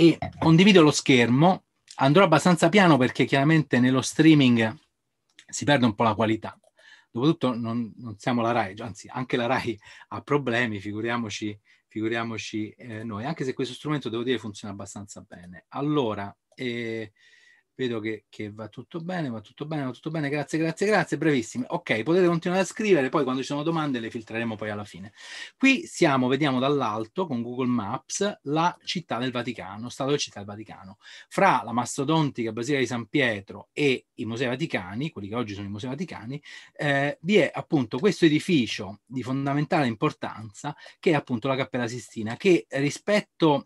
e condivido lo schermo, andrò abbastanza piano perché chiaramente nello streaming si perde un po' la qualità. Dopotutto non, non siamo la RAI, anzi anche la RAI ha problemi, figuriamoci, figuriamoci eh, noi, anche se questo strumento devo dire funziona abbastanza bene. Allora, eh, vedo che, che, va tutto bene, va tutto bene, va tutto bene, grazie, grazie, grazie, brevissime. Ok, potete continuare a scrivere, poi quando ci sono domande le filtreremo poi alla fine. Qui siamo, vediamo dall'alto con Google Maps, la città del Vaticano, stato di città del Vaticano. Fra la mastodontica Basilica di San Pietro e i Musei Vaticani, quelli che oggi sono i Musei Vaticani, eh, vi è appunto questo edificio di fondamentale importanza che è appunto la Cappella Sistina, che rispetto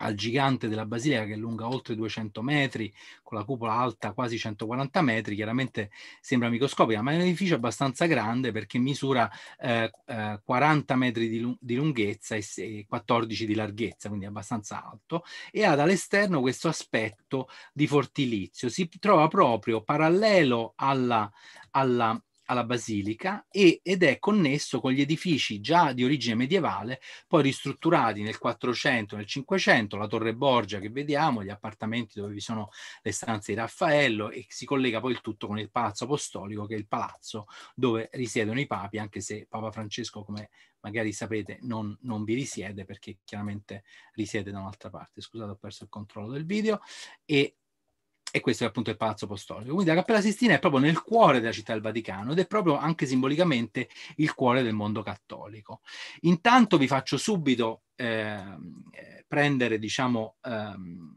al gigante della basilica che è lunga oltre 200 metri, con la cupola alta quasi 140 metri, chiaramente sembra microscopica, ma è un edificio abbastanza grande perché misura eh, eh, 40 metri di, di lunghezza e 14 di larghezza, quindi abbastanza alto, e ha dall'esterno questo aspetto di fortilizio. Si trova proprio parallelo alla, alla alla basilica e, ed è connesso con gli edifici già di origine medievale, poi ristrutturati nel 400, nel 500, la Torre Borgia che vediamo, gli appartamenti dove vi sono le stanze di Raffaello e si collega poi il tutto con il Palazzo Apostolico che è il palazzo dove risiedono i papi, anche se Papa Francesco, come magari sapete, non, non vi risiede perché chiaramente risiede da un'altra parte. Scusate, ho perso il controllo del video. E e questo è appunto il Palazzo Apostolico. Quindi la Cappella Sistina è proprio nel cuore della città del Vaticano ed è proprio anche simbolicamente il cuore del mondo cattolico. Intanto vi faccio subito ehm, eh, prendere, diciamo, ehm,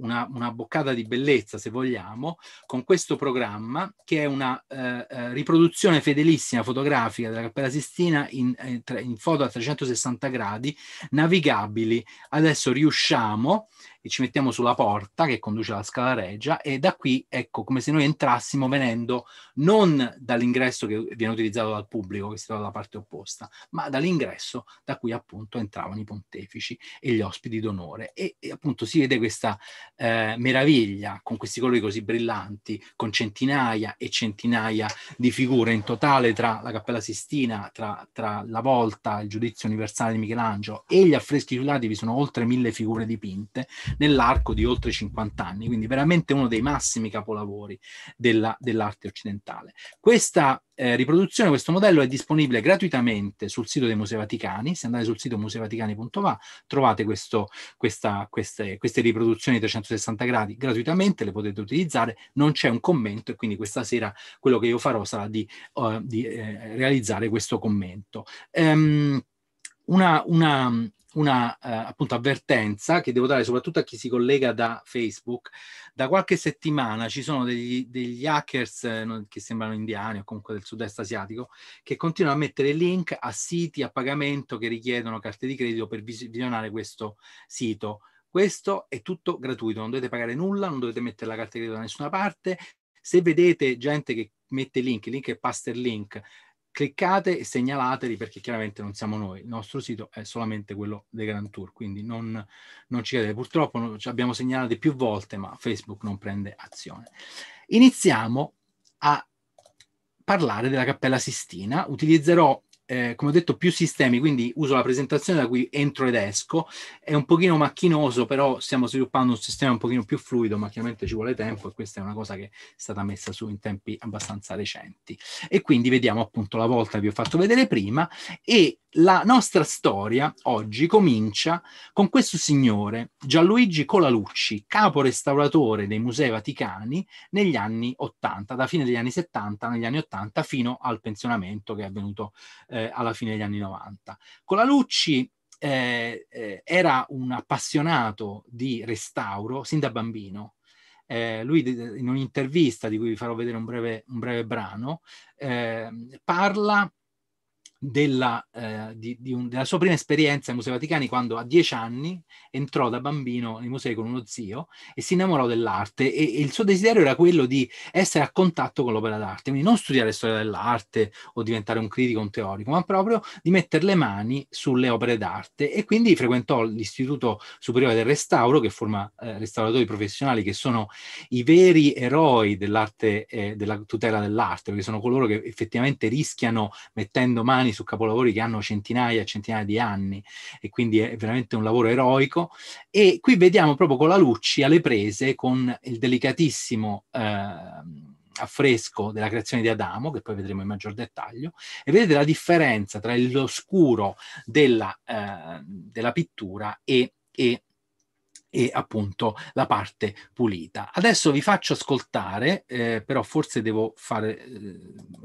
una, una, boccata di bellezza, se vogliamo, con questo programma che è una eh, eh riproduzione fedelissima fotografica della Cappella Sistina in, eh, in foto a 360 gradi, navigabili. Adesso riusciamo e ci mettiamo sulla porta che conduce alla scala reggia e da qui ecco come se noi entrassimo venendo non dall'ingresso che viene utilizzato dal pubblico che si trova dalla parte opposta, ma dall'ingresso da cui appunto entravano i pontefici e gli ospiti d'onore e, e appunto si vede questa eh, meraviglia con questi colori così brillanti, con centinaia e centinaia di figure in totale tra la Cappella Sistina, tra, tra la volta, il giudizio universale di Michelangelo e gli affreschi giurati vi sono oltre mille figure dipinte nell'arco di oltre 50 anni, quindi veramente uno dei massimi capolavori della, dell'arte occidentale. Questa eh, riproduzione, questo modello è disponibile gratuitamente sul sito dei Musei Vaticani, se andate sul sito museivaticani.va trovate questo, questa, queste, queste riproduzioni 360 gradi gratuitamente, le potete utilizzare, non c'è un commento e quindi questa sera quello che io farò sarà di, uh, di eh, realizzare questo commento. Um, una, una, una eh, appunto avvertenza che devo dare soprattutto a chi si collega da Facebook. Da qualche settimana ci sono degli, degli hackers eh, che sembrano indiani o comunque del sud-est asiatico che continuano a mettere link a siti a pagamento che richiedono carte di credito per visionare questo sito. Questo è tutto gratuito, non dovete pagare nulla, non dovete mettere la carta di credito da nessuna parte. Se vedete gente che mette link, link e paster link, cliccate e segnalateli perché chiaramente non siamo noi, il nostro sito è solamente quello dei Grand Tour, quindi non, non ci credete. Purtroppo non, ci abbiamo segnalati più volte, ma Facebook non prende azione. Iniziamo a parlare della Cappella Sistina, utilizzerò eh, come ho detto, più sistemi, quindi uso la presentazione da cui entro ed esco. È un pochino macchinoso, però stiamo sviluppando un sistema un pochino più fluido, ma chiaramente ci vuole tempo e questa è una cosa che è stata messa su in tempi abbastanza recenti. E quindi vediamo appunto la volta che vi ho fatto vedere prima e la nostra storia oggi comincia con questo signore, Gianluigi Colalucci, capo restauratore dei Musei Vaticani negli anni 80, da fine degli anni 70, negli anni 80 fino al pensionamento che è avvenuto eh, alla fine degli anni 90. Colalucci eh, eh, era un appassionato di restauro sin da bambino. Eh, lui in un'intervista di cui vi farò vedere un breve, un breve brano, eh, parla della, eh, di, di un, della, sua prima esperienza ai Musei Vaticani quando a dieci anni entrò da bambino nei musei con uno zio e si innamorò dell'arte e, e il suo desiderio era quello di essere a contatto con l'opera d'arte, quindi non studiare storia dell'arte o diventare un critico, un teorico, ma proprio di mettere le mani sulle opere d'arte e quindi frequentò l'Istituto Superiore del Restauro che forma eh, restauratori professionali che sono i veri eroi dell'arte, eh, della tutela dell'arte, perché sono coloro che effettivamente rischiano mettendo mani mani su capolavori che hanno centinaia e centinaia di anni e quindi è veramente un lavoro eroico. E qui vediamo proprio con la Lucci alle prese con il delicatissimo... Eh, affresco della creazione di Adamo, che poi vedremo in maggior dettaglio, e vedete la differenza tra l'oscuro della, eh, della pittura e, e e appunto la parte pulita. Adesso vi faccio ascoltare, eh, però forse devo fare, eh,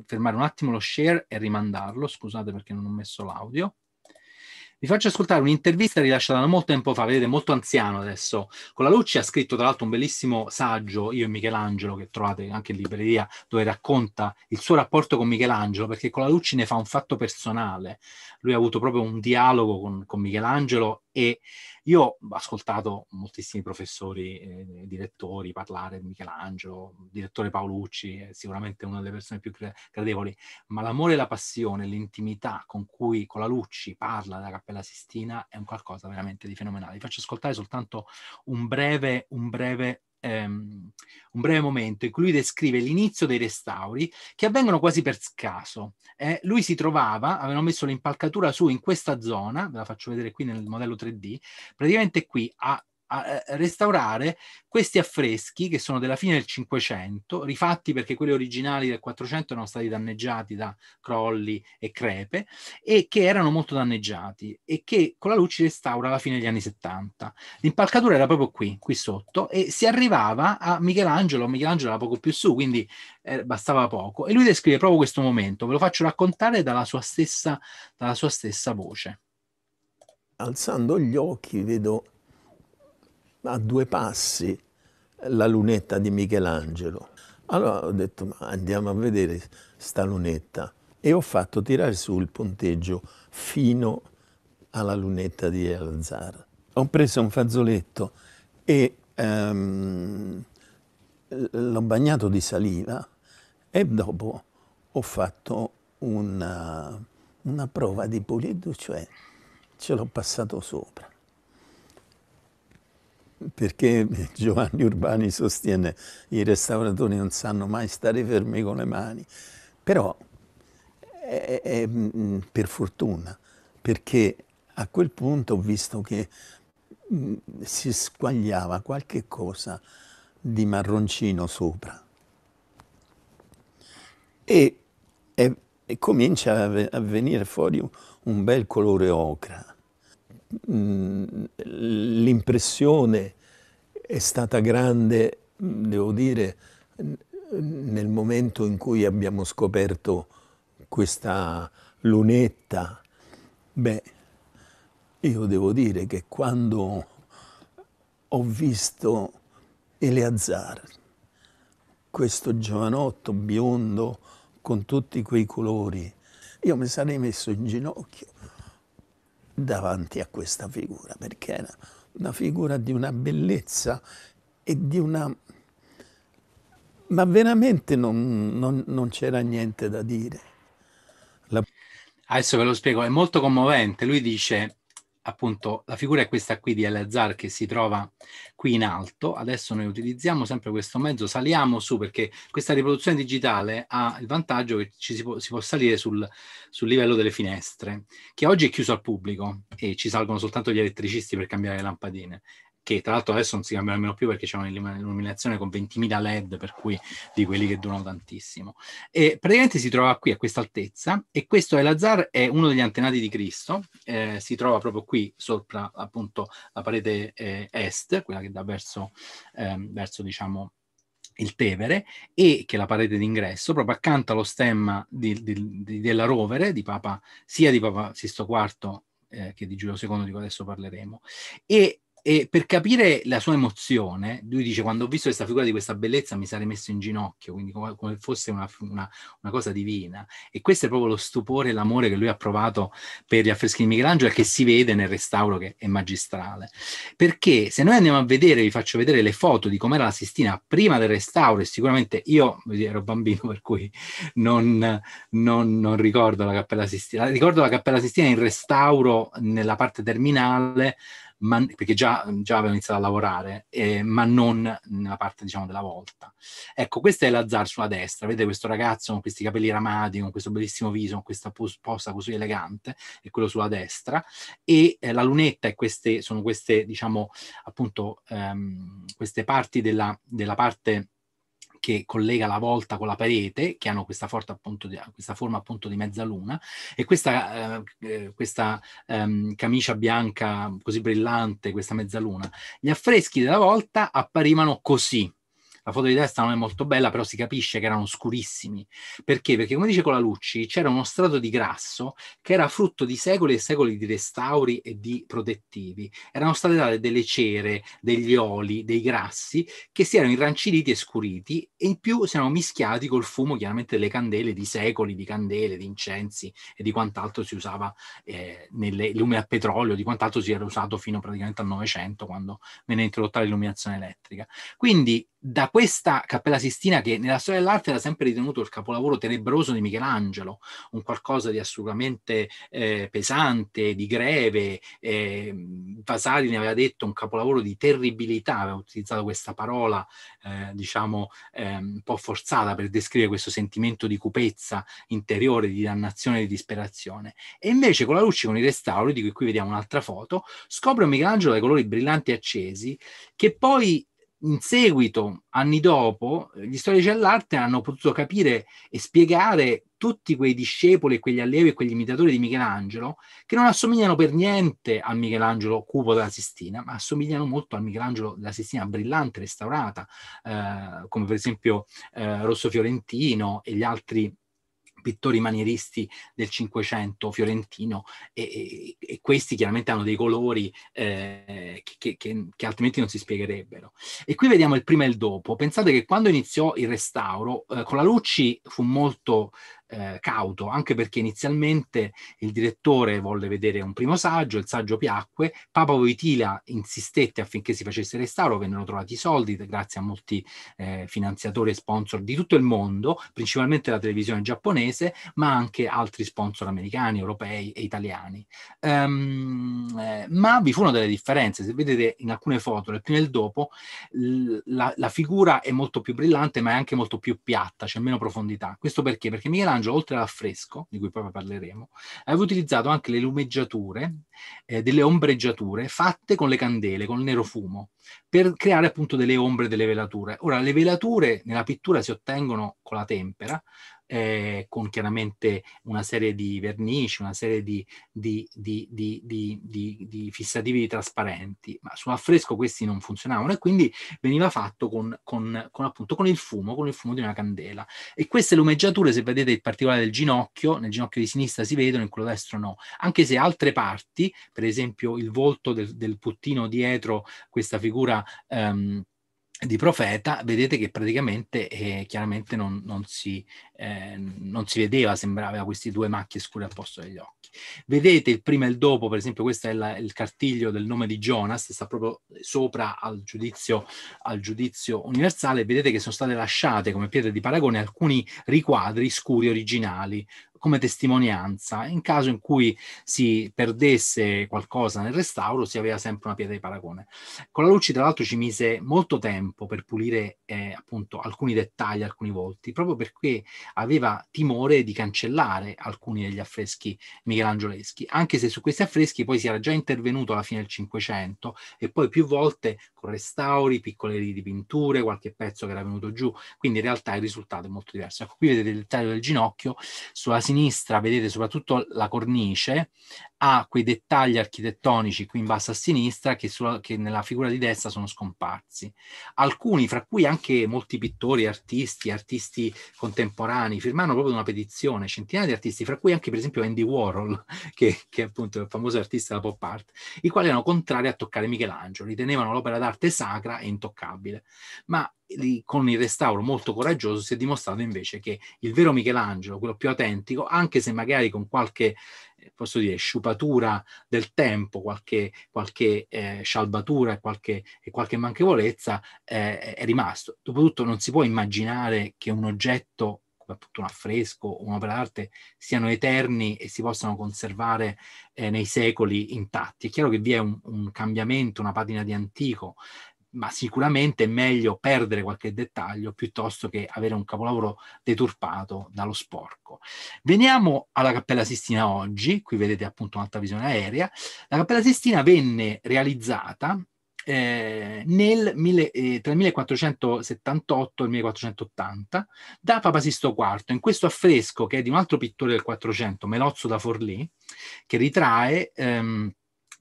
fermare un attimo lo share e rimandarlo, scusate perché non ho messo l'audio. Vi faccio ascoltare un'intervista rilasciata da molto tempo fa, vedete, molto anziano adesso. Con la Lucci ha scritto tra l'altro un bellissimo saggio, io e Michelangelo, che trovate anche in libreria, dove racconta il suo rapporto con Michelangelo, perché con la Lucci ne fa un fatto personale. Lui ha avuto proprio un dialogo con, con Michelangelo e io ho ascoltato moltissimi professori, eh, direttori parlare di Michelangelo, direttore Paolucci, sicuramente una delle persone più gradevoli, ma l'amore la passione, l'intimità con cui Colalucci parla della Cappella Sistina è un qualcosa veramente di fenomenale. Vi faccio ascoltare soltanto un breve, un breve ehm, un breve momento in cui lui descrive l'inizio dei restauri che avvengono quasi per caso. Eh, lui si trovava, avevano messo l'impalcatura su in questa zona, ve la faccio vedere qui nel modello 3D, praticamente qui a a eh, restaurare questi affreschi che sono della fine del Cinquecento, rifatti perché quelli originali del Quattrocento erano stati danneggiati da crolli e crepe e che erano molto danneggiati e che con la luce restaura alla fine degli anni 70. L'impalcatura era proprio qui, qui sotto e si arrivava a Michelangelo, Michelangelo era poco più su, quindi eh, bastava poco e lui descrive proprio questo momento, ve lo faccio raccontare dalla sua stessa, dalla sua stessa voce. Alzando gli occhi vedo a due passi la lunetta di Michelangelo. Allora ho detto, ma andiamo a vedere sta lunetta. E ho fatto tirare su il punteggio fino alla lunetta di Alzar. Ho preso un fazzoletto e ehm, l'ho bagnato di saliva e dopo ho fatto una, una prova di pulito, cioè ce l'ho passato sopra perché Giovanni Urbani sostiene i restauratori non sanno mai stare fermi con le mani, però è, è, mm, per fortuna, perché a quel punto ho visto che mm, si squagliava qualche cosa di marroncino sopra e, e, e comincia a, a venire fuori un, un bel colore ocra Mm, l'impressione è stata grande, mm, devo dire, nel momento in cui abbiamo scoperto questa lunetta. Beh, io devo dire che quando ho visto Eleazar, questo giovanotto biondo con tutti quei colori, io mi sarei messo in ginocchio davanti a questa figura, perché era una figura di una bellezza e di una... ma veramente non, non, non c'era niente da dire. La... Adesso ve lo spiego, è molto commovente. Lui dice, appunto la figura è questa qui di Eleazar che si trova qui in alto. Adesso noi utilizziamo sempre questo mezzo, saliamo su perché questa riproduzione digitale ha il vantaggio che ci si può, si può salire sul, sul, livello delle finestre, che oggi è chiuso al pubblico e ci salgono soltanto gli elettricisti per cambiare le lampadine che tra l'altro adesso non si cambia nemmeno più perché c'è un'illuminazione con 20.000 led, per cui di quelli che durano tantissimo. E praticamente si trova qui a questa altezza e questo Elazar è uno degli antenati di Cristo, eh, si trova proprio qui sopra appunto la parete eh, est, quella che dà verso, eh, verso diciamo, il Tevere e che è la parete d'ingresso, proprio accanto allo stemma di, di, di, della rovere di Papa, sia di Papa Sisto IV eh, che di Giulio II, di cui adesso parleremo. E e per capire la sua emozione, lui dice: Quando ho visto questa figura di questa bellezza mi sarei messo in ginocchio, quindi come, fosse una, una, una, cosa divina. E questo è proprio lo stupore e l'amore che lui ha provato per gli affreschi di Michelangelo e che si vede nel restauro che è magistrale. Perché se noi andiamo a vedere, vi faccio vedere le foto di com'era la Sistina prima del restauro, e sicuramente io ero bambino, per cui non, non, non ricordo la Cappella Sistina, ricordo la Cappella Sistina in restauro nella parte terminale ma, perché già, già avevo iniziato a lavorare, eh, ma non nella parte diciamo della volta. Ecco, questa è l'azzar sulla destra, vedete questo ragazzo con questi capelli ramati, con questo bellissimo viso, con questa posta così elegante, e quello sulla destra, e eh, la lunetta è queste, sono queste, diciamo, appunto, ehm, queste parti della, della parte che collega la volta con la parete, che hanno questa, appunto di, questa forma appunto di mezzaluna, e questa, eh, eh, questa ehm, camicia bianca così brillante, questa mezzaluna. Gli affreschi della volta apparivano così, la foto di testa non è molto bella, però si capisce che erano scurissimi. Perché? Perché come dice con la Lucci, c'era uno strato di grasso che era frutto di secoli e secoli di restauri e di protettivi. Erano state date delle cere, degli oli, dei grassi che si erano irranciditi e scuriti e in più si erano mischiati col fumo chiaramente delle candele di secoli, di candele, di incensi e di quant'altro si usava eh, nelle lume a petrolio, di quant'altro si era usato fino praticamente al Novecento quando venne introdotta l'illuminazione elettrica. Quindi da questa Cappella Sistina che nella storia dell'arte era sempre ritenuto il capolavoro tenebroso di Michelangelo, un qualcosa di assolutamente eh, pesante, di greve, eh, Vasari ne aveva detto un capolavoro di terribilità, aveva utilizzato questa parola eh, diciamo ehm, un po' forzata per descrivere questo sentimento di cupezza interiore, di dannazione e di disperazione. E invece con la luce, con i restauri, di cui qui vediamo un'altra foto, scopre un Michelangelo dai colori brillanti e accesi che poi in seguito, anni dopo, eh, gli storici dell'arte hanno potuto capire e spiegare tutti quei discepoli, quegli allievi e quegli imitatori di Michelangelo che non assomigliano per niente al Michelangelo cupo della Sistina, ma assomigliano molto al Michelangelo della Sistina brillante, restaurata, eh, come per esempio eh, Rosso Fiorentino e gli altri pittori manieristi del Cinquecento fiorentino e, e, e, questi chiaramente hanno dei colori eh, che, che, che, altrimenti non si spiegherebbero. E qui vediamo il prima e il dopo. Pensate che quando iniziò il restauro, eh, Colarucci fu molto eh, cauto, anche perché inizialmente il direttore volle vedere un primo saggio, il saggio piacque, Papa Voitila insistette affinché si facesse restauro, vennero trovati i soldi grazie a molti eh, finanziatori e sponsor di tutto il mondo, principalmente la televisione giapponese, ma anche altri sponsor americani, europei e italiani. Um, eh, ma vi furono delle differenze, se vedete in alcune foto, nel prima e nel dopo, l- la, la figura è molto più brillante ma è anche molto più piatta, c'è cioè meno profondità. Questo perché? Perché Michelangelo Michelangelo, oltre all'affresco, di cui poi parleremo, aveva utilizzato anche le lumeggiature, eh, delle ombreggiature fatte con le candele, con il nero fumo, per creare appunto delle ombre delle velature. Ora, le velature nella pittura si ottengono con la tempera, eh, con chiaramente una serie di vernici, una serie di, di, di, di, fissativi trasparenti, ma su affresco questi non funzionavano e quindi veniva fatto con, con, con, appunto con il fumo, con il fumo di una candela. E queste lumeggiature, se vedete il particolare del ginocchio, nel ginocchio di sinistra si vedono, in quello destro no, anche se altre parti, per esempio il volto del, del puttino dietro questa figura... Ehm, di profeta, vedete che praticamente eh, chiaramente non, non, si, eh, non, si, vedeva, sembrava questi due macchie scure al posto degli occhi. Vedete il prima e il dopo, per esempio questo è la, il cartiglio del nome di Jonas, sta proprio sopra al giudizio, al giudizio universale, vedete che sono state lasciate come pietre di paragone alcuni riquadri scuri originali come testimonianza in caso in cui si perdesse qualcosa nel restauro si aveva sempre una pietra di paragone. con la Colarucci tra l'altro ci mise molto tempo per pulire eh, appunto alcuni dettagli, alcuni volti, proprio perché aveva timore di cancellare alcuni degli affreschi michelangioleschi, anche se su questi affreschi poi si era già intervenuto alla fine del Cinquecento e poi più volte con restauri, piccole ridipinture, qualche pezzo che era venuto giù, quindi in realtà il risultato è molto diverso. Ecco, qui vedete il dettaglio del ginocchio sulla sinistra sinistra vedete soprattutto la cornice, ha quei dettagli architettonici qui in basso a sinistra che, sulla, che nella figura di destra sono scomparsi. Alcuni, fra cui anche molti pittori, artisti, artisti contemporanei, firmarono proprio una petizione, centinaia di artisti, fra cui anche per esempio Andy Warhol, che, che appunto il famoso artista della pop art, i quali erano contrari a toccare Michelangelo, ritenevano l'opera d'arte sacra e intoccabile. Ma con il restauro molto coraggioso si è dimostrato invece che il vero Michelangelo, quello più autentico, anche se magari con qualche eh, posso dire, sciupatura del tempo, qualche, qualche eh, scialbatura qualche, e qualche, manchevolezza, eh, è rimasto. Dopotutto non si può immaginare che un oggetto, come appunto un affresco o un'opera d'arte, siano eterni e si possano conservare eh, nei secoli intatti. È chiaro che vi è un, un cambiamento, una patina di antico, ma sicuramente è meglio perdere qualche dettaglio piuttosto che avere un capolavoro deturpato dallo sporco. Veniamo alla Cappella Sistina oggi, qui vedete appunto un'altra visione aerea. La Cappella Sistina venne realizzata eh, nel mille, eh, tra il 1478 e il 1480 da Papa Sisto IV in questo affresco che è di un altro pittore del 400, Melozzo da Forlì, che ritrae ehm,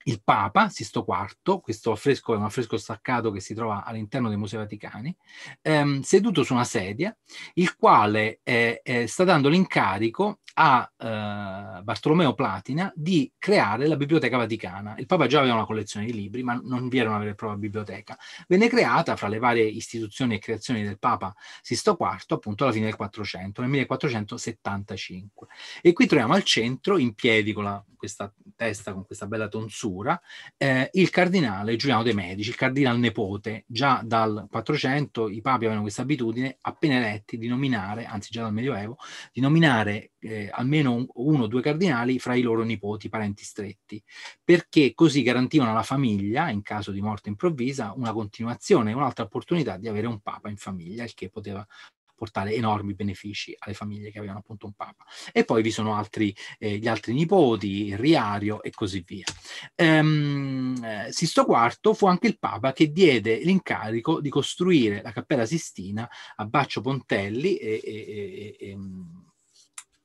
il Papa, Sisto IV, questo affresco è un affresco staccato che si trova all'interno dei Musei Vaticani, ehm, seduto su una sedia, il quale eh, eh, sta dando l'incarico a eh, Bartolomeo Platina di creare la Biblioteca Vaticana. Il Papa già aveva una collezione di libri, ma non vi era una vera e propria biblioteca. Venne creata fra le varie istituzioni e creazioni del Papa Sisto IV appunto alla fine del 400, nel 1475. E qui troviamo al centro, in piedi con la, questa testa, con questa bella tonsura, eh, il cardinale Giuliano de' Medici, il cardinale nepote. Già dal 400 i papi avevano questa abitudine, appena eletti, di nominare, anzi già dal Medioevo, di nominare eh, eh, almeno uno o due cardinali fra i loro nipoti, parenti stretti, perché così garantivano alla famiglia, in caso di morte improvvisa, una continuazione, un'altra opportunità di avere un papa in famiglia, il che poteva portare enormi benefici alle famiglie che avevano appunto un papa. E poi vi sono altri, eh, gli altri nipoti, il riario e così via. Ehm, eh, Sisto IV fu anche il papa che diede l'incarico di costruire la cappella Sistina a Baccio Pontelli e, e, e, ehm,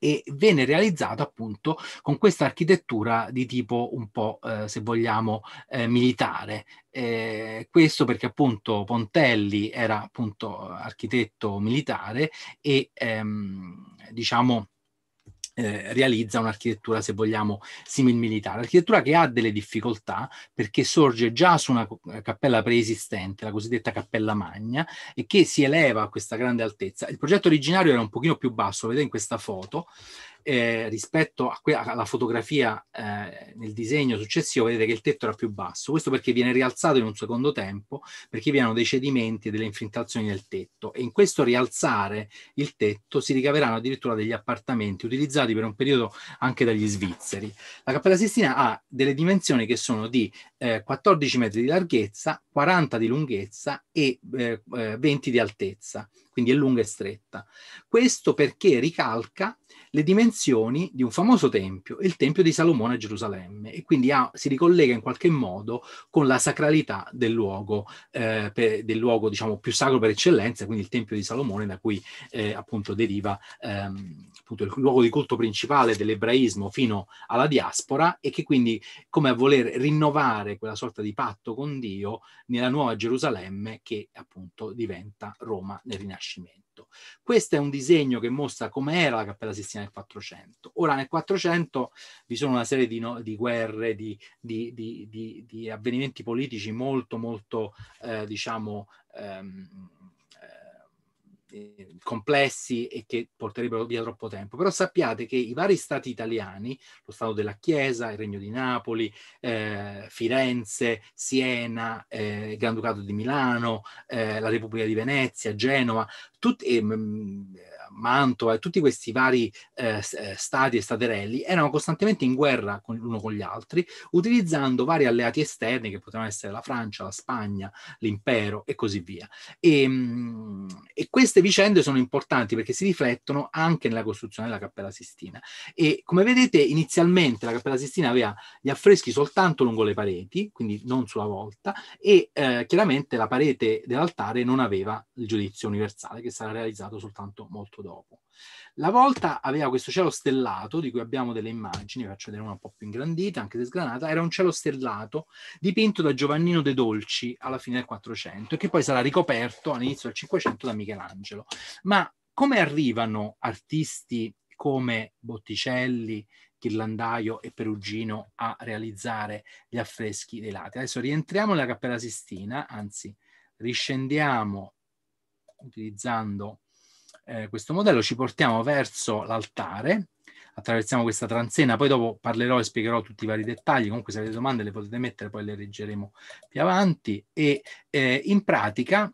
e venne realizzato appunto con questa architettura di tipo un po', eh, se vogliamo, eh, militare. Eh, questo perché appunto Pontelli era appunto architetto militare e ehm, diciamo eh, realizza un'architettura, se vogliamo, simil-militare. Architettura che ha delle difficoltà perché sorge già su una eh, cappella preesistente, la cosiddetta cappella magna, e che si eleva a questa grande altezza. Il progetto originario era un pochino più basso, lo vedete in questa foto, eh, rispetto que- alla fotografia eh, nel disegno successivo vedete che il tetto era più basso, questo perché viene rialzato in un secondo tempo, perché vi erano dei cedimenti e delle infiltrazioni nel tetto e in questo rialzare il tetto si ricaveranno addirittura degli appartamenti utilizzati per un periodo anche dagli svizzeri. La Cappella Sistina ha delle dimensioni che sono di eh, 14 metri di larghezza, 40 di lunghezza e 20 eh, eh, di altezza quindi è lunga e stretta. Questo perché ricalca le dimensioni di un famoso tempio, il Tempio di Salomone a Gerusalemme, e quindi ha, si ricollega in qualche modo con la sacralità del luogo, eh, per, del luogo diciamo, più sacro per eccellenza, quindi il Tempio di Salomone, da cui eh, appunto deriva ehm, appunto, il luogo di culto principale dell'ebraismo fino alla diaspora, e che quindi come a voler rinnovare quella sorta di patto con Dio nella nuova Gerusalemme che appunto diventa Roma nel Rinascimento. Rinascimento. Questo è un disegno che mostra come era la Cappella Sistina nel 400. Ora nel 400 vi sono una serie di, no, di guerre, di, di, di, avvenimenti politici molto, molto, eh, diciamo, ehm, eh, complessi e che porterebbero via troppo tempo, però sappiate che i vari stati italiani, lo Stato della Chiesa, il Regno di Napoli, eh, Firenze, Siena, eh, il Granducato di Milano, eh, la Repubblica di Venezia, Genova, tut- e, eh, Mantova e tutti questi vari eh, eh, stati e staterelli erano costantemente in guerra con, l'uno con gli altri, utilizzando vari alleati esterni che potevano essere la Francia, la Spagna, l'impero e così via. E, mm, e queste vicende sono importanti perché si riflettono anche nella costruzione della Cappella Sistina. E come vedete, inizialmente la Cappella Sistina aveva gli affreschi soltanto lungo le pareti, quindi non sulla volta, e eh, chiaramente la parete dell'altare non aveva il giudizio universale che sarà realizzato soltanto molto dopo. La volta aveva questo cielo stellato, di cui abbiamo delle immagini, vi faccio vedere una un po' più ingrandita, anche desgranata, era un cielo stellato dipinto da Giovannino De Dolci alla fine del 400 e che poi sarà ricoperto all'inizio del 500 da Michelangelo. Ma come arrivano artisti come Botticelli, Ghirlandaio e Perugino a realizzare gli affreschi dei lati? Adesso rientriamo nella Cappella Sistina, anzi riscendiamo utilizzando eh, questo modello, ci portiamo verso l'altare, attraversiamo questa transena, poi dopo parlerò e spiegherò tutti i vari dettagli, comunque se avete domande le potete mettere, poi le leggeremo più avanti e eh, in pratica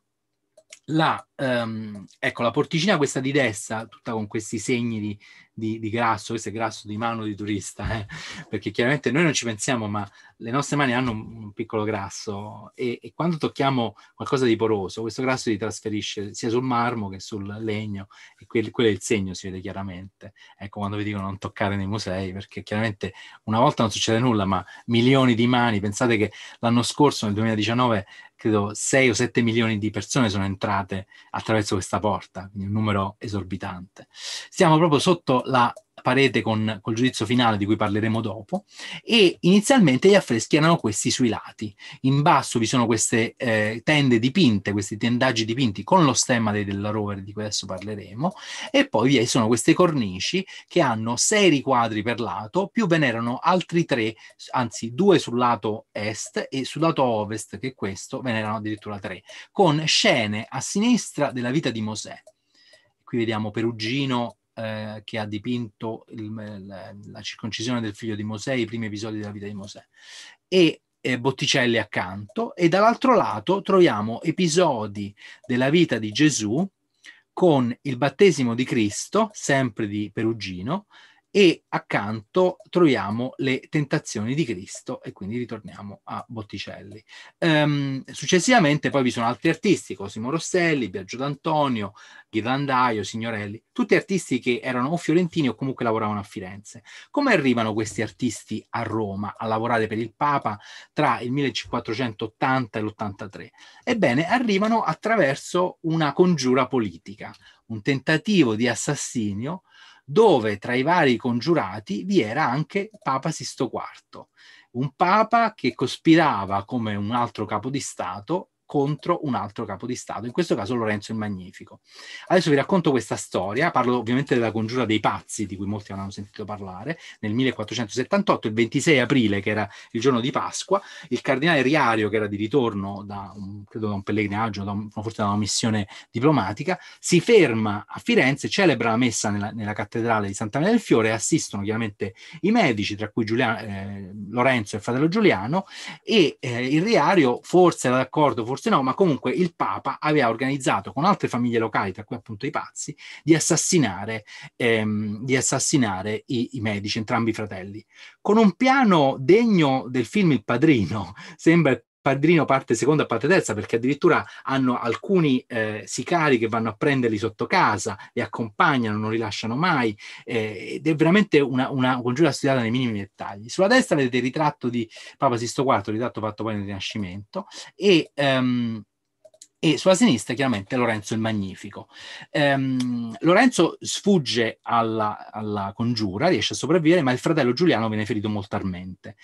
la, um, ecco, la porticina questa di destra, tutta con questi segni di, di, di grasso, questo è grasso di mano di turista, eh? perché chiaramente noi non ci pensiamo, ma le nostre mani hanno un, piccolo grasso e, e quando tocchiamo qualcosa di poroso, questo grasso si trasferisce sia sul marmo che sul legno e quel, quello è il segno, si vede chiaramente. Ecco quando vi dico non toccare nei musei, perché chiaramente una volta non succede nulla, ma milioni di mani, pensate che l'anno scorso, nel 2019, credo 6 o 7 milioni di persone sono entrate attraverso questa porta, quindi un numero esorbitante. Siamo proprio sotto la parete con col giudizio finale di cui parleremo dopo e inizialmente gli affreschi erano questi sui lati. In basso vi sono queste eh, tende dipinte, questi tendaggi dipinti con lo stemma dei, della rover di cui adesso parleremo e poi vi sono queste cornici che hanno sei riquadri per lato più ve n'erano altri tre, anzi due sul lato est e sul lato ovest che questo ve n'erano addirittura tre, con scene a sinistra della vita di Mosè. Qui vediamo Perugino eh, che ha dipinto il, la, la, circoncisione del figlio di Mosè, i primi episodi della vita di Mosè, e eh, Botticelli accanto, e dall'altro lato troviamo episodi della vita di Gesù con il battesimo di Cristo, sempre di Perugino, e accanto troviamo le tentazioni di Cristo e quindi ritorniamo a Botticelli. Ehm, successivamente poi vi sono altri artisti, Cosimo Rosselli, Biagio D'Antonio, Ghirlandaio, Signorelli, tutti artisti che erano o fiorentini o comunque lavoravano a Firenze. Come arrivano questi artisti a Roma a lavorare per il Papa tra il 1480 e l'83? Ebbene, arrivano attraverso una congiura politica, un tentativo di assassinio dove tra i vari congiurati vi era anche Papa Sisto IV, un papa che cospirava come un altro capo di Stato contro un altro capo di Stato, in questo caso Lorenzo il Magnifico. Adesso vi racconto questa storia, parlo ovviamente della congiura dei pazzi, di cui molti avranno sentito parlare, nel 1478, il 26 aprile, che era il giorno di Pasqua, il cardinale Riario, che era di ritorno da un, credo da un pellegrinaggio, da un, forse da una missione diplomatica, si ferma a Firenze, celebra la messa nella, nella cattedrale di Santa Maria del Fiore, assistono chiaramente i medici, tra cui Giuliano, eh, Lorenzo e il fratello Giuliano, e eh, il Riario forse era d'accordo, forse forse no, ma comunque il Papa aveva organizzato con altre famiglie locali, tra cui appunto i pazzi, di assassinare, ehm, di assassinare i, i, medici, entrambi i fratelli, con un piano degno del film Il Padrino, sembra Padrino parte seconda, parte terza, perché addirittura hanno alcuni eh, sicari che vanno a prenderli sotto casa, li accompagnano, non li lasciano mai, eh, ed è veramente una, una congiura studiata nei minimi dettagli. Sulla destra vedete il ritratto di Papa Sisto IV, ritratto fatto poi nel Rinascimento, e... Um, e sulla sinistra chiaramente Lorenzo il Magnifico. Ehm, Lorenzo sfugge alla, alla, congiura, riesce a sopravvivere, ma il fratello Giuliano viene ferito mortalmente.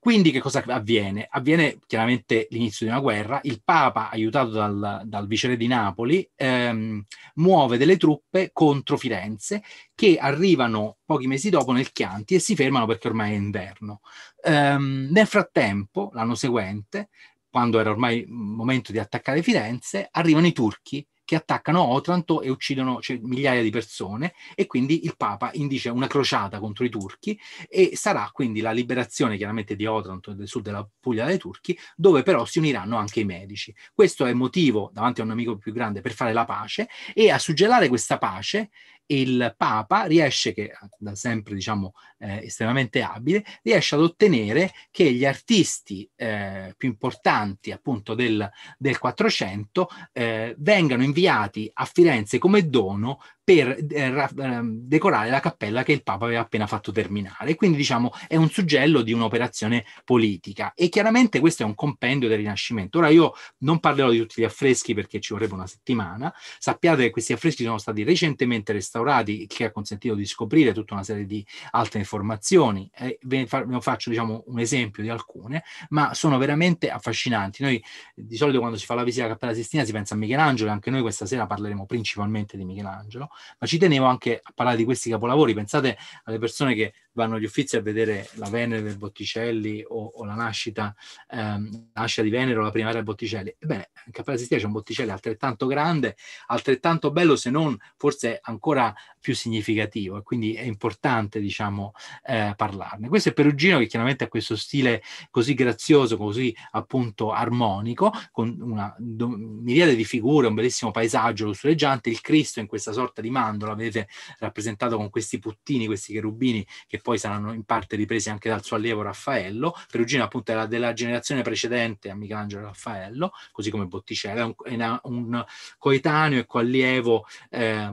Quindi che cosa avviene? Avviene chiaramente l'inizio di una guerra, il Papa, aiutato dal, dal viceré di Napoli, ehm, muove delle truppe contro Firenze che arrivano pochi mesi dopo nel Chianti e si fermano perché ormai è inverno. Ehm, nel frattempo, l'anno seguente, quando era ormai il momento di attaccare Firenze, arrivano i turchi che attaccano Otranto e uccidono cioè, migliaia di persone e quindi il Papa indice una crociata contro i turchi e sarà quindi la liberazione chiaramente di Otranto del sud della Puglia dai turchi, dove però si uniranno anche i medici. Questo è motivo davanti a un amico più grande per fare la pace e a suggellare questa pace il Papa riesce, che da sempre diciamo eh, estremamente abile, riesce ad ottenere che gli artisti eh, più importanti appunto del, del 400 eh, vengano inviati a Firenze come dono per eh, ehm, decorare la cappella che il Papa aveva appena fatto terminare. Quindi diciamo è un suggello di un'operazione politica e chiaramente questo è un compendio del Rinascimento. Ora io non parlerò di tutti gli affreschi perché ci vorrebbe una settimana, sappiate che questi affreschi sono stati recentemente restaurati che ha consentito di scoprire tutta una serie di altre informazioni, eh, ve ne, fa, ve ne faccio diciamo, un esempio di alcune, ma sono veramente affascinanti. Noi di solito quando si fa la visita alla Cappella Sistina si pensa a Michelangelo e anche noi questa sera parleremo principalmente di Michelangelo, ma ci tenevo anche a parlare di questi capolavori. Pensate alle persone che vanno gli uffizi a vedere la Venere del Botticelli o, o la nascita, ehm, nascita, di Venere o la primavera del Botticelli. Ebbene, in Cappella Sistina c'è un Botticelli altrettanto grande, altrettanto bello, se non forse ancora più significativo, e quindi è importante, diciamo, eh, parlarne. Questo è Perugino che chiaramente ha questo stile così grazioso, così appunto armonico, con una do, miriade di figure, un bellissimo paesaggio lussureggiante, il Cristo in questa sorta di mandorla, vedete rappresentato con questi puttini, questi cherubini che poi saranno in parte ripresi anche dal suo allievo Raffaello. Perugino appunto era della generazione precedente a Michelangelo Raffaello, così come Botticelli, era un, un coetaneo e coallievo, eh,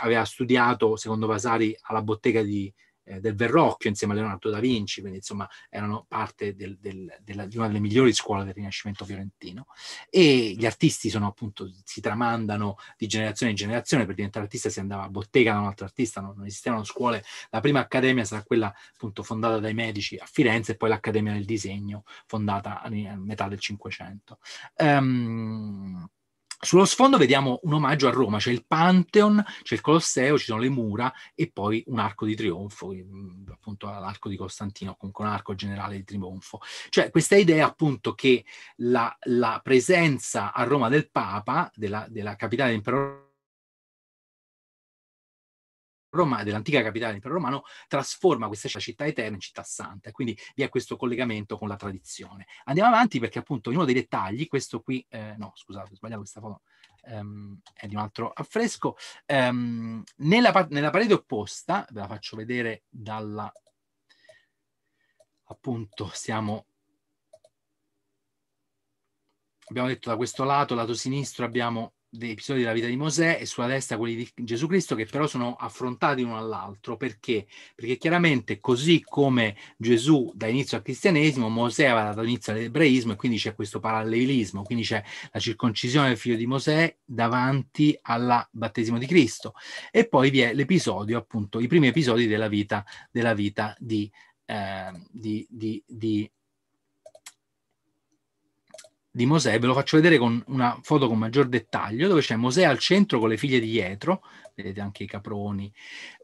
aveva studiato, secondo Vasari, alla bottega di eh, del Verrocchio insieme a Leonardo da Vinci, quindi insomma erano parte del, del, della, di una delle migliori scuole del Rinascimento fiorentino. E gli artisti sono appunto, si tramandano di generazione in generazione, per diventare artista si andava a bottega da un altro artista, non, non esistevano scuole. La prima accademia sarà quella appunto fondata dai medici a Firenze e poi l'Accademia del Disegno fondata a, a metà del Cinquecento. Um, sullo sfondo vediamo un omaggio a Roma, c'è il Pantheon, c'è il Colosseo, ci sono le mura e poi un arco di trionfo, appunto l'arco di Costantino, comunque un arco generale di trionfo. Cioè questa idea appunto che la, la presenza a Roma del Papa, della, della capitale dell'impero Roma, dell'antica capitale dell'impero romano, trasforma questa città eterna in città santa, quindi vi è questo collegamento con la tradizione. Andiamo avanti perché appunto in uno dei dettagli, questo qui, eh, no scusate, ho sbagliato questa foto, ehm, è di un altro affresco, ehm, nella, nella parete opposta, ve la faccio vedere dalla, appunto siamo abbiamo detto da questo lato, lato sinistro, abbiamo degli episodi della vita di Mosè e sulla destra quelli di Gesù Cristo che però sono affrontati l'uno all'altro perché? Perché chiaramente così come Gesù dà inizio al cristianesimo, Mosè aveva dato inizio all'ebraismo e quindi c'è questo parallelismo, quindi c'è la circoncisione del figlio di Mosè davanti al battesimo di Cristo e poi vi è l'episodio appunto, i primi episodi della vita, della vita di, eh, di, di, di di Mosè, ve lo faccio vedere con una foto con maggior dettaglio, dove c'è Mosè al centro con le figlie di dietro, vedete anche i caproni,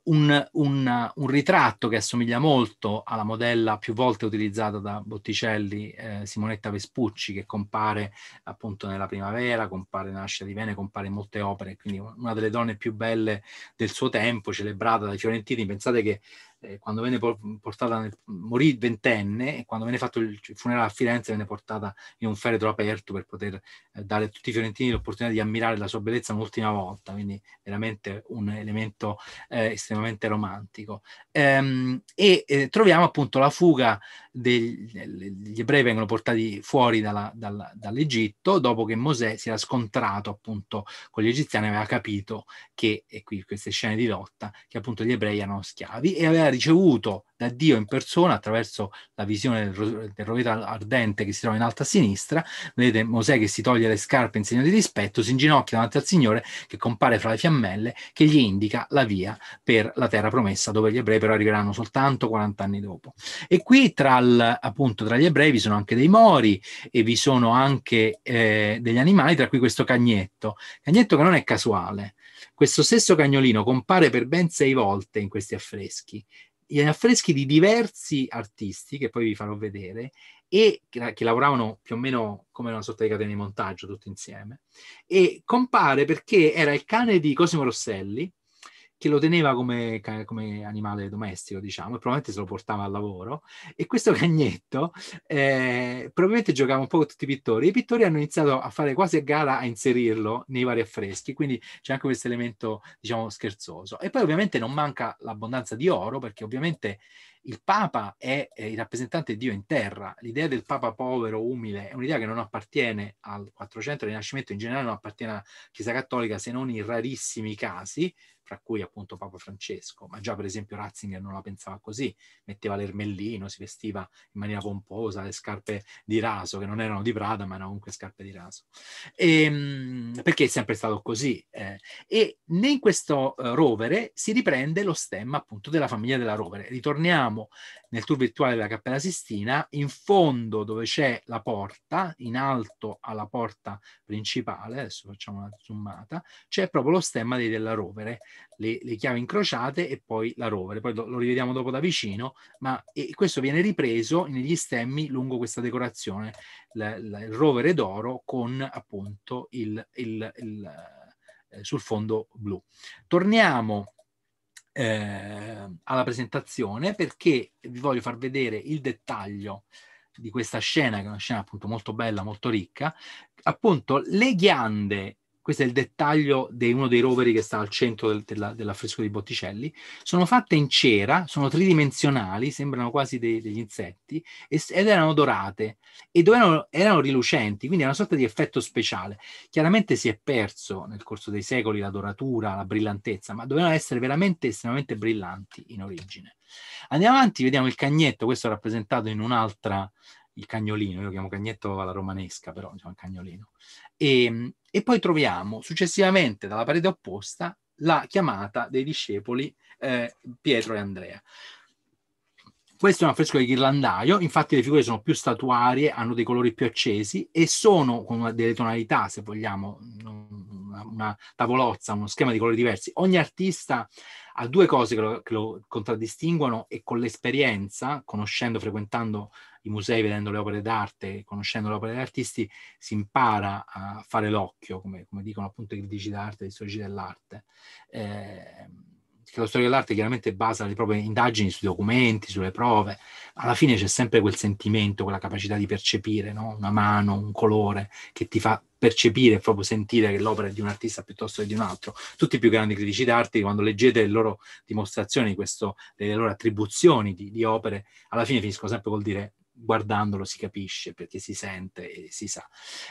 un, un, un ritratto che assomiglia molto alla modella più volte utilizzata da Botticelli, eh, Simonetta Vespucci, che compare appunto nella primavera, compare nella nascita di Vene, compare in molte opere, quindi una delle donne più belle del suo tempo, celebrata dai fiorentini. Pensate che eh, quando venne portata, nel, morì ventenne e quando venne fatto il funerale a Firenze venne portata in un feretro aperto per poter eh, dare a tutti i fiorentini l'opportunità di ammirare la sua bellezza un'ultima volta, quindi veramente un elemento eh, estremamente romantico. Ehm, e eh, troviamo appunto la fuga degli, degli ebrei vengono portati fuori dalla, dalla, dall'Egitto dopo che Mosè si era scontrato appunto con gli egiziani aveva capito che, e qui queste scene di lotta, che appunto gli ebrei erano schiavi e aveva ricevuto da Dio in persona attraverso la visione del, del roveto ardente che si trova in alto a sinistra. Vedete Mosè che si toglie le scarpe in segno di rispetto, si inginocchia davanti al Signore che compare fra le fiammelle, che gli indica la via per la terra promessa, dove gli ebrei però arriveranno soltanto 40 anni dopo. E qui tra, il, appunto, tra gli ebrei vi sono anche dei mori e vi sono anche eh, degli animali, tra cui questo cagnetto. Cagnetto che non è casuale, questo stesso cagnolino compare per ben sei volte in questi affreschi, in affreschi di diversi artisti, che poi vi farò vedere, e che, lavoravano più o meno come una sorta di catena di montaggio tutti insieme, e compare perché era il cane di Cosimo Rosselli, che lo teneva come, come, animale domestico, diciamo, e probabilmente se lo portava al lavoro. E questo cagnetto eh, probabilmente giocava un po' con tutti i pittori. I pittori hanno iniziato a fare quasi a gara a inserirlo nei vari affreschi, quindi c'è anche questo elemento, diciamo, scherzoso. E poi ovviamente non manca l'abbondanza di oro, perché ovviamente il Papa è, il rappresentante di Dio in terra. L'idea del Papa povero, umile, è un'idea che non appartiene al 400 Rinascimento, in generale non appartiene alla Chiesa Cattolica se non in rarissimi casi, fra cui appunto Papa Francesco, ma già per esempio Ratzinger non la pensava così, metteva l'ermellino, si vestiva in maniera pomposa, le scarpe di raso, che non erano di Prada, ma erano comunque scarpe di raso. E, ehm, perché è sempre stato così. Eh. E in questo uh, rovere si riprende lo stemma appunto della famiglia della rovere. Ritorniamo nel tour virtuale della Cappella Sistina, in fondo dove c'è la porta, in alto alla porta principale, adesso facciamo una zoomata, c'è proprio lo stemma dei della rovere le, le chiavi incrociate e poi la rovere. Poi lo, lo rivediamo dopo da vicino, ma questo viene ripreso negli stemmi lungo questa decorazione, la, la, il rovere d'oro con appunto il, il, il, eh, sul fondo blu. Torniamo eh, alla presentazione perché vi voglio far vedere il dettaglio di questa scena, che è una scena appunto molto bella, molto ricca, appunto le ghiande questo è il dettaglio di uno dei roveri che sta al centro del, della, dell'affresco di Botticelli, sono fatte in cera, sono tridimensionali, sembrano quasi dei, degli insetti, ed erano dorate, e erano, erano rilucenti, quindi è una sorta di effetto speciale. Chiaramente si è perso nel corso dei secoli la doratura, la brillantezza, ma dovevano essere veramente estremamente brillanti in origine. Andiamo avanti, vediamo il cagnetto, questo è rappresentato in un'altra il cagnolino, io lo chiamo cagnetto alla romanesca, però diciamo cagnolino. E, ehm, e poi troviamo successivamente dalla parete opposta la chiamata dei discepoli eh, Pietro e Andrea. Questo è un affresco di ghirlandaio, infatti le figure sono più statuarie, hanno dei colori più accesi e sono con delle tonalità, se vogliamo, una, una tavolozza, uno schema di colori diversi. Ogni artista ha due cose che lo, che lo contraddistinguono e con l'esperienza, conoscendo, frequentando i musei, vedendo le opere d'arte, conoscendo le opere degli artisti, si impara a fare l'occhio, come, come dicono appunto i critici d'arte, gli storici dell'arte. Eh, che la storia dell'arte chiaramente basa le proprie indagini sui documenti, sulle prove, alla fine c'è sempre quel sentimento, quella capacità di percepire, no? una mano, un colore che ti fa percepire, proprio sentire che l'opera è di un artista piuttosto che di un altro. Tutti i più grandi critici d'arte, quando leggete le loro dimostrazioni, questo, le loro attribuzioni di, di opere, alla fine finiscono sempre col dire guardandolo si capisce perché si sente e si sa.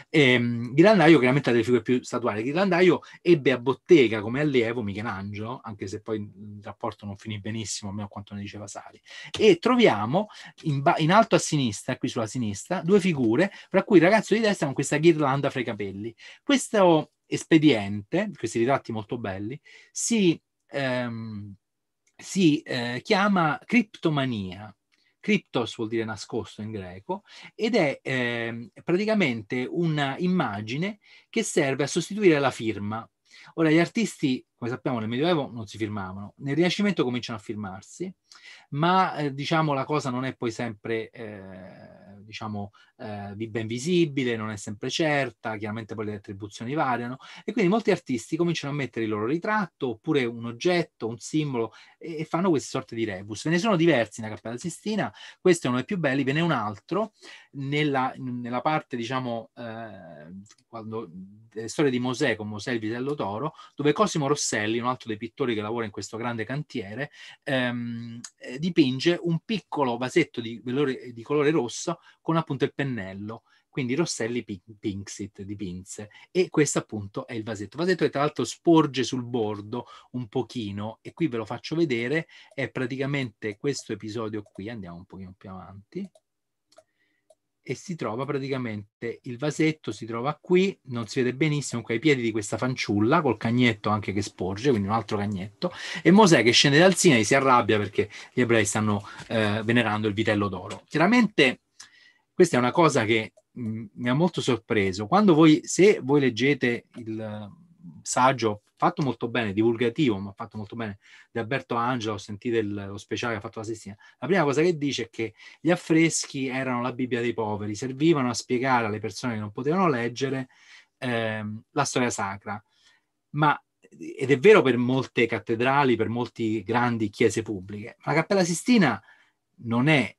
E, ehm, Ghirlandaio chiaramente ha delle figure più statuali. Ghirlandaio ebbe a bottega come allievo Michelangelo, anche se poi il rapporto non finì benissimo, almeno a quanto ne diceva Sari. E troviamo in, ba- in alto a sinistra, qui sulla sinistra, due figure, fra cui il ragazzo di destra con questa ghirlanda fra i capelli. Questo espediente, questi ritratti molto belli, si, ehm, si eh, chiama criptomania Cryptos vuol dire nascosto in greco, ed è eh, praticamente un'immagine che serve a sostituire la firma. Ora, gli artisti, come sappiamo, nel Medioevo non si firmavano, nel Rinascimento cominciano a firmarsi, ma eh, diciamo la cosa non è poi sempre... Eh, diciamo, eh, ben visibile, non è sempre certa, chiaramente poi le attribuzioni variano e quindi molti artisti cominciano a mettere il loro ritratto oppure un oggetto, un simbolo e, e fanno queste sorte di rebus. Ve ne sono diversi nella Cappella Sistina, questo è uno dei più belli, ve ne è un altro nella, nella parte, diciamo, eh, quando, delle storie di Mosè con Mosè il Vitello Toro, dove Cosimo Rosselli, un altro dei pittori che lavora in questo grande cantiere, ehm, eh, dipinge un piccolo vasetto di, di colore rosso con appunto il pennello, quindi Rosselli Pink, di Pinze. E questo appunto è il vasetto. Il vasetto che tra l'altro sporge sul bordo un pochino, e qui ve lo faccio vedere, è praticamente questo episodio qui, andiamo un pochino più avanti, e si trova praticamente il vasetto si trova qui, non si vede benissimo, comunque ai piedi di questa fanciulla col cagnetto anche che sporge, quindi un altro cagnetto e Mosè che scende dal Sinai si arrabbia perché gli ebrei stanno eh, venerando il vitello d'oro. Chiaramente questa è una cosa che mm, mi ha molto sorpreso. Quando voi, se voi leggete il mm, saggio fatto molto bene, divulgativo, ma fatto molto bene, di Alberto Angelo, sentite il, lo speciale che ha fatto la Sistina, la prima cosa che dice è che gli affreschi erano la Bibbia dei poveri, servivano a spiegare alle persone che non potevano leggere ehm, la storia sacra. Ma ed è vero per molte cattedrali, per molte grandi chiese pubbliche, ma la Cappella Sistina non è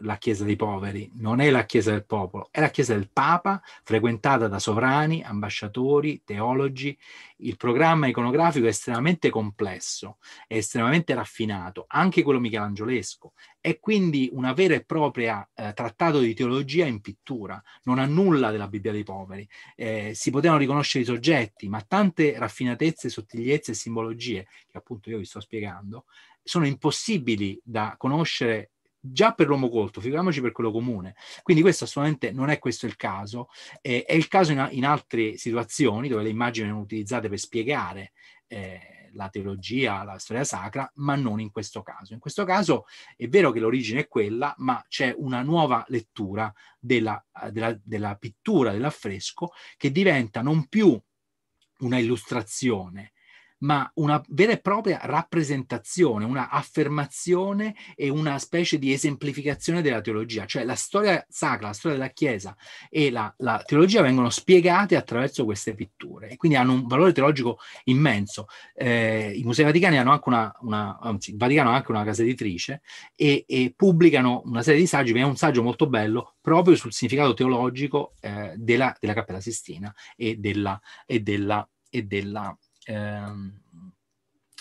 la Chiesa dei poveri, non è la Chiesa del popolo, è la Chiesa del Papa, frequentata da sovrani, ambasciatori, teologi. Il programma iconografico è estremamente complesso, è estremamente raffinato, anche quello michelangiolesco. È quindi una vera e propria eh, trattato di teologia in pittura, non ha nulla della Bibbia dei poveri. Eh, si potevano riconoscere i soggetti, ma tante raffinatezze, sottigliezze e simbologie, che appunto io vi sto spiegando, sono impossibili da conoscere già per l'uomo colto, figuriamoci per quello comune. Quindi questo assolutamente non è questo il caso, eh, è il caso in, in, altre situazioni dove le immagini vengono utilizzate per spiegare eh, la teologia, la storia sacra, ma non in questo caso. In questo caso è vero che l'origine è quella, ma c'è una nuova lettura della, della, della pittura, dell'affresco, che diventa non più una illustrazione, ma una vera e propria rappresentazione, una affermazione e una specie di esemplificazione della teologia, cioè la storia sacra, la storia della Chiesa e la, la teologia vengono spiegate attraverso queste pitture e quindi hanno un valore teologico immenso. Eh, I musei vaticani hanno anche una, una anzi, il Vaticano ha anche una casa editrice e, e pubblicano una serie di saggi, è un saggio molto bello proprio sul significato teologico eh, della, della Cappella Sistina e della, e della, e della ehm,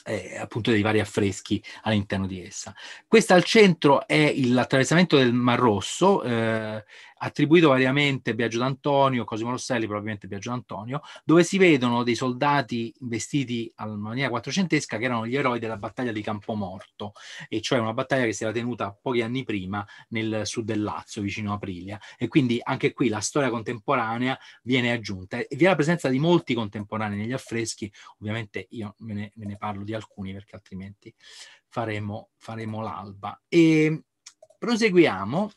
eh, appunto dei vari affreschi all'interno di essa. Questa al centro è il, l'attraversamento del Mar Rosso, eh, attribuito variamente Biagio d'Antonio, Cosimo Rosselli, probabilmente Biagio d'Antonio, dove si vedono dei soldati vestiti alla maniera quattrocentesca che erano gli eroi della battaglia di Campomorto, e cioè una battaglia che si era tenuta pochi anni prima nel sud del Lazio, vicino a Aprilia. E quindi anche qui la storia contemporanea viene aggiunta. E vi è la presenza di molti contemporanei negli affreschi, ovviamente io me ne, ne, parlo di alcuni perché altrimenti faremo, faremo l'alba. E proseguiamo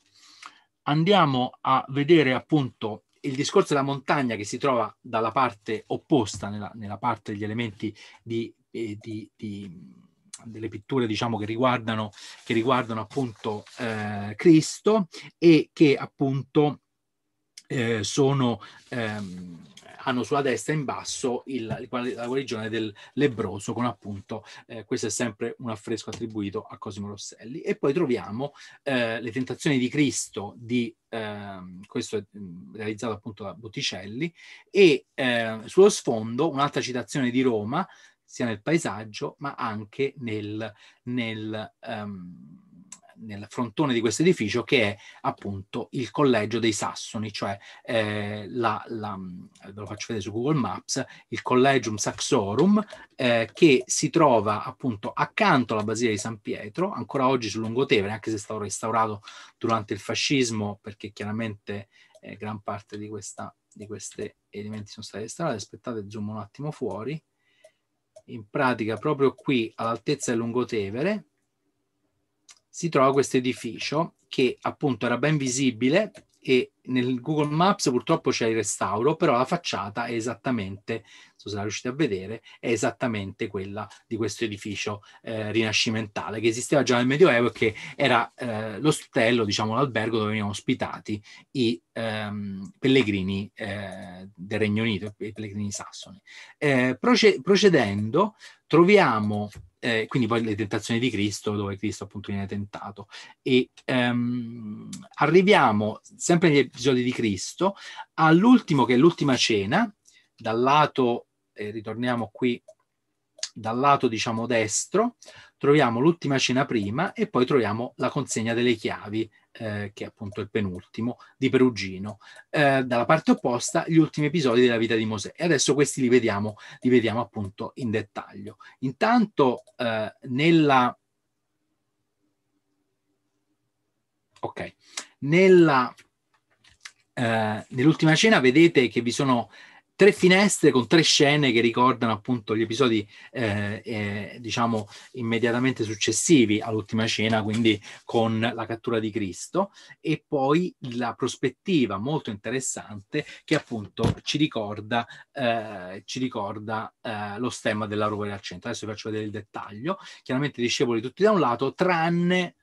andiamo a vedere appunto il discorso della montagna che si trova dalla parte opposta, nella, nella parte degli elementi di, eh, di, di, delle pitture diciamo, che, riguardano, che riguardano appunto eh, Cristo e che appunto eh, sono... Ehm, hanno sulla destra in basso il, la guarigione del lebroso, con appunto, eh, questo è sempre un affresco attribuito a Cosimo Rosselli. E poi troviamo eh, le tentazioni di Cristo di Ehm, questo è mm, realizzato appunto da Botticelli, e eh, sullo sfondo un'altra citazione di Roma, sia nel paesaggio ma anche nel, nel, ehm, nel frontone di questo edificio che è appunto il collegio dei Sassoni, cioè eh, la, la, ve lo faccio vedere su Google Maps, il Collegium Saxorum eh, che si trova appunto accanto alla Basilica di San Pietro, ancora oggi sul Lungotevere, anche se è stato restaurato durante il fascismo perché chiaramente eh, gran parte di, questa, di questi elementi sono stati restaurati. Aspettate, zoom un attimo fuori. In pratica proprio qui all'altezza del Lungotevere si trova questo edificio che appunto era ben visibile e nel Google Maps purtroppo c'è il restauro, però la facciata è esattamente, non so se la riuscite a vedere, è esattamente quella di questo edificio eh, rinascimentale che esisteva già nel Medioevo e che era eh, l'ostello, diciamo l'albergo dove venivano ospitati i ehm, pellegrini eh, del Regno Unito, i pellegrini sassoni. Eh, proce- procedendo troviamo eh, quindi poi le tentazioni di Cristo, dove Cristo appunto viene tentato. E ehm, arriviamo sempre negli, episodi di Cristo, all'ultimo che è l'ultima cena, dal lato, eh, ritorniamo qui, dal lato diciamo destro, troviamo l'ultima cena prima e poi troviamo la consegna delle chiavi, eh, che è appunto il penultimo, di Perugino. Eh, dalla parte opposta gli ultimi episodi della vita di Mosè. E adesso questi li vediamo, li vediamo appunto in dettaglio. Intanto eh, nella... Ok, nella eh, nell'ultima cena vedete che vi sono tre finestre con tre scene che ricordano appunto gli episodi, eh, eh, diciamo, immediatamente successivi all'ultima cena, quindi con la cattura di Cristo, e poi la prospettiva molto interessante che appunto ci ricorda, eh, ci ricorda eh, lo stemma della rovere al centro. Adesso vi faccio vedere il dettaglio. Chiaramente discepoli tutti da un lato, tranne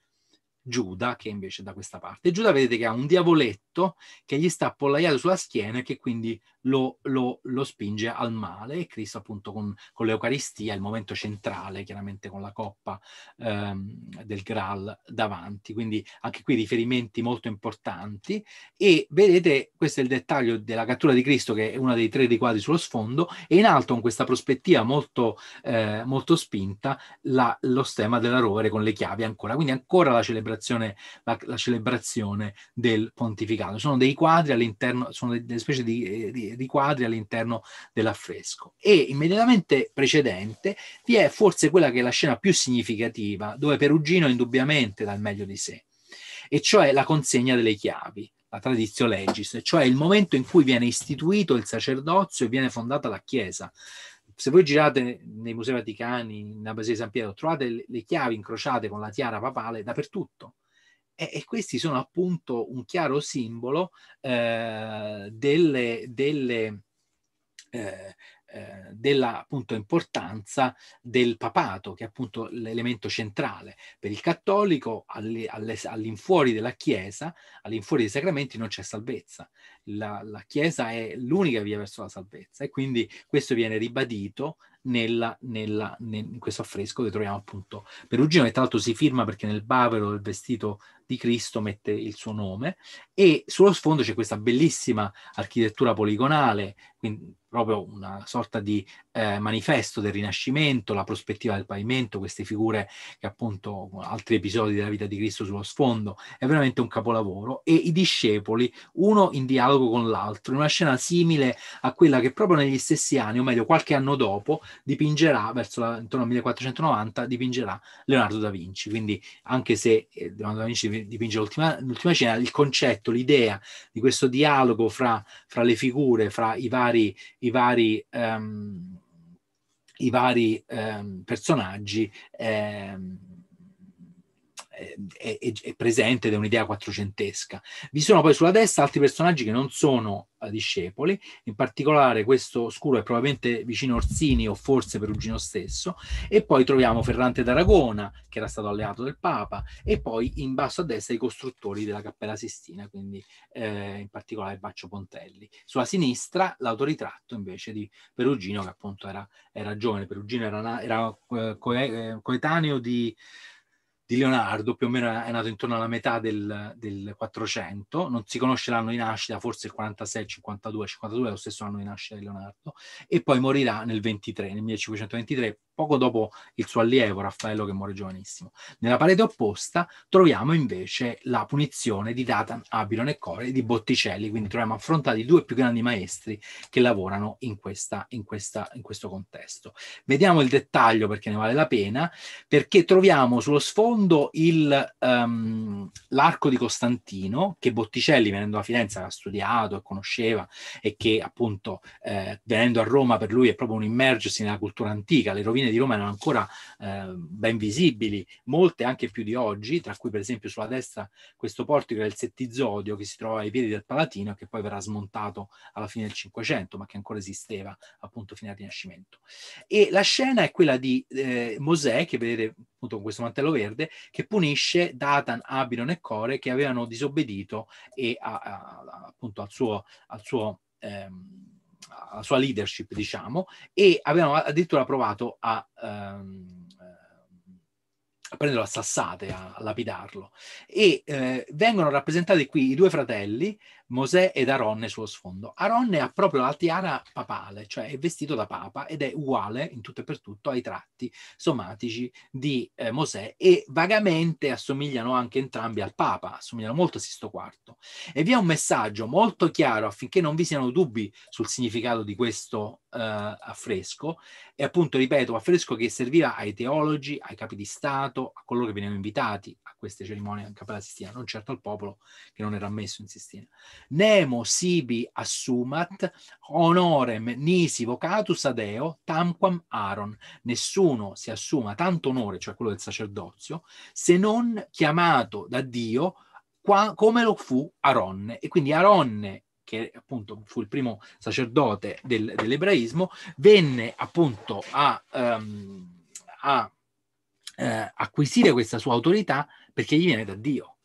Giuda che invece da questa parte. Giuda vedete che ha un diavoletto che gli sta appollaiato sulla schiena e che quindi lo, lo, lo spinge al male e Cristo appunto con, con l'Eucaristia, il momento centrale, chiaramente con la coppa ehm, del Graal davanti, quindi anche qui riferimenti molto importanti e vedete questo è il dettaglio della cattura di Cristo che è uno dei tre riquadri sullo sfondo e in alto con questa prospettiva molto, eh, molto spinta la, lo stemma della rovere con le chiavi ancora, quindi ancora la celebrazione celebrazione, la, la celebrazione del pontificato. Sono dei quadri all'interno, sono delle specie di, eh, di, di quadri all'interno dell'affresco. E immediatamente precedente vi è forse quella che è la scena più significativa, dove Perugino indubbiamente dà il meglio di sé, e cioè la consegna delle chiavi la tradizione legis, cioè il momento in cui viene istituito il sacerdozio e viene fondata la Chiesa se voi girate nei musei vaticani, nella base di San Pietro, trovate le chiavi incrociate con la tiara papale dappertutto. E, e questi sono appunto un chiaro simbolo eh, delle, delle eh, eh, della appunto importanza del papato, che è appunto l'elemento centrale. Per il cattolico, all'infuori della Chiesa, all'infuori dei sacramenti, non c'è salvezza. La, la Chiesa è l'unica via verso la salvezza e quindi questo viene ribadito nella, nella, nel, in questo affresco che troviamo appunto Perugino, che tra l'altro si firma perché nel bavero del vestito di Cristo mette il suo nome e sullo sfondo c'è questa bellissima architettura poligonale, quindi proprio una sorta di eh, manifesto del Rinascimento, la prospettiva del pavimento, queste figure che appunto altri episodi della vita di Cristo sullo sfondo, è veramente un capolavoro e i discepoli uno in dialogo con l'altro, in una scena simile a quella che proprio negli stessi anni, o meglio qualche anno dopo, dipingerà, verso la, intorno al 1490, dipingerà Leonardo da Vinci. Quindi anche se eh, Leonardo da Vinci dipinge l'ultima, l'ultima scena, il concetto, l'idea di questo dialogo fra, fra le figure, fra i vari i vari, um, i vari um, personaggi. Um, è, è, è presente ed è un'idea quattrocentesca. Vi sono poi sulla destra altri personaggi che non sono eh, discepoli, in particolare questo Scuro è probabilmente vicino Orsini o forse Perugino stesso, e poi troviamo Ferrante d'Aragona, che era stato alleato del Papa, e poi in basso a destra i costruttori della Cappella Sistina, quindi eh, in particolare Baccio Pontelli. Sulla sinistra l'autoritratto invece di Perugino, che appunto era, era giovane, Perugino era, era eh, eh, coetaneo di di Leonardo, più o meno è nato intorno alla metà del, del 400, non si conosce l'anno di nascita, forse il 46, 52, 52 è lo stesso anno di nascita di Leonardo, e poi morirà nel 23, nel 1523 poco dopo il suo allievo Raffaello che muore giovanissimo. Nella parete opposta troviamo invece la punizione di Datan, Abilon e Core di Botticelli, quindi troviamo affrontati i due più grandi maestri che lavorano in, questa, in, questa, in questo contesto. Vediamo il dettaglio perché ne vale la pena, perché troviamo sullo sfondo il, um, l'arco di Costantino che Botticelli venendo a Firenze aveva studiato e conosceva e che appunto eh, venendo a Roma per lui è proprio un immergersi nella cultura antica, le rovine di Roma erano ancora eh, ben visibili, molte anche più di oggi, tra cui per esempio sulla destra questo portico del Settizodio che si trova ai piedi del Palatino e che poi verrà smontato alla fine del Cinquecento, ma che ancora esisteva appunto fino al Rinascimento. E la scena è quella di eh, Mosè, che vedete appunto con questo mantello verde, che punisce Datan, Abilon e Core che avevano disobbedito e a, a, appunto al suo, al suo ehm, alla sua leadership, diciamo, e abbiamo addirittura provato a, ehm, eh, a prenderlo a sassate, a, a lapidarlo. E eh, vengono rappresentati qui i due fratelli Mosè ed Aronne sullo sfondo. Aronne ha proprio la tiara papale, cioè è vestito da papa ed è uguale in tutto e per tutto ai tratti somatici di eh, Mosè e vagamente assomigliano anche entrambi al papa, assomigliano molto a Sisto IV. E vi è un messaggio molto chiaro affinché non vi siano dubbi sul significato di questo eh, affresco e appunto ripeto, affresco che serviva ai teologi, ai capi di Stato, a coloro che venivano invitati a queste cerimonie in Cappella Sistina, non certo al popolo che non era ammesso in Sistina. Nemo sibi assumat, honorem nisi vocatus adeo, tamquam Aaron. Nessuno si assuma tanto onore, cioè quello del sacerdozio, se non chiamato da Dio qua, come lo fu Aronne. E quindi Aronne che appunto fu il primo sacerdote del, dell'ebraismo, venne appunto a, um, a eh, acquisire questa sua autorità perché gli viene da Dio.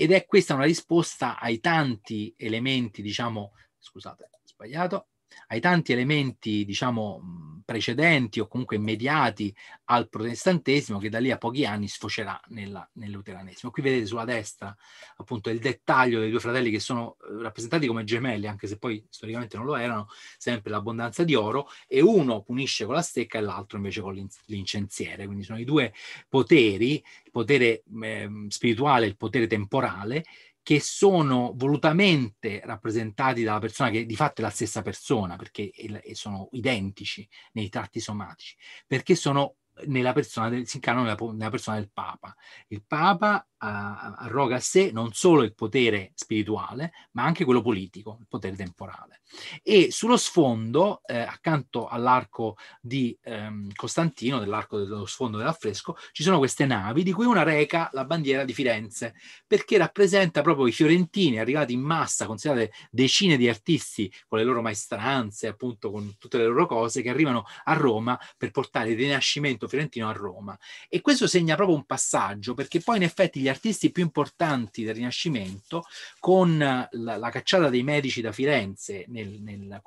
Ed è questa una risposta ai tanti elementi, diciamo, scusate, sbagliato, ai tanti elementi, diciamo, precedenti o comunque mediati al protestantesimo che da lì a pochi anni sfocerà nella, nel luteranesimo. Qui vedete sulla destra appunto il dettaglio dei due fratelli che sono eh, rappresentati come gemelli, anche se poi storicamente non lo erano, sempre l'abbondanza di oro e uno punisce con la stecca e l'altro invece con l'incensiere, quindi sono i due poteri, il potere eh, spirituale e il potere temporale che sono volutamente rappresentati dalla persona che di fatto è la stessa persona, perché sono identici nei tratti somatici, perché sono nella persona del, si incarnano nella, nella persona del Papa. Il Papa arroga a sé non solo il potere spirituale, ma anche quello politico, il potere temporale. E sullo sfondo, eh, accanto all'arco di ehm, Costantino, dell'arco dello sfondo dell'affresco, ci sono queste navi, di cui una reca la bandiera di Firenze, perché rappresenta proprio i fiorentini arrivati in massa, considerate decine di artisti con le loro maestranze, appunto con tutte le loro cose, che arrivano a Roma per portare il rinascimento fiorentino a Roma. E questo segna proprio un passaggio, perché poi in effetti gli degli artisti più importanti del Rinascimento, con la, la cacciata dei medici da Firenze nel, nel, la,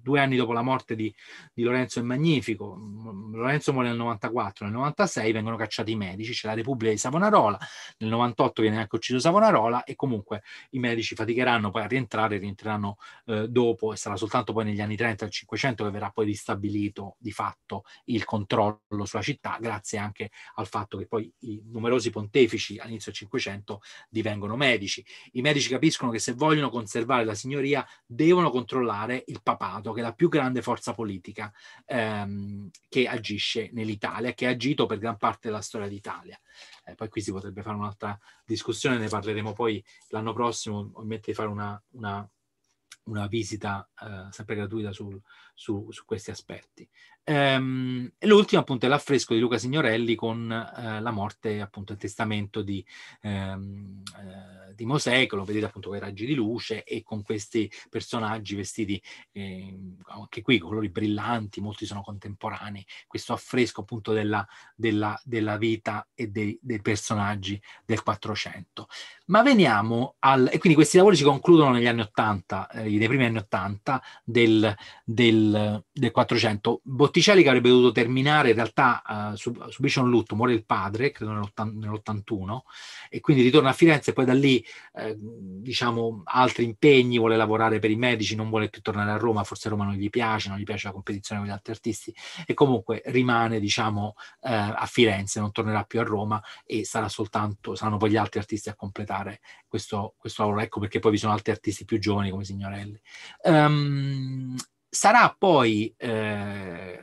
due anni dopo la morte di, di, Lorenzo il Magnifico. Mm, Lorenzo muore nel 94, nel 96 vengono cacciati i medici, c'è la Repubblica di Savonarola, nel 98 viene anche ucciso Savonarola e comunque i medici faticheranno poi a rientrare, rientreranno eh, dopo e sarà soltanto poi negli anni 30 al 500 che verrà poi ristabilito di fatto il controllo sulla città, grazie anche al fatto che poi i numerosi pontefici all'inizio del Cinquecento divengono medici. I medici capiscono che se vogliono conservare la signoria devono controllare il papato, che è la più grande forza politica ehm, che agisce nell'Italia, che ha agito per gran parte della storia d'Italia. Eh, poi qui si potrebbe fare un'altra discussione, ne parleremo poi l'anno prossimo, ovviamente di fare una, una, una visita eh, sempre gratuita sul, su, su questi aspetti. Ehm, l'ultimo appunto è l'affresco di Luca Signorelli con eh, la morte appunto il testamento di, ehm, eh, di Mosè, che lo vedete appunto con i raggi di luce e con questi personaggi vestiti eh, anche qui colori brillanti, molti sono contemporanei, questo affresco appunto della, della, della vita e dei, dei personaggi del 400. Ma veniamo al... e quindi questi lavori si concludono negli anni 80, eh, nei primi anni 80 del, del del, del 400. Botticelli che avrebbe dovuto terminare, in realtà uh, sub, subisce un lutto, muore il padre, credo nell'81, e quindi ritorna a Firenze poi da lì, eh, diciamo, altri impegni, vuole lavorare per i medici, non vuole più tornare a Roma, forse Roma non gli piace, non gli piace la competizione con gli altri artisti, e comunque rimane, diciamo, eh, a Firenze, non tornerà più a Roma e sarà soltanto, saranno poi gli altri artisti a completare questo, questo lavoro. Ecco perché poi vi sono altri artisti più giovani come Signorelli. Um, sarà poi, eh,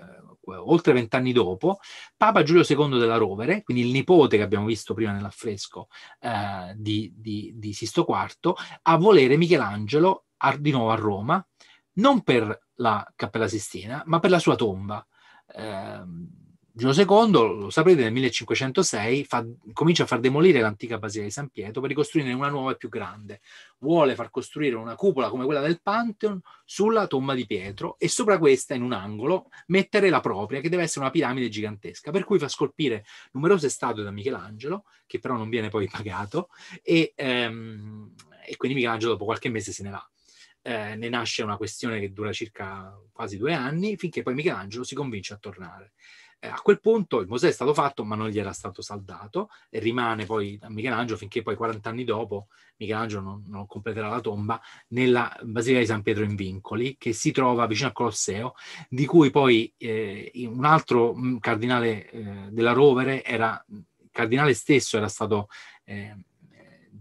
oltre vent'anni dopo, Papa Giulio II della Rovere, quindi il nipote che abbiamo visto prima nell'affresco eh, di, di, di Sisto IV, a volere Michelangelo a, di nuovo a Roma, non per la Cappella Sistina, ma per la sua tomba. Eh, Gio II, lo saprete, nel 1506 fa, comincia a far demolire l'antica basilica di San Pietro per ricostruirne una nuova e più grande. Vuole far costruire una cupola come quella del Pantheon sulla tomba di Pietro e sopra questa, in un angolo, mettere la propria, che deve essere una piramide gigantesca. Per cui fa scolpire numerose statue da Michelangelo, che però non viene poi pagato, e, ehm, e quindi Michelangelo dopo qualche mese se ne va. Eh, ne nasce una questione che dura circa quasi due anni, finché poi Michelangelo si convince a tornare. Eh, a quel punto il museo è stato fatto ma non gli era stato saldato e rimane poi a Michelangelo finché poi 40 anni dopo Michelangelo non, non, completerà la tomba nella Basilica di San Pietro in Vincoli che si trova vicino al Colosseo di cui poi eh, un altro mm, cardinale eh, della Rovere era, mm, cardinale stesso era stato eh,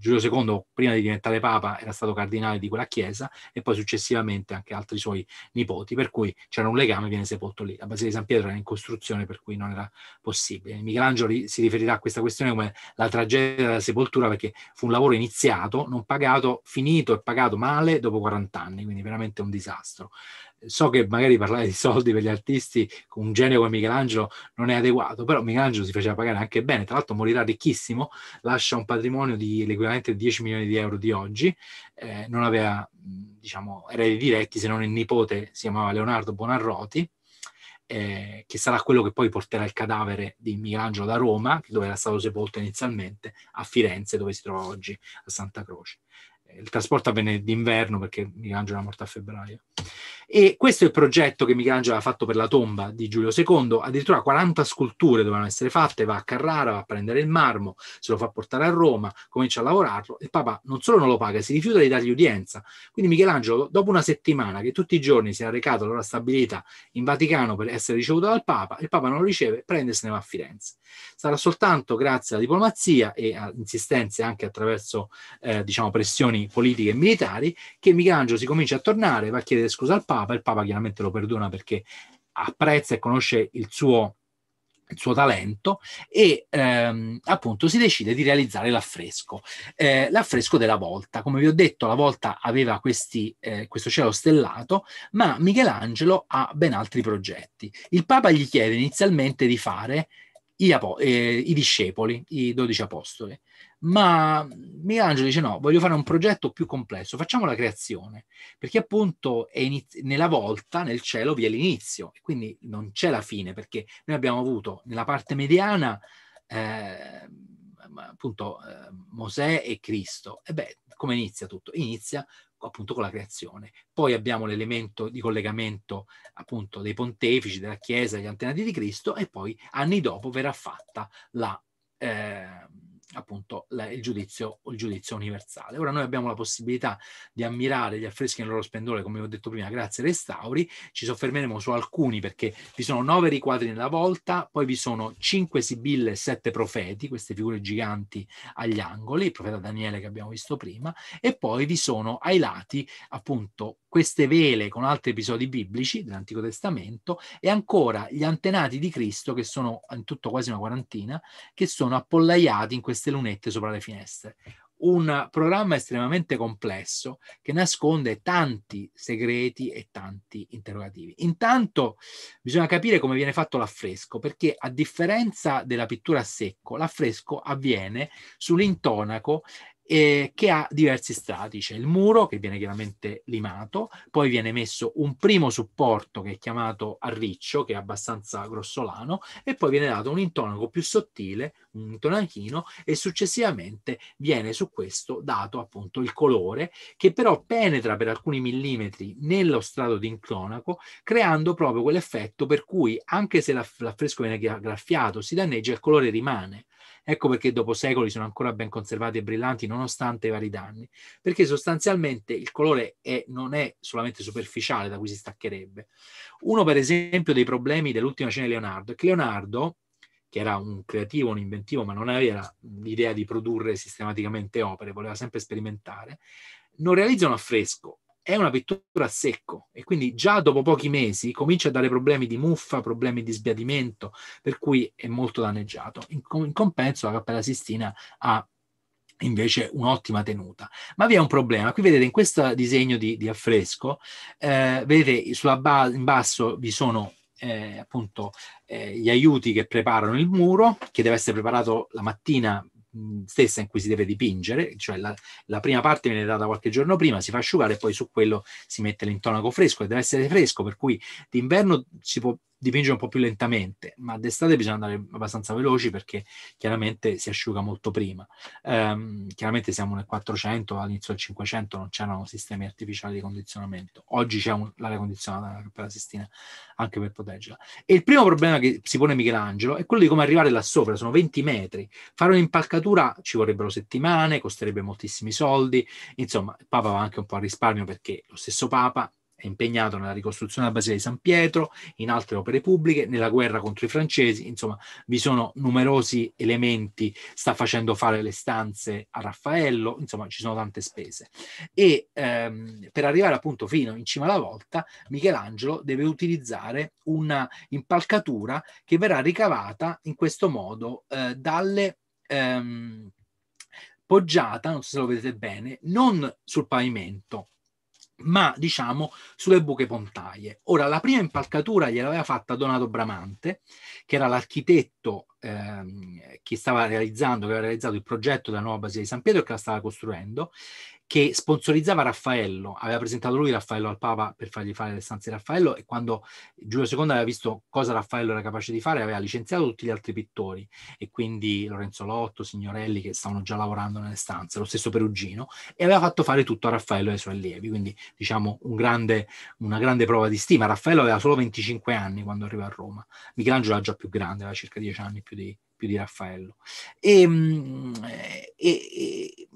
Giulio II, prima di diventare papa, era stato cardinale di quella chiesa e poi successivamente anche altri suoi nipoti, per cui c'era un legame e viene sepolto lì. La Basilica di San Pietro era in costruzione, per cui non era possibile. Michelangelo si riferirà a questa questione come la tragedia della sepoltura, perché fu un lavoro iniziato, non pagato, finito e pagato male dopo 40 anni, quindi veramente un disastro so che magari parlare di soldi per gli artisti con un genio come Michelangelo non è adeguato, però Michelangelo si faceva pagare anche bene, tra l'altro morirà ricchissimo, lascia un patrimonio di l'equivalente di 10 milioni di euro di oggi, eh, non aveva diciamo eredi diretti se non il nipote, si chiamava Leonardo Bonarroti, eh, che sarà quello che poi porterà il cadavere di Michelangelo da Roma, dove era stato sepolto inizialmente, a Firenze, dove si trova oggi, a Santa Croce. Eh, il trasporto avvenne d'inverno perché Michelangelo era morto a febbraio. E questo è il progetto che Michelangelo ha fatto per la tomba di Giulio II. Addirittura 40 sculture dovevano essere fatte, va a Carrara, va a prendere il marmo, se lo fa portare a Roma, comincia a lavorarlo. Il Papa non solo non lo paga, si rifiuta di dargli udienza. Quindi Michelangelo, dopo una settimana che tutti i giorni si era recato all'ora stabilita in Vaticano per essere ricevuto dal Papa, il Papa non lo riceve, prende e se ne va a Firenze. Sarà soltanto grazie alla diplomazia e a insistenze anche attraverso eh, diciamo, pressioni politiche e militari che Michelangelo si comincia a tornare, va a chiedere scusa al Papa Papa, il Papa chiaramente lo perdona perché apprezza e conosce il suo, il suo talento e ehm, appunto si decide di realizzare l'affresco, eh, l'affresco della volta. Come vi ho detto, la volta aveva questi, eh, questo cielo stellato, ma Michelangelo ha ben altri progetti. Il Papa gli chiede inizialmente di fare i, eh, i discepoli, i dodici apostoli ma Michelangelo dice no, voglio fare un progetto più complesso, facciamo la creazione, perché appunto iniz- nella volta, nel cielo, vi è l'inizio, e quindi non c'è la fine, perché noi abbiamo avuto nella parte mediana eh, appunto eh, Mosè e Cristo, e beh, come inizia tutto? Inizia appunto con la creazione. Poi abbiamo l'elemento di collegamento appunto dei pontefici, della Chiesa, degli antenati di Cristo e poi anni dopo verrà fatta la, eh, appunto la, il, giudizio, il, giudizio, universale. Ora noi abbiamo la possibilità di ammirare gli affreschi nel loro splendore, come vi ho detto prima, grazie ai restauri, ci soffermeremo su alcuni perché vi sono nove riquadri nella volta, poi vi sono cinque sibille e sette profeti, queste figure giganti agli angoli, il profeta Daniele che abbiamo visto prima, e poi vi sono ai lati appunto queste vele con altri episodi biblici dell'Antico Testamento e ancora gli antenati di Cristo, che sono in tutto quasi una quarantina, che sono appollaiati in queste queste lunette sopra le finestre. Un programma estremamente complesso che nasconde tanti segreti e tanti interrogativi. Intanto bisogna capire come viene fatto l'affresco, perché a differenza della pittura a secco, l'affresco avviene sull'intonaco eh, che ha diversi strati. C'è il muro che viene chiaramente limato, poi viene messo un primo supporto che è chiamato arriccio, che è abbastanza grossolano, e poi viene dato un intonaco più sottile, un intonachino, e successivamente viene su questo dato appunto il colore, che però penetra per alcuni millimetri nello strato di intonaco, creando proprio quell'effetto per cui anche se l'affresco viene graffiato, si danneggia, il colore rimane. Ecco perché dopo secoli sono ancora ben conservati e brillanti nonostante i vari danni, perché sostanzialmente il colore è, non è solamente superficiale da cui si staccherebbe. Uno per esempio dei problemi dell'ultima cena di Leonardo è che Leonardo, che era un creativo, un inventivo, ma non aveva l'idea di produrre sistematicamente opere, voleva sempre sperimentare, non realizza un affresco, è una pittura a secco e quindi già dopo pochi mesi comincia a dare problemi di muffa, problemi di sbiadimento, per cui è molto danneggiato. In, in compenso la Cappella Sistina ha invece un'ottima tenuta. Ma vi è un problema. Qui vedete in questo disegno di, di affresco, eh, vedete sulla ba- in basso vi sono eh, appunto eh, gli aiuti che preparano il muro, che deve essere preparato la mattina stessa in cui si deve dipingere, cioè la, la, prima parte viene data qualche giorno prima, si fa asciugare e poi su quello si mette l'intonaco fresco, e deve essere fresco, per cui d'inverno si può dipinge un po' più lentamente, ma d'estate bisogna andare abbastanza veloci perché chiaramente si asciuga molto prima. Um, chiaramente siamo nel 400, all'inizio del 500 non c'erano sistemi artificiali di condizionamento. Oggi c'è un, l'aria condizionata per la Sistina anche per proteggerla. E il primo problema che si pone Michelangelo è quello di come arrivare là sopra, sono 20 metri. Fare un'impalcatura ci vorrebbero settimane, costerebbe moltissimi soldi. Insomma, il Papa va anche un po' a risparmio perché lo stesso Papa è impegnato nella ricostruzione della Basilica di San Pietro, in altre opere pubbliche, nella guerra contro i francesi, insomma vi sono numerosi elementi, sta facendo fare le stanze a Raffaello, insomma ci sono tante spese. E ehm, per arrivare appunto fino in cima alla volta, Michelangelo deve utilizzare una impalcatura che verrà ricavata in questo modo eh, dalle... Ehm, poggiata, non so se lo vedete bene, non sul pavimento, ma diciamo sulle buche pontaie. Ora, la prima impalcatura gliel'aveva fatta Donato Bramante, che era l'architetto ehm, che stava realizzando, che aveva realizzato il progetto della nuova Basile di San Pietro e che la stava costruendo, che sponsorizzava Raffaello, aveva presentato lui Raffaello al Papa per fargli fare le stanze di Raffaello e quando Giulio II aveva visto cosa Raffaello era capace di fare aveva licenziato tutti gli altri pittori e quindi Lorenzo Lotto, Signorelli che stavano già lavorando nelle stanze, lo stesso Perugino e aveva fatto fare tutto a Raffaello e ai suoi allievi, quindi diciamo un grande, una grande prova di stima. Raffaello aveva solo 25 anni quando arriva a Roma, Michelangelo era già più grande, aveva circa 10 anni più di, più di Raffaello. Ehm, eh, e, e, e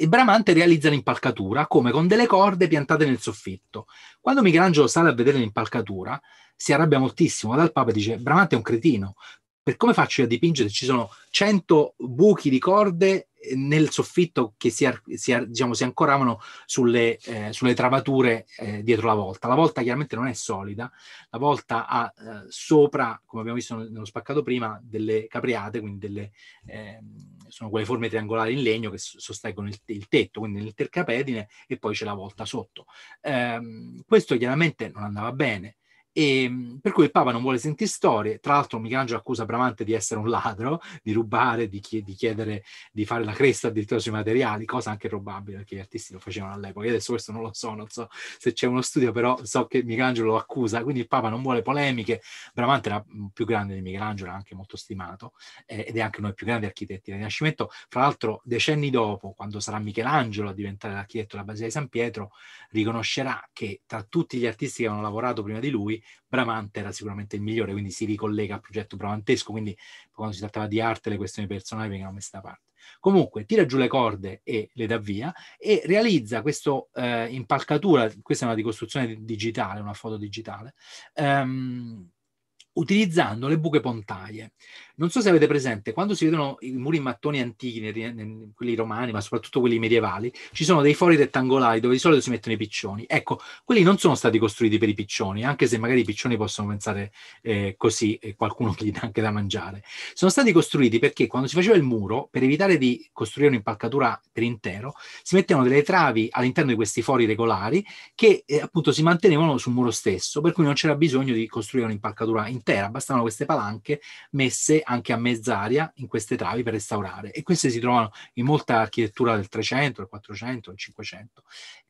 e Bramante realizza l'impalcatura come con delle corde piantate nel soffitto. Quando Michelangelo sale a vedere l'impalcatura, si arrabbia moltissimo dal Papa e dice Bramante è un cretino, per come faccio a dipingere? Ci sono 100 buchi di corde eh, nel soffitto che si, si, diciamo, si ancoravano sulle, eh, sulle travature eh, dietro la volta. La volta chiaramente non è solida, la volta ha eh, sopra, come abbiamo visto nello spaccato prima, delle capriate, quindi delle, ehm, sono quelle forme triangolari in legno che sostengono il, il tetto, quindi nel tercapedine, e poi c'è la volta sotto. Ehm, questo chiaramente non andava bene. E, ehm, per cui il Papa non vuole sentire storie, tra l'altro Michelangelo accusa Bramante di essere un ladro, di rubare, di, chied- di chiedere di fare la cresta addirittura sui materiali, cosa anche probabile perché gli artisti lo facevano all'epoca, io adesso questo non lo so, non so se c'è uno studio, però so che Michelangelo lo accusa, quindi il Papa non vuole polemiche, Bramante era più grande di Michelangelo, era anche molto stimato eh, ed è anche uno dei più grandi architetti del Rinascimento, fra l'altro decenni dopo, quando sarà Michelangelo a diventare l'architetto della Basilica di San Pietro, riconoscerà che tra tutti gli artisti che avevano lavorato prima di lui, Bramante era sicuramente il migliore, quindi si ricollega al progetto bramantesco, quindi quando si trattava di arte le questioni personali vengono messe da parte. Comunque tira giù le corde e le dà via e realizza questa eh, impalcatura, questa è una ricostruzione digitale, una foto digitale, ehm, utilizzando le buche pontaie. Non so se avete presente, quando si vedono i muri in mattoni antichi, nei, nei, quelli romani, ma soprattutto quelli medievali, ci sono dei fori rettangolari dove di solito si mettono i piccioni. Ecco, quelli non sono stati costruiti per i piccioni, anche se magari i piccioni possono pensare eh, così e qualcuno gli dà anche da mangiare. Sono stati costruiti perché quando si faceva il muro, per evitare di costruire un'impalcatura per intero, si mettevano delle travi all'interno di questi fori regolari che eh, appunto si mantenevano sul muro stesso, per cui non c'era bisogno di costruire un'impalcatura intera, bastavano queste palanche messe anche a mezz'aria in queste travi per restaurare e queste si trovano in molta architettura del 300, del 400, del 500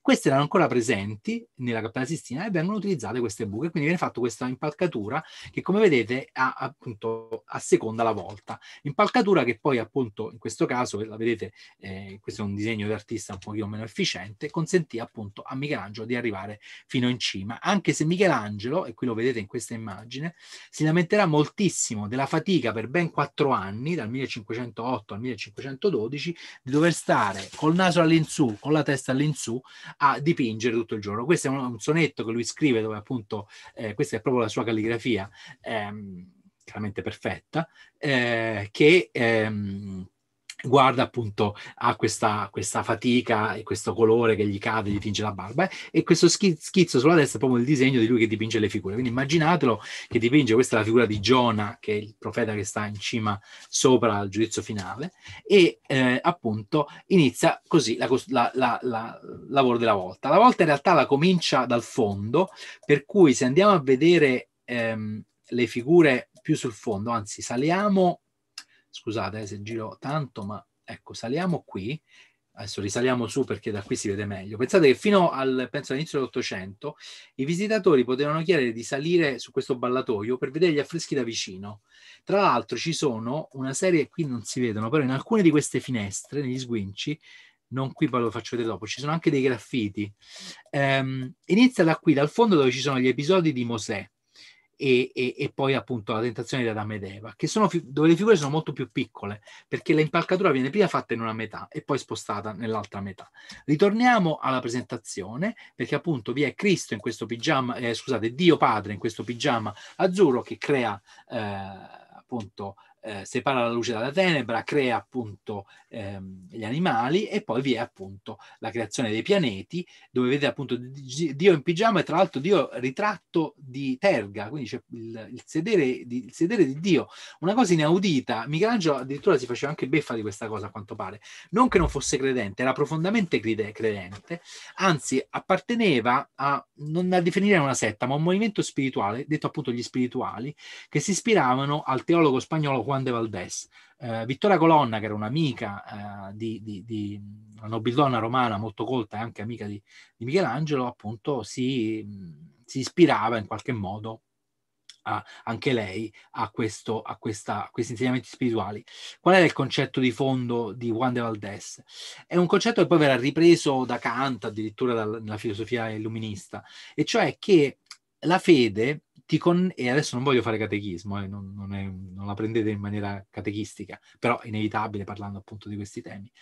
queste erano ancora presenti nella Cappella Sistina e vengono utilizzate queste buche, quindi viene fatta questa impalcatura che come vedete ha appunto a seconda la volta. Impalcatura che poi appunto in questo caso, la vedete, eh, questo è un disegno di artista un pochino meno efficiente, consentì appunto a Michelangelo di arrivare fino in cima, anche se Michelangelo, e qui lo vedete in questa immagine, si lamenterà moltissimo della fatica per ben quattro anni, dal 1508 al 1512, di dover stare col naso all'insù, con la testa all'insù, a dipingere tutto il giorno. Questo è un, un sonetto che lui scrive dove appunto, eh, questa è proprio la sua calligrafia, ehm, chiaramente perfetta, eh, che... Ehm, guarda appunto a questa, questa, fatica e questo colore che gli cade, gli tinge la barba eh, e questo schizzo sulla destra è proprio il disegno di lui che dipinge le figure, quindi immaginatelo che dipinge, questa è la figura di Giona che è il profeta che sta in cima sopra al giudizio finale e eh, appunto inizia così la, la, la, la, lavoro della volta, la volta in realtà la comincia dal fondo per cui se andiamo a vedere ehm, le figure più sul fondo, anzi saliamo scusate eh, se giro tanto, ma ecco, saliamo qui, adesso risaliamo su perché da qui si vede meglio. Pensate che fino al, all'inizio dell'Ottocento i visitatori potevano chiedere di salire su questo ballatoio per vedere gli affreschi da vicino. Tra l'altro ci sono una serie, qui non si vedono, però in alcune di queste finestre, negli sguinci, non qui poi lo faccio vedere dopo, ci sono anche dei graffiti. Ehm, inizia da qui, dal fondo dove ci sono gli episodi di Mosè e, e, e, poi appunto la tentazione di Adamo ed Eva, che sono fi- dove le figure sono molto più piccole, perché l'impalcatura viene prima fatta in una metà e poi spostata nell'altra metà. Ritorniamo alla presentazione, perché appunto vi è Cristo in questo pigiama, eh, scusate, Dio Padre in questo pigiama azzurro che crea eh, appunto eh, separa la luce dalla tenebra, crea appunto ehm, gli animali e poi vi è appunto la creazione dei pianeti, dove vedete appunto Dio in pigiama e tra l'altro Dio ritratto di terga, quindi c'è il, il, sedere di, il sedere di Dio, una cosa inaudita. Michelangelo addirittura si faceva anche beffa di questa cosa a quanto pare, non che non fosse credente, era profondamente credente, anzi apparteneva a, non da definire una setta, ma un movimento spirituale, detto appunto gli spirituali, che si ispiravano al teologo spagnolo Juan de Valdés. Eh, Vittoria Colonna, che era un'amica eh, di, di, di, una nobildonna romana molto colta e anche amica di, di Michelangelo, appunto si, si, ispirava in qualche modo a, anche lei a, questo, a, questa, a, questi insegnamenti spirituali. Qual era il concetto di fondo di Juan de Valdés? È un concetto che poi verrà ripreso da Kant, addirittura dalla, dalla filosofia illuminista, e cioè che la fede ti e adesso non voglio fare catechismo, eh, non, non, è, non, la prendete in maniera catechistica, però è inevitabile parlando appunto di questi temi.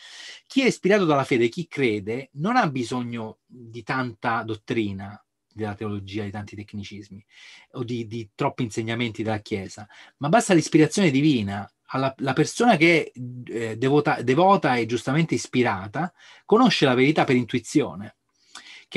Chi è ispirato dalla fede, chi crede, non ha bisogno di tanta dottrina della teologia, di tanti tecnicismi o di, di troppi insegnamenti della Chiesa, ma basta l'ispirazione divina alla, la persona che è eh, devota, devota e giustamente ispirata conosce la verità per intuizione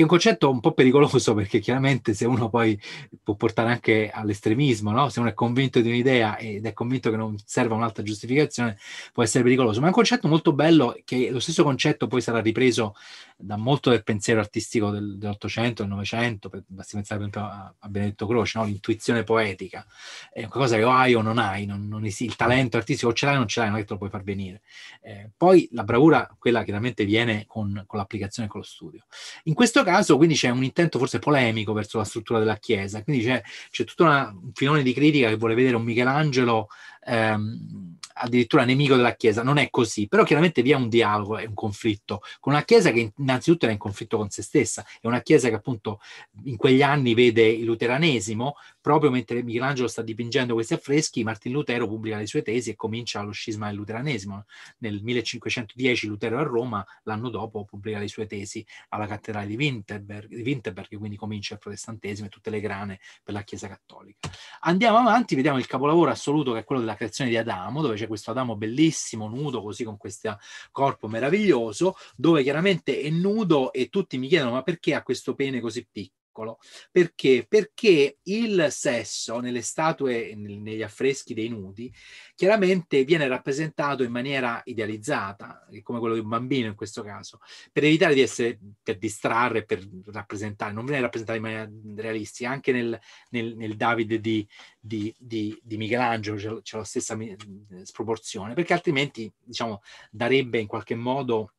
che è un concetto un po' pericoloso perché chiaramente se uno poi può portare anche all'estremismo, no? se uno è convinto di un'idea ed è convinto che non serva un'altra giustificazione, può essere pericoloso, ma è un concetto molto bello che lo stesso concetto poi sarà ripreso da molto del pensiero artistico del, dell'Ottocento, del Novecento, basti pensare per esempio a, a Benedetto Croce, no? l'intuizione poetica, è qualcosa che o hai o non hai, non, non esiste, il talento artistico o ce l'hai o non ce l'hai, non è che te lo puoi far venire. Eh, poi la bravura, quella chiaramente viene con, con l'applicazione e con lo studio. In questo caso caso quindi c'è un intento forse polemico verso la struttura della Chiesa, quindi c'è, c'è tutto una, un filone di critica che vuole vedere un Michelangelo ehm, addirittura nemico della Chiesa, non è così, però chiaramente vi è un dialogo e un conflitto con una Chiesa che innanzitutto era in conflitto con se stessa, è una Chiesa che appunto in quegli anni vede il luteranesimo Proprio mentre Michelangelo sta dipingendo questi affreschi, Martin Lutero pubblica le sue tesi e comincia lo scisma del luteranesimo. Nel 1510 Lutero a Roma, l'anno dopo pubblica le sue tesi alla cattedrale di Winterberg, di Winterberg quindi comincia il protestantesimo e tutte le grane per la Chiesa Cattolica. Andiamo avanti, vediamo il capolavoro assoluto che è quello della creazione di Adamo, dove c'è questo Adamo bellissimo, nudo, così con questo corpo meraviglioso, dove chiaramente è nudo e tutti mi chiedono ma perché ha questo pene così piccolo? piccolo. Perché? Perché il sesso nelle statue, negli affreschi dei nudi, chiaramente viene rappresentato in maniera idealizzata, come quello di un bambino in questo caso, per evitare di essere, per distrarre, per rappresentare, non viene rappresentato in maniera realistica, anche nel, nel, nel Davide di, di, di, di Michelangelo c'è, la stessa sproporzione, perché altrimenti, diciamo, darebbe in qualche modo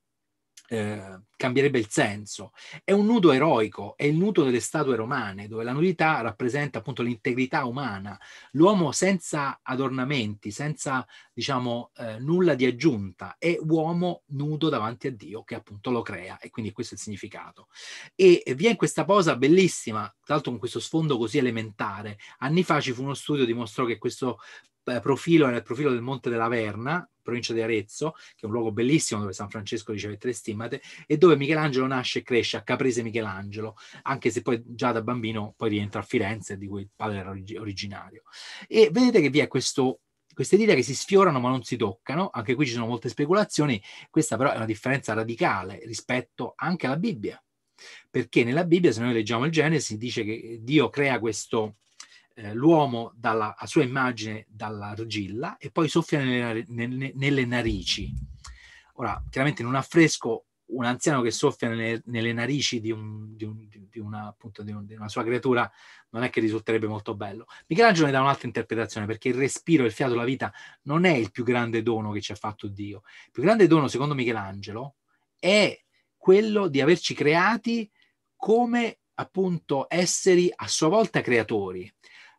eh, cambierebbe il senso. È un nudo eroico, è il nudo delle statue romane, dove la nudità rappresenta appunto l'integrità umana, l'uomo senza adornamenti, senza diciamo eh, nulla di aggiunta, è uomo nudo davanti a Dio che appunto lo crea e quindi questo è il significato. E vi è in questa posa bellissima, tra l'altro con questo sfondo così elementare, anni fa ci fu uno studio che dimostrò che questo eh, profilo è nel profilo del Monte della Verna, provincia di Arezzo, che è un luogo bellissimo dove San Francesco riceve tre stimmate e dove Michelangelo nasce e cresce a Caprese Michelangelo, anche se poi già da bambino poi rientra a Firenze, di cui il padre era originario. E vedete che vi è questo queste dita che si sfiorano ma non si toccano, anche qui ci sono molte speculazioni, questa però è una differenza radicale rispetto anche alla Bibbia, perché nella Bibbia se noi leggiamo il Genesi dice che Dio crea questo, eh, l'uomo dalla, a sua immagine dall'argilla e poi soffia nelle, nelle, nelle narici. Ora, chiaramente in un affresco un anziano che soffia nelle, nelle narici di, un, di, un, di, una, appunto, di, un, di, una, sua creatura non è che risulterebbe molto bello. Michelangelo ne dà un'altra interpretazione perché il respiro, il fiato, la vita non è il più grande dono che ci ha fatto Dio. Il più grande dono, secondo Michelangelo, è quello di averci creati come appunto esseri a sua volta creatori.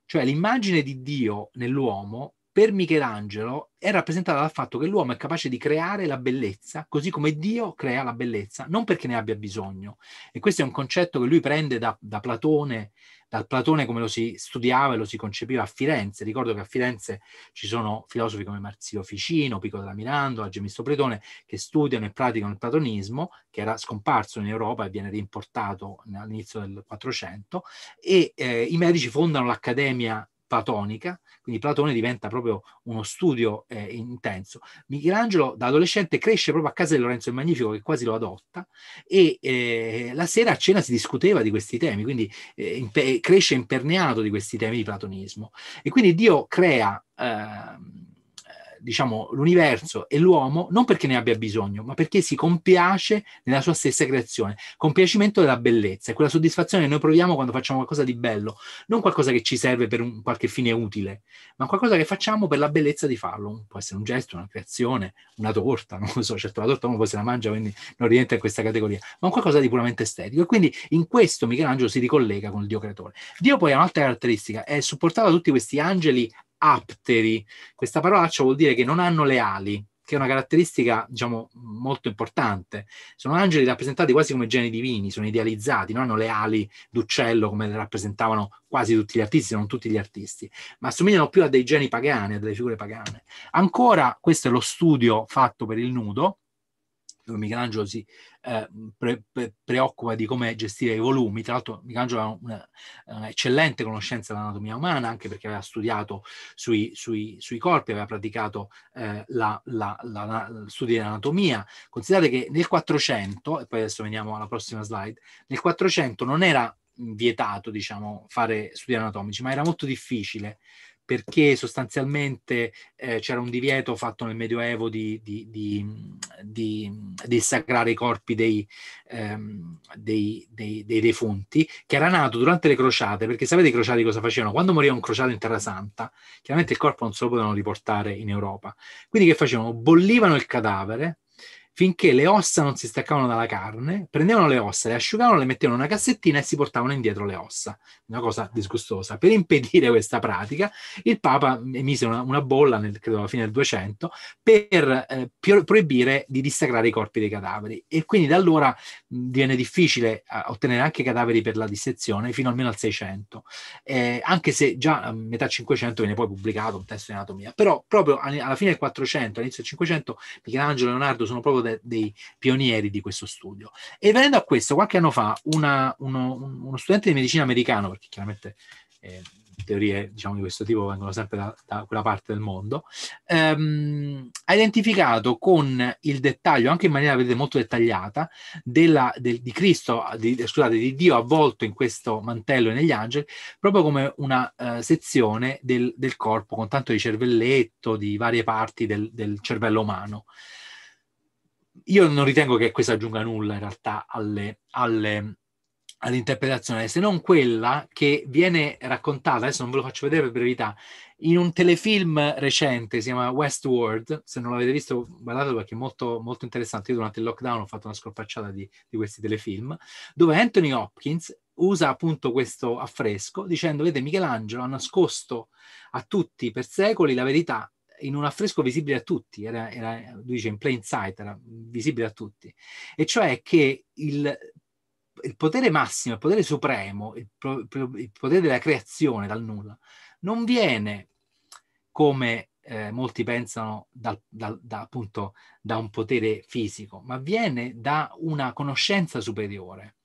Cioè l'immagine di Dio nell'uomo per Michelangelo è rappresentata dal fatto che l'uomo è capace di creare la bellezza, così come Dio crea la bellezza, non perché ne abbia bisogno. E questo è un concetto che lui prende da, da Platone, dal Platone come lo si studiava e lo si concepiva a Firenze. Ricordo che a Firenze ci sono filosofi come Marzio Ficino, Pico della Mirandola, Gemisto Pretone, che studiano e praticano il platonismo, che era scomparso in Europa e viene rimportato all'inizio del 400, e eh, i medici fondano l'Accademia platonica, quindi Platone diventa proprio uno studio eh, intenso. Michelangelo da adolescente cresce proprio a casa di Lorenzo il Magnifico che quasi lo adotta e eh, la sera a cena si discuteva di questi temi, quindi eh, impe- cresce imperneato di questi temi di platonismo. E quindi Dio crea... Ehm, diciamo, l'universo e l'uomo non perché ne abbia bisogno, ma perché si compiace nella sua stessa creazione. Compiacimento della bellezza, è quella soddisfazione che noi proviamo quando facciamo qualcosa di bello, non qualcosa che ci serve per un qualche fine utile, ma qualcosa che facciamo per la bellezza di farlo. Può essere un gesto, una creazione, una torta, non lo so, certo la torta uno poi se la mangia, quindi non rientra in questa categoria, ma un qualcosa di puramente estetico. E quindi in questo Michelangelo si ricollega con il Dio creatore. Dio poi ha un'altra caratteristica, è supportato da tutti questi angeli apteri. Questa parolaccia vuol dire che non hanno le ali, che è una caratteristica, diciamo, molto importante. Sono angeli rappresentati quasi come geni divini, sono idealizzati, non hanno le ali d'uccello come le rappresentavano quasi tutti gli artisti, non tutti gli artisti, ma assomigliano più a dei geni pagani, a delle figure pagane. Ancora, questo è lo studio fatto per il nudo, dove Michelangelo si eh, pre, pre, preoccupa di come gestire i volumi. Tra l'altro, Michelangelo ha un'eccellente conoscenza dell'anatomia umana, anche perché aveva studiato sui, sui, sui corpi, aveva praticato eh, la, la, la, la studio dell'anatomia. Considerate che nel 400, e poi adesso veniamo alla prossima slide, nel 400 non era vietato, diciamo, fare studi anatomici, ma era molto difficile perché sostanzialmente eh, c'era un divieto fatto nel Medioevo di, di, di, di, di sacrare i corpi dei, ehm, dei, dei, dei, defunti, che era nato durante le crociate, perché sapete i crociati cosa facevano? Quando moriva un crociato in Terra Santa, chiaramente il corpo non se lo potevano riportare in Europa. Quindi che facevano? Bollivano il cadavere finché le ossa non si staccavano dalla carne, prendevano le ossa, le asciugavano, le mettevano in una cassettina e si portavano indietro le ossa. Una cosa disgustosa. Per impedire questa pratica, il Papa emise una, una bolla, nel, credo alla fine del 200, per eh, proibire di dissacrare i corpi dei cadaveri. E quindi da allora viene difficile eh, ottenere anche cadaveri per la dissezione, fino almeno al 600. Eh, anche se già a metà 500 viene poi pubblicato un testo di anatomia. Però proprio alla fine del 400, all'inizio del 500, Michelangelo e Leonardo sono proprio de, dei pionieri di questo studio. E venendo a questo, qualche anno fa una, uno, uno, studente di medicina americano, perché chiaramente eh, teorie diciamo, di questo tipo vengono sempre da, da quella parte del mondo, ehm, ha identificato con il dettaglio, anche in maniera vedete, molto dettagliata, della, del, di Cristo, di, eh, scusate, di Dio avvolto in questo mantello e negli angeli, proprio come una uh, sezione del, del, corpo con tanto di cervelletto, di varie parti del, del cervello umano io non ritengo che questo aggiunga nulla in realtà alle, alle, all'interpretazione, se non quella che viene raccontata, adesso non ve lo faccio vedere per brevità, in un telefilm recente, si chiama Westworld, se non l'avete visto guardatelo perché è molto, molto interessante, io durante il lockdown ho fatto una scorpacciata di, di questi telefilm, dove Anthony Hopkins usa appunto questo affresco dicendo, vede Michelangelo ha nascosto a tutti per secoli la verità in un affresco visibile a tutti, era, era, lui dice in plain sight, era visibile a tutti, e cioè che il, il potere massimo, il potere supremo, il, il, potere della creazione dal nulla, non viene come eh, molti pensano dal, dal, da, appunto, da un potere fisico, ma viene da una conoscenza superiore,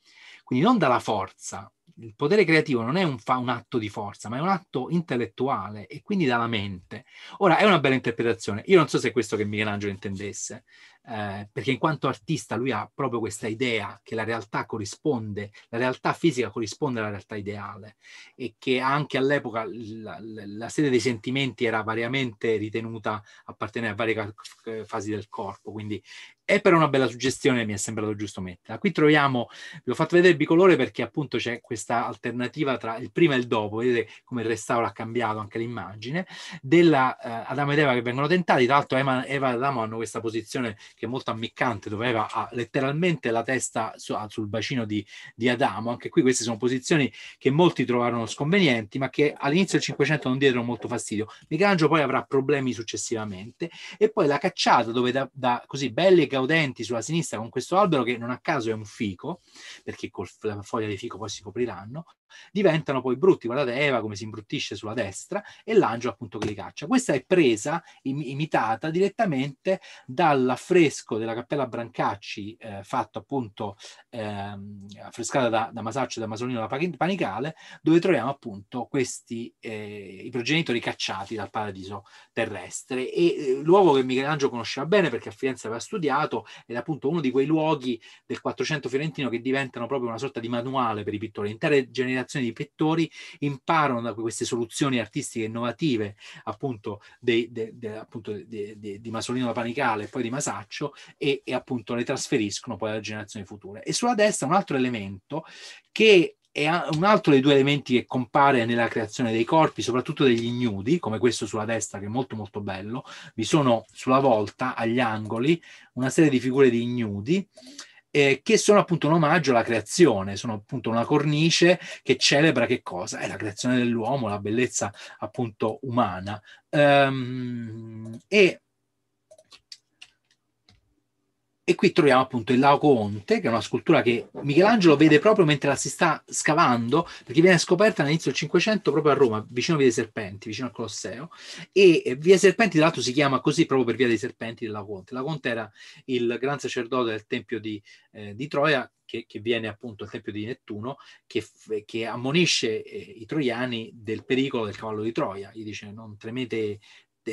quindi non dalla forza, il potere creativo non è un, fa, un atto di forza, ma è un atto intellettuale e quindi dalla mente. Ora, è una bella interpretazione. Io non so se è questo che Michelangelo intendesse, eh, perché in quanto artista lui ha proprio questa idea che la realtà corrisponde, la realtà fisica corrisponde alla realtà ideale e che anche all'epoca la, la, la sede dei sentimenti era variamente ritenuta appartenere a varie eh, fasi del corpo, quindi è però una bella suggestione, mi è sembrato giusto metterla. Qui troviamo, vi ho fatto vedere il bicolore perché appunto c'è questa alternativa tra il prima e il dopo, vedete come il restauro ha cambiato anche l'immagine, della eh, Adamo ed Eva che vengono tentati, tra l'altro Eva, Eva, ed Adamo hanno questa posizione che è molto ammiccante, dove Eva ha letteralmente la testa su, ah, sul bacino di, di, Adamo. Anche qui queste sono posizioni che molti trovarono sconvenienti, ma che all'inizio del Cinquecento non diedero molto fastidio. Michelangelo poi avrà problemi successivamente. E poi la cacciata, dove da, da così belli e gaudenti sulla sinistra con questo albero, che non a caso è un fico, perché con la foglia di fico poi si copriranno, diventano poi brutti. Guardate Eva come si imbruttisce sulla destra e l'angelo appunto che li caccia. Questa è presa, im- imitata direttamente dall'affresco della Cappella Brancacci, eh, fatto appunto, ehm, affrescata da, da Masaccio e da Masolino la Panicale, dove troviamo appunto questi, eh, i progenitori cacciati dal paradiso terrestre. E eh, luogo che Michelangelo conosceva bene perché a Firenze aveva studiato ed è appunto uno di quei luoghi del 400 fiorentino che diventano proprio una sorta di manuale per i pittori. Intere generazioni generazioni di pittori imparano da queste soluzioni artistiche innovative appunto, dei, de, de, appunto de, di Masolino da Panicale e poi di Masaccio e, e appunto le trasferiscono poi alle generazioni future. E sulla destra un altro elemento che è un altro dei due elementi che compare nella creazione dei corpi, soprattutto degli ignudi, come questo sulla destra che è molto molto bello. Vi sono sulla volta, agli angoli, una serie di figure di ignudi eh, che sono appunto un omaggio alla creazione, sono appunto una cornice che celebra che cosa? È la creazione dell'uomo, la bellezza appunto umana. Um, e e qui troviamo appunto il Lago che è una scultura che Michelangelo vede proprio mentre la si sta scavando, perché viene scoperta all'inizio del Cinquecento proprio a Roma, vicino a Via dei Serpenti, vicino al Colosseo. E eh, Via dei Serpenti, tra l'altro, si chiama così proprio per Via dei Serpenti del Lago Onte. Lago era il gran sacerdote del Tempio di, eh, di Troia, che, che, viene appunto al Tempio di Nettuno, che, che ammonisce eh, i troiani del pericolo del cavallo di Troia. Gli dice non temete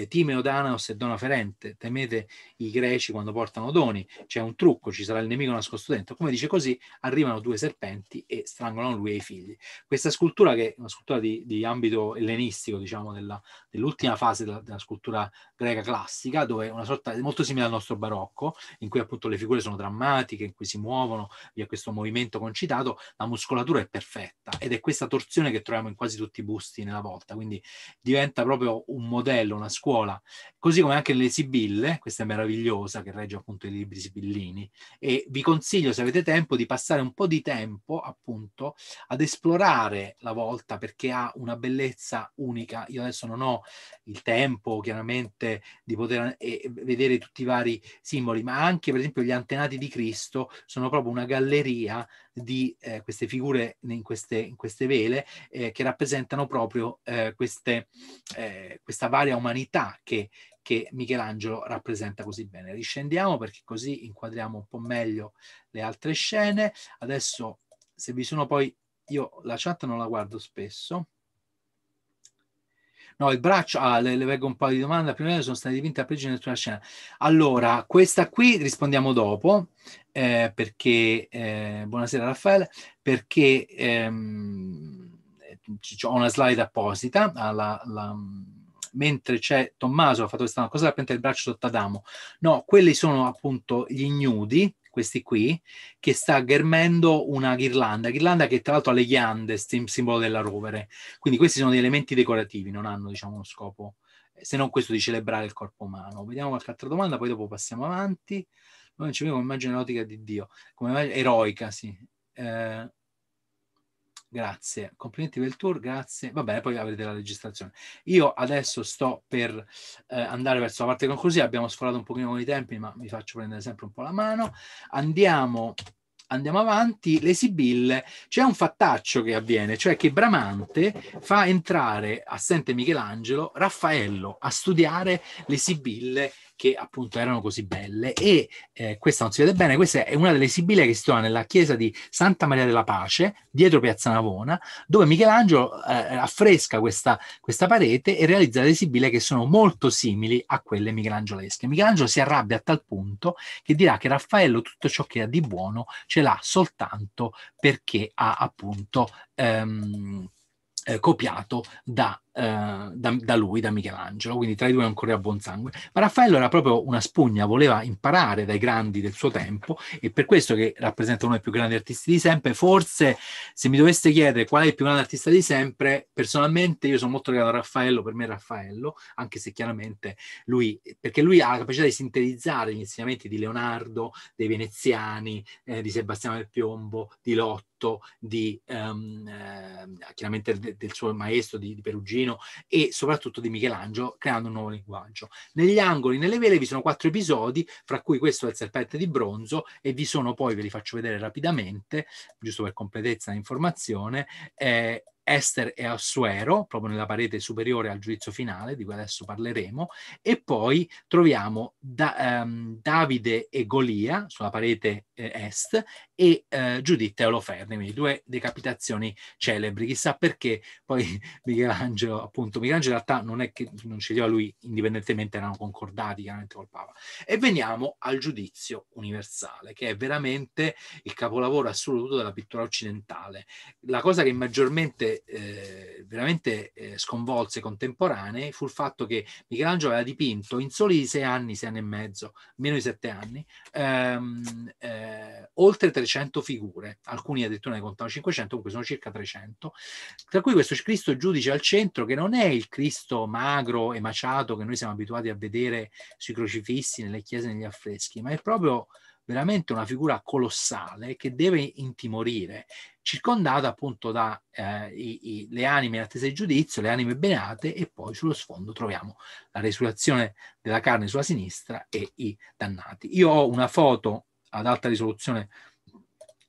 Timeo Danaos e Dona Ferente, temete i greci quando portano doni, c'è un trucco, ci sarà il nemico nascosto dentro. Come dice così, arrivano due serpenti e strangolano lui e i figli. Questa scultura, che è una scultura di, di ambito ellenistico, diciamo, della, dell'ultima fase della, della, scultura greca classica, dove è una sorta molto simile al nostro barocco, in cui appunto le figure sono drammatiche, in cui si muovono, via questo movimento concitato, la muscolatura è perfetta ed è questa torsione che troviamo in quasi tutti i busti nella volta, quindi diventa proprio un modello, una scultura scuola, così come anche le Sibille, questa è meravigliosa che regge appunto i libri sibillini e vi consiglio se avete tempo di passare un po' di tempo appunto ad esplorare la volta perché ha una bellezza unica. Io adesso non ho il tempo chiaramente di poter eh, vedere tutti i vari simboli, ma anche per esempio gli antenati di Cristo sono proprio una galleria di eh, queste figure in queste, in queste vele eh, che rappresentano proprio eh, queste, eh, questa varia umanità che, che, Michelangelo rappresenta così bene. Riscendiamo perché così inquadriamo un po' meglio le altre scene. Adesso se vi sono poi, io la chat non la guardo spesso, No, il braccio, ah, le, le leggo un paio di domande, la prima sono state dipinte a pregine sulla scena. Allora, questa qui rispondiamo dopo, eh, perché, eh, buonasera Raffaele, perché ehm, ho una slide apposita alla, ah, alla mentre c'è Tommaso ha fatto questa cosa rappresenta il braccio sotto Adamo. No, quelli sono appunto gli ignudi questi qui, che sta ghermendo una ghirlanda, ghirlanda che tra l'altro ha le ghiande, simbolo della rovere. Quindi questi sono degli elementi decorativi, non hanno diciamo uno scopo, eh, se non questo di celebrare il corpo umano. Vediamo qualche altra domanda, poi dopo passiamo avanti. Non ci vediamo come immagine erotica di Dio, come eroica, sì. Eh, Grazie, complimenti per il tour, grazie. Va bene, poi avrete la registrazione. Io adesso sto per eh, andare verso la parte conclusiva, abbiamo sforato un pochino con i tempi, ma vi faccio prendere sempre un po' la mano. Andiamo, andiamo avanti. Le Sibille, c'è un fattaccio che avviene, cioè che Bramante fa entrare, assente Michelangelo, Raffaello a studiare le Sibille che appunto erano così belle e eh, questa non si vede bene, questa è una delle sibille che si trova nella chiesa di Santa Maria della Pace, dietro Piazza Navona, dove Michelangelo eh, affresca questa, questa, parete e realizza delle sibille che sono molto simili a quelle michelangiolesche. Michelangelo si arrabbia a tal punto che dirà che Raffaello tutto ciò che ha di buono ce l'ha soltanto perché ha appunto... Ehm, eh, copiato da eh, da, da, lui, da Michelangelo, quindi tra i due non correva buon sangue. Ma Raffaello era proprio una spugna, voleva imparare dai grandi del suo tempo e per questo che rappresenta uno dei più grandi artisti di sempre. Forse se mi doveste chiedere qual è il più grande artista di sempre, personalmente io sono molto legato a Raffaello, per me Raffaello, anche se chiaramente lui, perché lui ha la capacità di sintetizzare gli insegnamenti di Leonardo, dei veneziani, eh, di Sebastiano del Piombo, di Lotto, di, um, eh, chiaramente del, del, suo maestro di, di Perugino Michelino e soprattutto di Michelangelo, creando un nuovo linguaggio. Negli angoli, nelle vele, vi sono quattro episodi, fra cui questo è il serpente di bronzo, e vi sono poi, ve li faccio vedere rapidamente, giusto per completezza di informazione, eh, Esther e Assuero, proprio nella parete superiore al giudizio finale, di cui adesso parleremo, e poi troviamo da, um, Davide e Golia sulla parete eh, est e eh, Giuditta e Oloferni, due decapitazioni celebri. Chissà perché poi Michelangelo, appunto, Michelangelo in realtà non è che non ci lui indipendentemente, erano concordati chiaramente col Papa. E veniamo al giudizio universale, che è veramente il capolavoro assoluto della pittura occidentale. La cosa che maggiormente eh, veramente eh, sconvolse i contemporanei fu il fatto che Michelangelo aveva dipinto in soli sei anni, sei anni e mezzo, meno di sette anni, ehm, eh, oltre 300 300 figure, alcuni addirittura ne contano 500, comunque sono circa 300, tra cui questo Cristo giudice al centro che non è il Cristo magro e maciato che noi siamo abituati a vedere sui crocifissi, nelle chiese, negli affreschi, ma è proprio veramente una figura colossale che deve intimorire, circondata appunto da eh, le anime in attesa di giudizio, le anime benate e poi sullo sfondo troviamo la resurrezione della carne sulla sinistra e i dannati. Io ho una foto ad alta risoluzione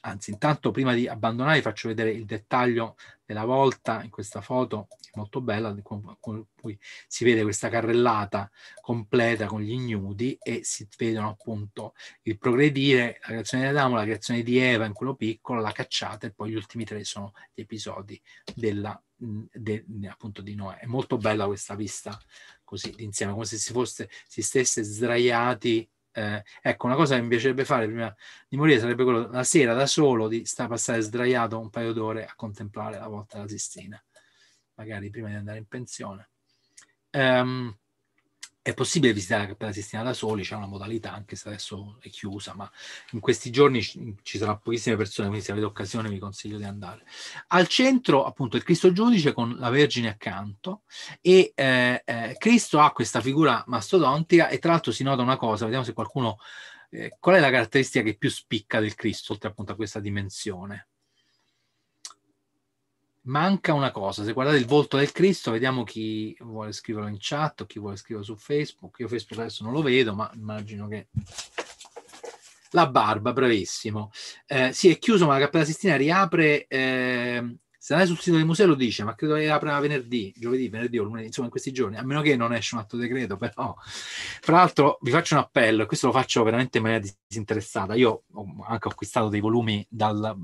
Anzi, intanto prima di abbandonare vi faccio vedere il dettaglio della volta in questa foto, molto bella, con cui si vede questa carrellata completa con gli ignudi e si vedono appunto il progredire, la creazione di Adamo, la creazione di Eva in quello piccolo, la cacciata e poi gli ultimi tre sono gli episodi della, de, appunto di Noè. È molto bella questa vista così d'insieme, come se si, fosse, si stesse sdraiati eh, ecco, una cosa che mi piacerebbe fare prima di morire sarebbe quello la sera da solo di stare a passare sdraiato un paio d'ore a contemplare la volta della Sistina, magari prima di andare in pensione. Um, è possibile visitare la Cappella Sistina da soli, c'è una modalità, anche se adesso è chiusa, ma in questi giorni ci saranno pochissime persone, quindi se avete occasione vi consiglio di andare. Al centro, appunto, il Cristo Giudice con la Vergine accanto e eh, eh, Cristo ha questa figura mastodontica e tra l'altro si nota una cosa, vediamo se qualcuno... Eh, qual è la caratteristica che più spicca del Cristo, oltre appunto a questa dimensione? manca una cosa, se guardate il volto del Cristo, vediamo chi vuole scriverlo in chat, o chi vuole scriverlo su Facebook, io Facebook adesso non lo vedo, ma immagino che... La barba, bravissimo. Eh, si è chiuso, ma la Cappella Sistina riapre eh, se andate sul sito del museo lo dice, ma credo che apra venerdì, giovedì, venerdì o lunedì, insomma in questi giorni, a meno che non esce un altro decreto, però. Fra l'altro vi faccio un appello, e questo lo faccio veramente in maniera disinteressata, io ho anche acquistato dei volumi dal...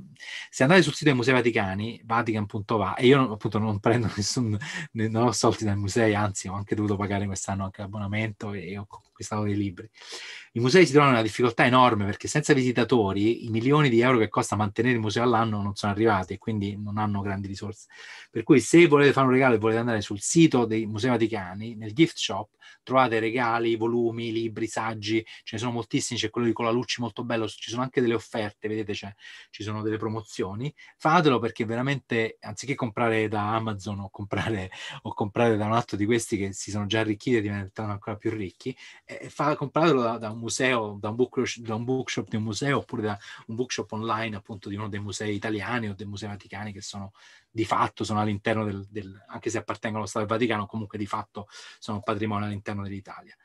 Se andate sul sito dei musei vaticani, vatican.va, e io appunto non prendo nessun... non ho soldi dai musei, anzi ho anche dovuto pagare quest'anno anche l'abbonamento e ho stavano dei libri. I musei si trovano in una difficoltà enorme perché senza visitatori i milioni di euro che costa mantenere il museo all'anno non sono arrivati e quindi non hanno grandi risorse. Per cui se volete fare un regalo e volete andare sul sito dei Musei Vaticani, nel gift shop, trovate regali, volumi, libri, saggi, ce ne sono moltissimi, c'è quello di Colalucci molto bello, ci sono anche delle offerte, vedete ci sono delle promozioni. Fatelo perché veramente anziché comprare da Amazon o comprare, o comprare da un altro di questi che si sono già arricchiti e diventano ancora più ricchi, eh, eh, far, comprarlo da, da, un museo, da un, book, da un, bookshop di un museo oppure da un bookshop online appunto di uno dei musei italiani o dei musei vaticani che sono di fatto sono all'interno del, del anche se appartengono allo Stato del Vaticano, comunque di fatto sono patrimonio all'interno dell'Italia.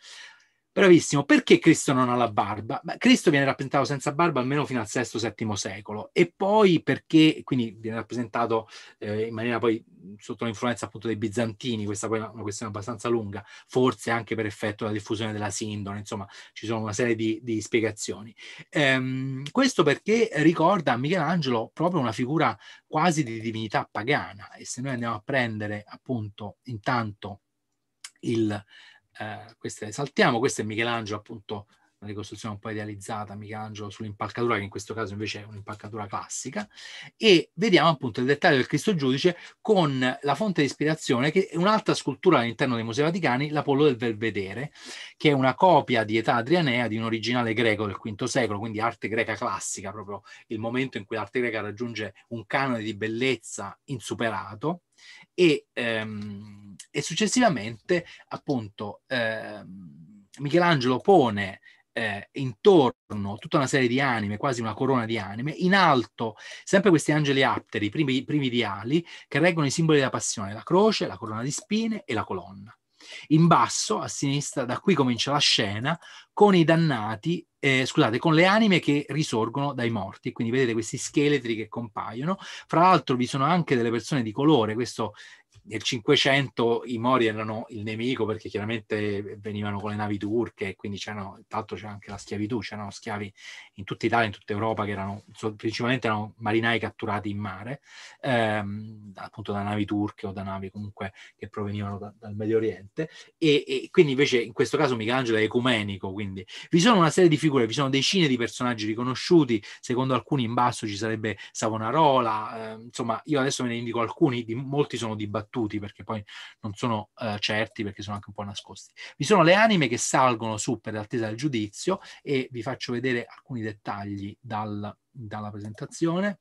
Bravissimo. Perché Cristo non ha la barba? Beh, Cristo viene rappresentato senza barba almeno fino al VI-VII secolo e poi perché, quindi viene rappresentato eh, in maniera poi sotto l'influenza appunto dei bizantini, questa poi è una questione abbastanza lunga, forse anche per effetto della diffusione della sindone, insomma ci sono una serie di, di spiegazioni. Ehm, questo perché ricorda a Michelangelo proprio una figura quasi di divinità pagana e se noi andiamo a prendere appunto intanto il eh, queste saltiamo, questo è Michelangelo appunto, una ricostruzione un po' idealizzata, Michelangelo sull'impalcatura che in questo caso invece è un'impalcatura classica e vediamo appunto il dettaglio del Cristo Giudice con la fonte di ispirazione che è un'altra scultura all'interno dei Musei Vaticani, l'Apollo del Belvedere, che è una copia di età adrianea di un originale greco del V secolo, quindi arte greca classica, proprio il momento in cui l'arte greca raggiunge un canone di bellezza insuperato e, ehm, e successivamente appunto ehm, Michelangelo pone eh, intorno tutta una serie di anime, quasi una corona di anime, in alto sempre questi angeli apteri, primi, primi di ali, che reggono i simboli della passione, la croce, la corona di spine e la colonna. In basso, a sinistra, da qui comincia la scena con i dannati eh, scusate, con le anime che risorgono dai morti. Quindi vedete questi scheletri che compaiono. Fra l'altro vi sono anche delle persone di colore, questo nel Cinquecento i Mori erano il nemico perché chiaramente venivano con le navi turche, e quindi c'erano, tanto c'era anche la schiavitù, c'erano schiavi in tutta Italia, in tutta Europa, che erano principalmente erano marinai catturati in mare, ehm, appunto da navi turche o da navi comunque che provenivano da, dal Medio Oriente. E, e, quindi invece in questo caso Michelangelo è ecumenico, quindi vi sono una serie di figure, vi sono decine di personaggi riconosciuti, secondo alcuni in basso ci sarebbe Savonarola, eh, insomma io adesso ve ne indico alcuni, di, molti sono dibattuti battuti perché poi non sono eh, certi perché sono anche un po' nascosti. Vi sono le anime che salgono su per l'attesa del giudizio e vi faccio vedere alcuni dettagli dal, dalla presentazione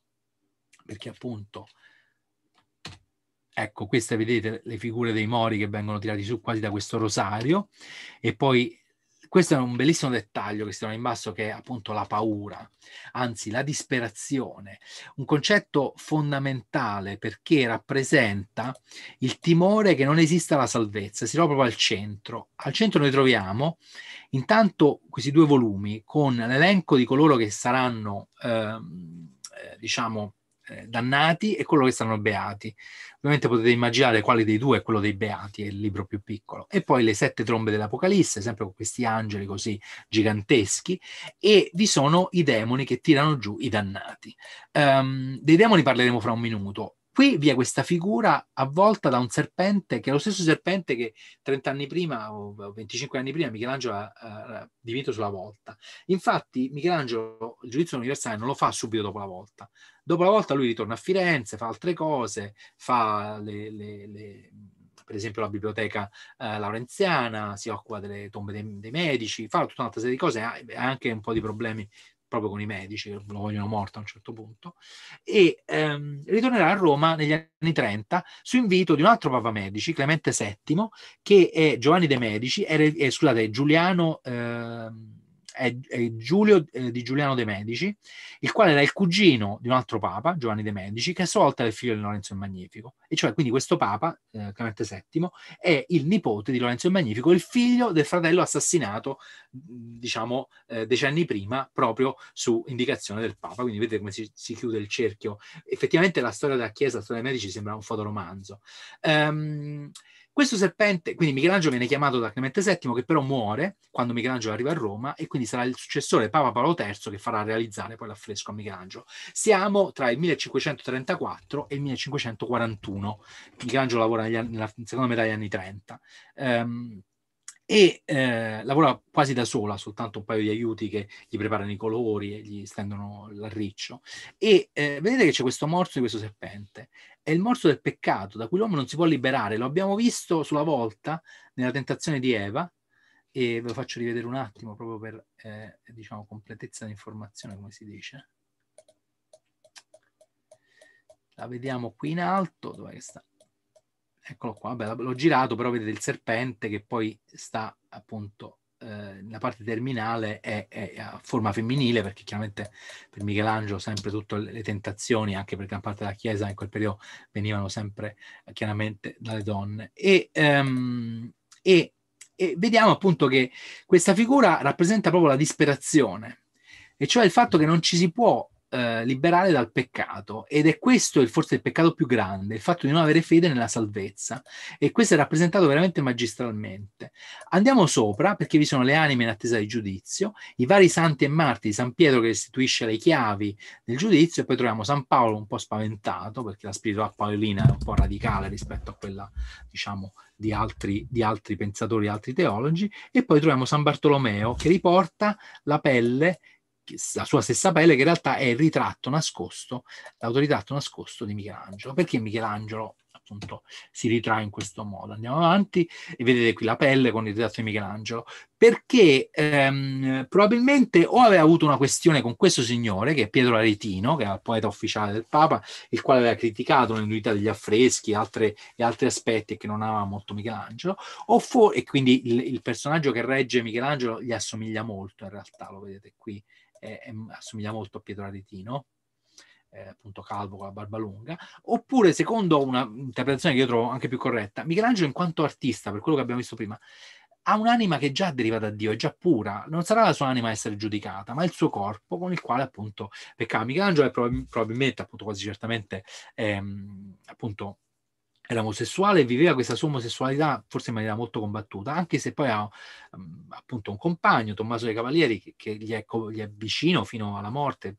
perché appunto Ecco, queste vedete le figure dei mori che vengono tirati su quasi da questo rosario e poi questo è un bellissimo dettaglio che si trova in basso che è appunto la paura, anzi la disperazione, un concetto fondamentale perché rappresenta il timore che non esista la salvezza, si trova proprio al centro. Al centro noi troviamo intanto questi due volumi con l'elenco di coloro che saranno, ehm, eh, diciamo, eh, dannati e quello che stanno beati. Ovviamente potete immaginare quale dei due è quello dei beati, è il libro più piccolo. E poi le sette trombe dell'Apocalisse, sempre con questi angeli così giganteschi, e vi sono i demoni che tirano giù i dannati. Um, dei demoni parleremo fra un minuto. Qui vi è questa figura avvolta da un serpente, che è lo stesso serpente che 30 anni prima o 25 anni prima Michelangelo ha, ha dipinto sulla volta. Infatti Michelangelo il giudizio universale non lo fa subito dopo la volta. Dopo la volta lui ritorna a Firenze, fa altre cose, fa le, le, le per esempio la biblioteca eh, laurenziana, si occupa delle tombe dei, dei medici, fa tutta un'altra serie di cose, ha, ha anche un po' di problemi proprio con i medici, che lo vogliono morto a un certo punto, e ehm, ritornerà a Roma negli anni 30 su invito di un altro Papa Medici, Clemente VII, che è Giovanni de Medici, era, eh, scusate, Giuliano... Ehm, è, è Giulio eh, di Giuliano de' Medici, il quale era il cugino di un altro papa, Giovanni de' Medici, che a sua volta era il figlio di Lorenzo il Magnifico. E cioè, quindi questo papa, eh, Clemente VII, è il nipote di Lorenzo il Magnifico, il figlio del fratello assassinato, diciamo, eh, decenni prima, proprio su indicazione del papa. Quindi vedete come si, si chiude il cerchio. Effettivamente la storia della Chiesa, la storia dei Medici, sembra un fotoromanzo. Um, questo serpente, quindi Michelangelo viene chiamato da Clemente VII che però muore quando Michelangelo arriva a Roma e quindi sarà il successore Papa Paolo III che farà realizzare poi l'affresco a Michelangelo. Siamo tra il 1534 e il 1541. Michelangelo lavora anni, nella seconda metà degli anni 30. Um, ehm, e eh, lavora quasi da sola, soltanto un paio di aiuti che gli preparano i colori e gli stendono l'arriccio. E eh, vedete che c'è questo morso di questo serpente è il morso del peccato da cui l'uomo non si può liberare. Lo abbiamo visto sulla volta nella tentazione di Eva e ve lo faccio rivedere un attimo proprio per eh, diciamo completezza dell'informazione, come si dice. La vediamo qui in alto, dove sta? Eccolo qua, Vabbè, l'ho girato, però vedete il serpente che poi sta appunto eh, la parte terminale è, è, a forma femminile perché chiaramente per Michelangelo sempre tutte le tentazioni anche per gran parte della chiesa in quel periodo venivano sempre eh, chiaramente dalle donne e, um, e, e vediamo appunto che questa figura rappresenta proprio la disperazione e cioè il fatto che non ci si può eh, liberare dal peccato ed è questo il, forse il peccato più grande, il fatto di non avere fede nella salvezza e questo è rappresentato veramente magistralmente. Andiamo sopra perché vi sono le anime in attesa di giudizio, i vari santi e martiri, San Pietro che restituisce le chiavi del giudizio e poi troviamo San Paolo un po' spaventato perché la spiritualità paolina è un po' radicale rispetto a quella diciamo di altri, di altri pensatori, altri teologi e poi troviamo San Bartolomeo che riporta la pelle la sua stessa pelle, che in realtà è il ritratto nascosto, l'autoritratto nascosto di Michelangelo. Perché Michelangelo appunto si ritrae in questo modo. Andiamo avanti e vedete qui la pelle con il ritratto di Michelangelo, perché ehm, probabilmente o aveva avuto una questione con questo signore, che è Pietro Aretino, che era il poeta ufficiale del Papa, il quale aveva criticato l'unità degli affreschi e, altre, e altri aspetti che non amava molto Michelangelo, o fu, e quindi il, il personaggio che regge Michelangelo gli assomiglia molto in realtà, lo vedete qui eh, assomiglia molto a Pietro Aretino, eh, appunto calvo con la barba lunga, oppure secondo un'interpretazione che io trovo anche più corretta, Michelangelo in quanto artista, per quello che abbiamo visto prima, ha un'anima che già deriva da Dio, è già pura, non sarà la sua anima a essere giudicata, ma il suo corpo con il quale appunto peccava. Michelangelo è prob- probabilmente, appunto quasi certamente, ehm, appunto era omosessuale e viveva questa sua omosessualità forse in maniera molto combattuta, anche se poi ha appunto un compagno, Tommaso De Cavalieri, che, che gli, è, gli, è, vicino fino alla morte,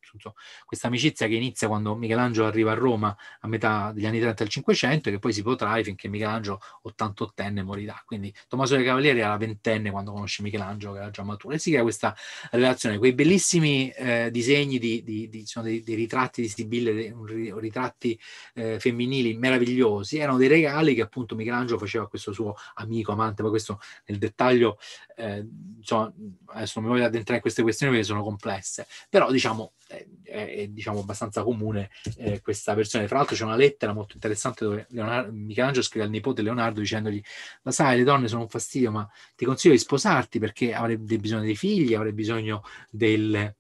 questa amicizia che inizia quando Michelangelo arriva a Roma a metà degli anni 30 del 500 e che poi si potrà finché Michelangelo 88enne morirà. Quindi Tommaso De Cavalieri era ventenne quando conosce Michelangelo, che era già maturo, e si crea questa relazione, quei bellissimi eh, disegni di, di, di, diciamo, dei, dei, ritratti di Sibille, ritratti eh, femminili meravigliosi, erano erano dei regali che appunto Michelangelo faceva a questo suo amico, amante, ma questo nel dettaglio, eh, insomma, adesso non mi voglio addentrare in queste questioni perché sono complesse, però diciamo è, è, è diciamo, abbastanza comune eh, questa versione. Fra l'altro c'è una lettera molto interessante dove Leonardo, Michelangelo scrive al nipote Leonardo dicendogli, la sai, le donne sono un fastidio, ma ti consiglio di sposarti perché avrei bisogno dei figli, avrei bisogno del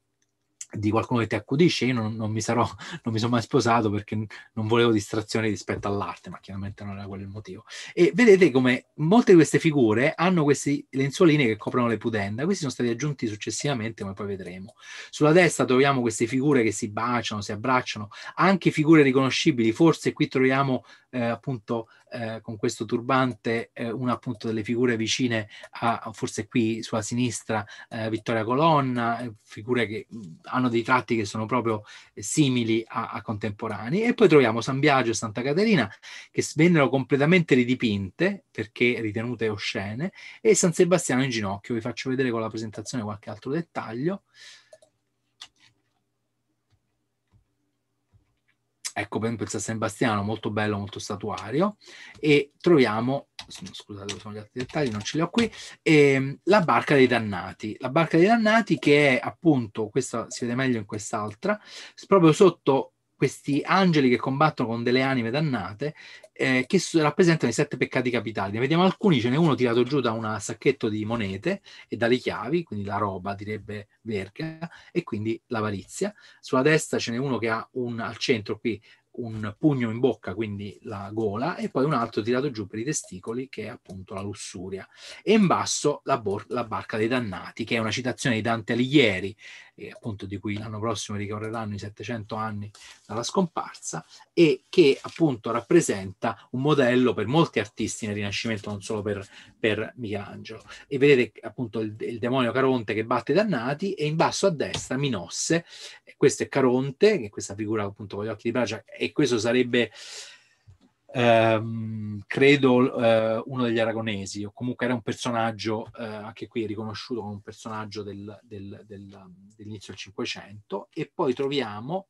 di qualcuno che ti accudisce, io non, non mi sarò, non mi sono mai sposato perché non volevo distrazioni rispetto all'arte, ma chiaramente non era quello il motivo. E vedete come molte di queste figure hanno questi lenzuolini che coprono le pudenda, questi sono stati aggiunti successivamente, come poi vedremo. Sulla destra troviamo queste figure che si baciano, si abbracciano, anche figure riconoscibili, forse qui troviamo eh, appunto eh, con questo turbante eh, una appunto delle figure vicine a forse qui sulla sinistra eh, Vittoria Colonna, eh, figure che hanno dei tratti che sono proprio eh, simili a, a contemporanei e poi troviamo San Biagio e Santa Caterina che vennero completamente ridipinte perché ritenute oscene e San Sebastiano in ginocchio, vi faccio vedere con la presentazione qualche altro dettaglio. ecco per esempio il San Sebastiano, molto bello, molto statuario, e troviamo, scusate sono gli altri dettagli, non ce li ho qui, ehm, la barca dei dannati. La barca dei dannati che è appunto, questa si vede meglio in quest'altra, proprio sotto questi angeli che combattono con delle anime dannate eh, che rappresentano i sette peccati capitali. Ne vediamo alcuni, ce n'è uno tirato giù da un sacchetto di monete e dalle chiavi, quindi la roba, direbbe Verga, e quindi l'avarizia. Sulla destra ce n'è uno che ha un, al centro qui un pugno in bocca, quindi la gola, e poi un altro tirato giù per i testicoli, che è appunto la lussuria. E in basso la, bor- la barca dei dannati, che è una citazione di Dante Alighieri, eh, appunto di cui l'anno prossimo ricorreranno i 700 anni dalla scomparsa e che appunto rappresenta un modello per molti artisti nel Rinascimento, non solo per, per Michelangelo. E vedete appunto il, il demonio Caronte che batte i dannati e in basso a destra Minosse, questo è Caronte, che è questa figura appunto con gli occhi di braccia e questo sarebbe ehm, credo eh, uno degli aragonesi, o comunque era un personaggio, eh, anche qui riconosciuto come un personaggio del, del, del, dell'inizio del Cinquecento, e poi troviamo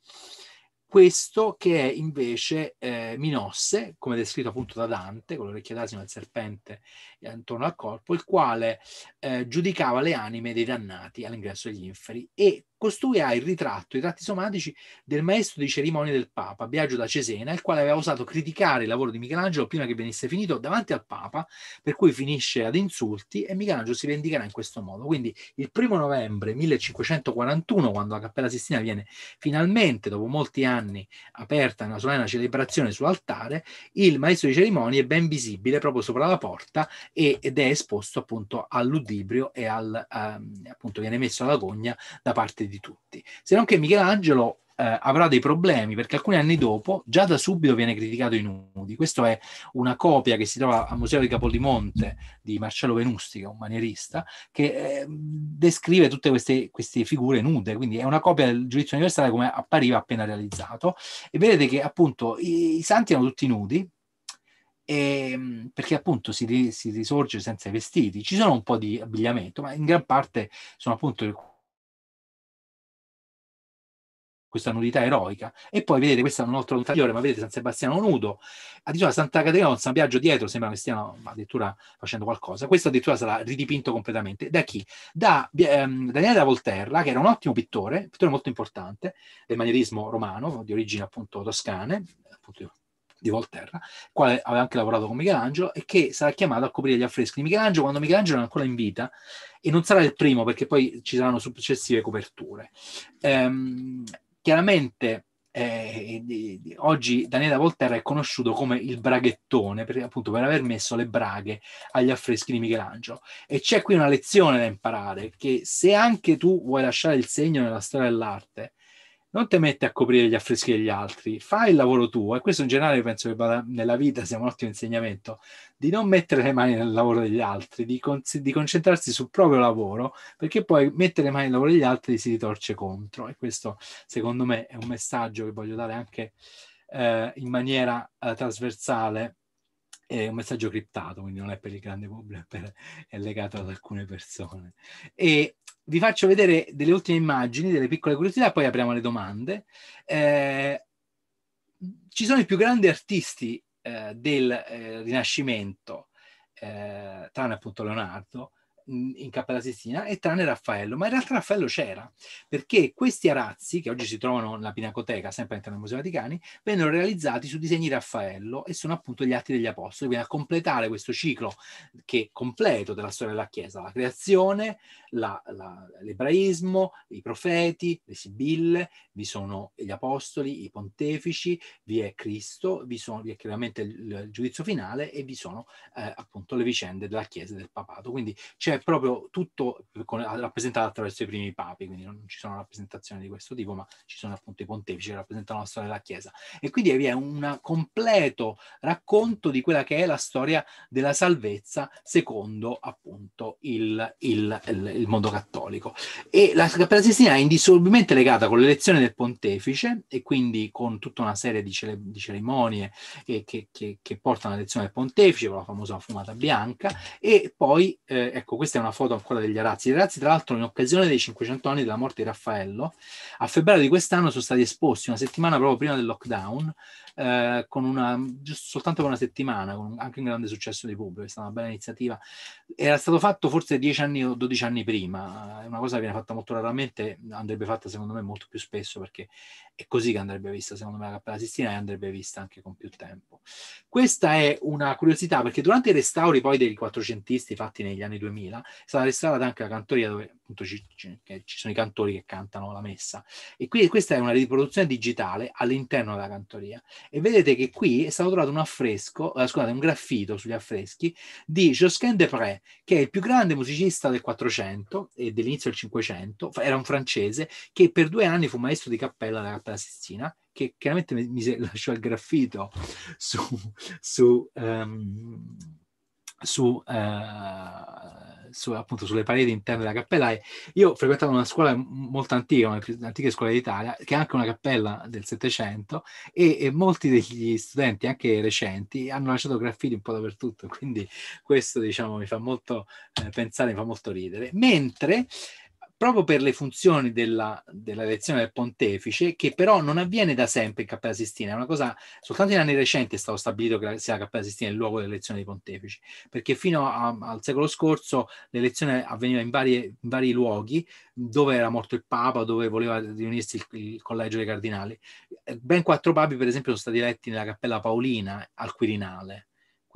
questo che è invece eh, Minosse, come descritto appunto da Dante, con l'orecchia d'asino e il serpente intorno al corpo, il quale eh, giudicava le anime dei dannati all'ingresso degli inferi e Costui ha il ritratto, i tratti somatici del maestro di cerimonie del Papa, Biagio da Cesena, il quale aveva osato criticare il lavoro di Michelangelo prima che venisse finito davanti al Papa, per cui finisce ad insulti e Michelangelo si vendicherà in questo modo. Quindi il primo novembre 1541, quando la Cappella Sistina viene finalmente, dopo molti anni, aperta in una solenne celebrazione sull'altare, il maestro di cerimonie è ben visibile proprio sopra la porta ed è esposto appunto all'udibrio e al, ehm, appunto viene messo alla gogna da parte di di tutti. Se non che Michelangelo eh, avrà dei problemi perché alcuni anni dopo già da subito viene criticato i nudi. Questa è una copia che si trova al Museo di Capodimonte di Marcello Venusti, che è un manierista, che eh, descrive tutte queste, queste, figure nude, quindi è una copia del giudizio universale come appariva appena realizzato. E vedete che appunto i, i santi erano tutti nudi. E, ehm, perché appunto si, si risorge senza i vestiti ci sono un po' di abbigliamento ma in gran parte sono appunto questa nudità eroica. E poi vedete, questa è un'altra ulteriore, ma vedete San Sebastiano nudo, addirittura ah, Santa Caterina con San Biagio dietro, sembra che stiano addirittura facendo qualcosa. Questo addirittura sarà ridipinto completamente. Da chi? Da ehm, Daniele da Volterra, che era un ottimo pittore, pittore molto importante del manierismo romano, di origini appunto toscane, appunto di Volterra, quale aveva anche lavorato con Michelangelo e che sarà chiamato a coprire gli affreschi di Michelangelo quando Michelangelo è ancora in vita e non sarà il primo perché poi ci saranno successive coperture. Ehm, Chiaramente eh, oggi Daniele Volterra è conosciuto come il braghettone per, appunto per aver messo le braghe agli affreschi di Michelangelo e c'è qui una lezione da imparare che se anche tu vuoi lasciare il segno nella storia dell'arte non ti metti a coprire gli affreschi degli altri, fai il lavoro tuo e questo in generale penso che nella vita sia un ottimo insegnamento di non mettere le mani nel lavoro degli altri, di, con- di concentrarsi sul proprio lavoro perché poi mettere le mani nel lavoro degli altri si ritorce contro e questo secondo me è un messaggio che voglio dare anche eh, in maniera eh, trasversale è un messaggio criptato, quindi non è per il grande pubblico, è, per, è legato ad alcune persone. E vi faccio vedere delle ultime immagini, delle piccole curiosità, poi apriamo le domande. Eh, ci sono i più grandi artisti eh, del eh, Rinascimento, eh, tranne appunto Leonardo, in Cappella Sistina e tranne Raffaello, ma in realtà Raffaello c'era, perché questi arazzi, che oggi si trovano nella Pinacoteca, sempre all'interno dei Musei Vaticani, vennero realizzati su disegni di Raffaello e sono appunto gli Atti degli Apostoli, quindi a completare questo ciclo che completo della storia della Chiesa, la creazione, la, la, l'ebraismo, i profeti, le sibille, vi sono gli apostoli, i pontefici, vi è Cristo, vi, sono, vi è chiaramente il, il, giudizio finale e vi sono eh, appunto le vicende della Chiesa e del papato. Quindi c'è proprio tutto rappresentato attraverso i primi papi, quindi non ci sono rappresentazioni di questo tipo, ma ci sono appunto i pontefici che rappresentano la storia della Chiesa. E quindi vi è un completo racconto di quella che è la storia della salvezza secondo appunto il, il, il, il mondo cattolico. E la Cappella Sistina è indissolubilmente legata con l'elezione del pontefice e quindi con tutta una serie di, cele, di cerimonie che, che, che, che portano all'elezione del pontefice, con la famosa fumata bianca, e poi, eh, ecco, questa è una foto ancora degli arazzi. I arazzi, tra l'altro, in occasione dei 500 anni della morte di Raffaello, a febbraio di quest'anno sono stati esposti una settimana proprio prima del lockdown eh, con una, soltanto con una settimana, con, anche un grande successo di pubblico, è stata una bella iniziativa. Era stato fatto forse dieci anni o dodici anni prima, eh, è una cosa che viene fatta molto raramente, andrebbe fatta secondo me molto più spesso perché è così che andrebbe vista secondo me la Cappella Sistina e andrebbe vista anche con più tempo. Questa è una curiosità perché durante i restauri poi dei quattrocentisti fatti negli anni 2000 è stata restaurata anche la cantoria dove appunto ci, ci, ci, sono i cantori che cantano la messa. E quindi questa è una riproduzione digitale all'interno della cantoria. E vedete che qui è stato trovato un affresco, eh, scusate, un graffito sugli affreschi di Josquin Depré, che è il più grande musicista del 400 e dell'inizio del 500, era un francese che per due anni fu maestro di cappella della Cappella Sistina che chiaramente mi, mi lasciò il graffito su, su um, su, eh, su, appunto, sulle pareti interne della cappella. E io frequentavo una scuola molto antica, una delle più antiche scuole d'Italia, che è anche una cappella del Settecento, e, molti degli studenti, anche recenti, hanno lasciato graffiti un po' dappertutto. Quindi questo, diciamo, mi fa molto eh, pensare, mi fa molto ridere. Mentre proprio per le funzioni della, dell'elezione del pontefice, che però non avviene da sempre in Cappella Sistina, è una cosa, soltanto in anni recenti è stato stabilito che sia la Cappella Sistina il luogo dell'elezione dei pontefici, perché fino a, al secolo scorso l'elezione avveniva in, varie, in, vari luoghi, dove era morto il Papa, dove voleva riunirsi il, il collegio dei cardinali. Eh, ben quattro papi, per esempio, sono stati eletti nella Cappella Paolina al Quirinale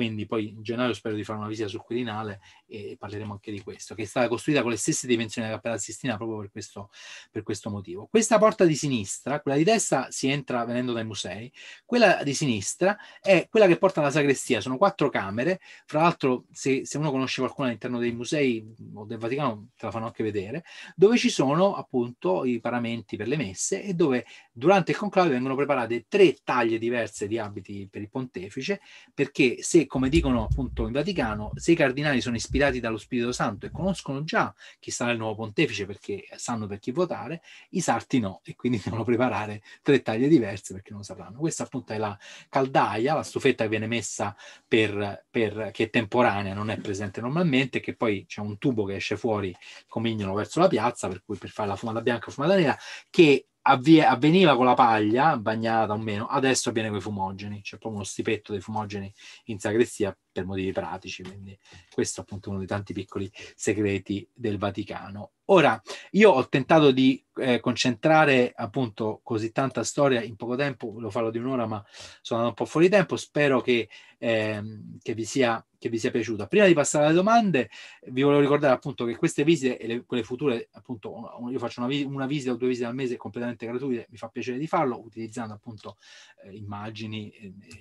quindi poi in gennaio spero di fare una visita sul Quirinale e parleremo anche di questo, che è stata costruita con le stesse dimensioni della Cappella Sistina proprio per questo, per questo, motivo. Questa porta di sinistra, quella di destra si entra venendo dai musei, quella di sinistra è quella che porta alla sagrestia, sono quattro camere, fra l'altro se, se uno conosce qualcuno all'interno dei musei o del Vaticano te la fanno anche vedere, dove ci sono appunto i paramenti per le messe e dove durante il conclave vengono preparate tre taglie diverse di abiti per il pontefice, perché se come dicono appunto in Vaticano, se i cardinali sono ispirati dallo Spirito Santo e conoscono già chi sarà il nuovo pontefice perché sanno per chi votare, i sarti no e quindi devono preparare tre taglie diverse perché non sapranno. Questa appunto è la caldaia, la stufetta che viene messa per, per, che è temporanea, non è presente normalmente, che poi c'è un tubo che esce fuori, comignolo verso la piazza, per cui per fare la fumata bianca e fumata nera, che avvie, avveniva con la paglia, bagnata o meno, adesso avviene con i fumogeni, c'è proprio uno stipetto dei fumogeni in sagrestia per motivi pratici, quindi questo è appunto uno dei tanti piccoli segreti del Vaticano. Ora, io ho tentato di eh, concentrare appunto così tanta storia in poco tempo, lo farò di un'ora, ma sono andato un po' fuori tempo, spero che, eh, che, vi sia, che vi sia piaciuta. Prima di passare alle domande, vi volevo ricordare appunto che queste visite e le, quelle future, appunto, io faccio una, una, visita o due visite al mese completamente gratuite, mi fa piacere di farlo, utilizzando appunto eh, immagini,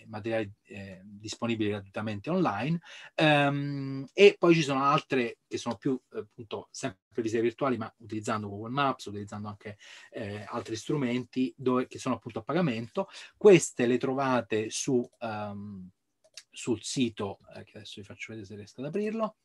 materiali eh, disponibili gratuitamente online online um, e poi ci sono altre che sono più appunto sempre visite virtuali ma utilizzando Google Maps, utilizzando anche eh, altri strumenti dove, che sono appunto a pagamento. Queste le trovate su, um, sul sito, eh, che adesso vi faccio vedere se riesco ad aprirlo.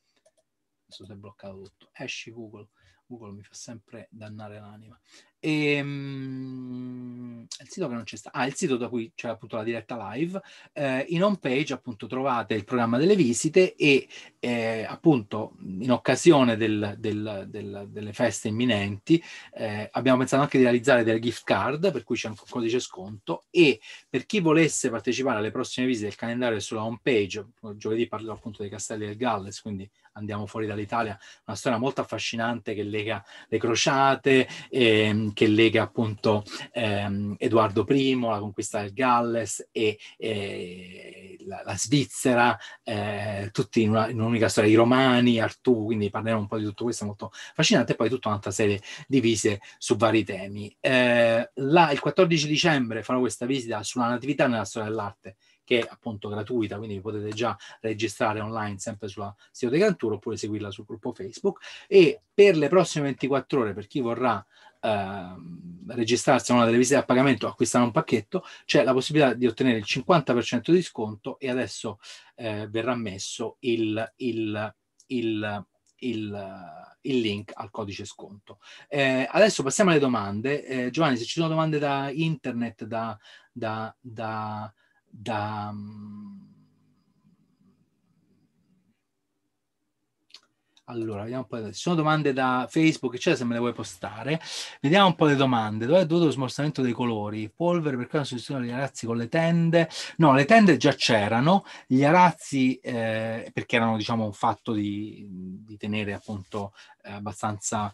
Adesso si è bloccato tutto. Esci Google. Google mi fa sempre dannare l'anima. E, um, il sito che non c'è sta, ah, il sito da cui c'è appunto la diretta live, eh, in home page appunto trovate il programma delle visite e eh, appunto in occasione del, del, del, delle feste imminenti eh, abbiamo pensato anche di realizzare delle gift card per cui c'è un codice sconto e per chi volesse partecipare alle prossime visite il calendario è sulla home page, giovedì parlerò appunto dei castelli del Galles, quindi andiamo fuori dall'Italia, una storia molto affascinante che lega le crociate, e, ehm, che lega appunto ehm, Edoardo I, la conquista del Galles e eh, la, la, Svizzera, eh, tutti in, una, in un'unica storia, i Romani, Artù, quindi parleremo un po' di tutto questo, molto affascinante, e poi tutta un'altra serie divise su vari temi. Eh, là, il 14 dicembre farò questa visita sulla natività nella storia dell'arte che è appunto gratuita, quindi potete già registrare online sempre sulla sito di Cantura oppure seguirla sul gruppo Facebook e per le prossime 24 ore, per chi vorrà Ehm, registrarsi a una delle visite a pagamento, acquistare un pacchetto, c'è la possibilità di ottenere il 50% di sconto e adesso eh, verrà messo il, il, il, il, il, link al codice sconto. Eh, adesso passiamo alle domande. Eh, Giovanni, se ci sono domande da internet, da, da, da, da mm, Allora, vediamo un po'. Ci sono domande da Facebook, c'è se me le vuoi postare. Vediamo un po' le domande. Dove è dovuto lo smorzamento dei colori? Polvere perché non si sono gli arazzi con le tende? No, le tende già c'erano, gli arazzi eh, perché erano diciamo un fatto di, di tenere appunto eh, abbastanza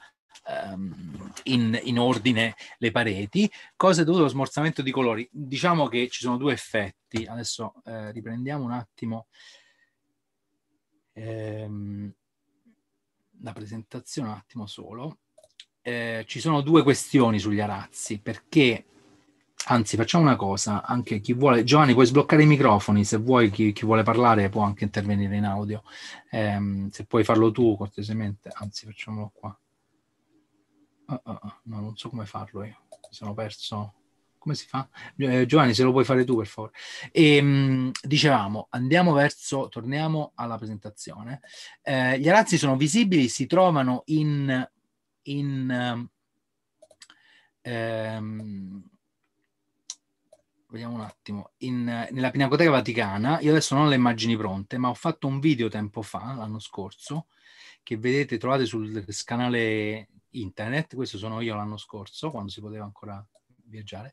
ehm, in, in, ordine le pareti. Cosa è dovuto lo smorzamento di colori? Diciamo che ci sono due effetti. Adesso eh, riprendiamo un attimo. Ehm, la presentazione un attimo solo. Eh, ci sono due questioni sugli arazzi, perché anzi facciamo una cosa, anche chi vuole, Giovanni puoi sbloccare i microfoni, se vuoi chi, chi vuole parlare può anche intervenire in audio, eh, se puoi farlo tu cortesemente, anzi facciamolo qua. Uh, uh, uh, no, non so come farlo io, mi sono perso come si fa? Eh, Giovanni, se lo puoi fare tu per favore. E, ehm, dicevamo, andiamo verso, torniamo alla presentazione. Eh, gli arazzi sono visibili, si trovano in, in ehm, ehm, vediamo un attimo, in, nella Pinacoteca Vaticana, io adesso non ho le immagini pronte, ma ho fatto un video tempo fa, l'anno scorso, che vedete, trovate sul canale internet, questo sono io l'anno scorso, quando si poteva ancora viaggiare,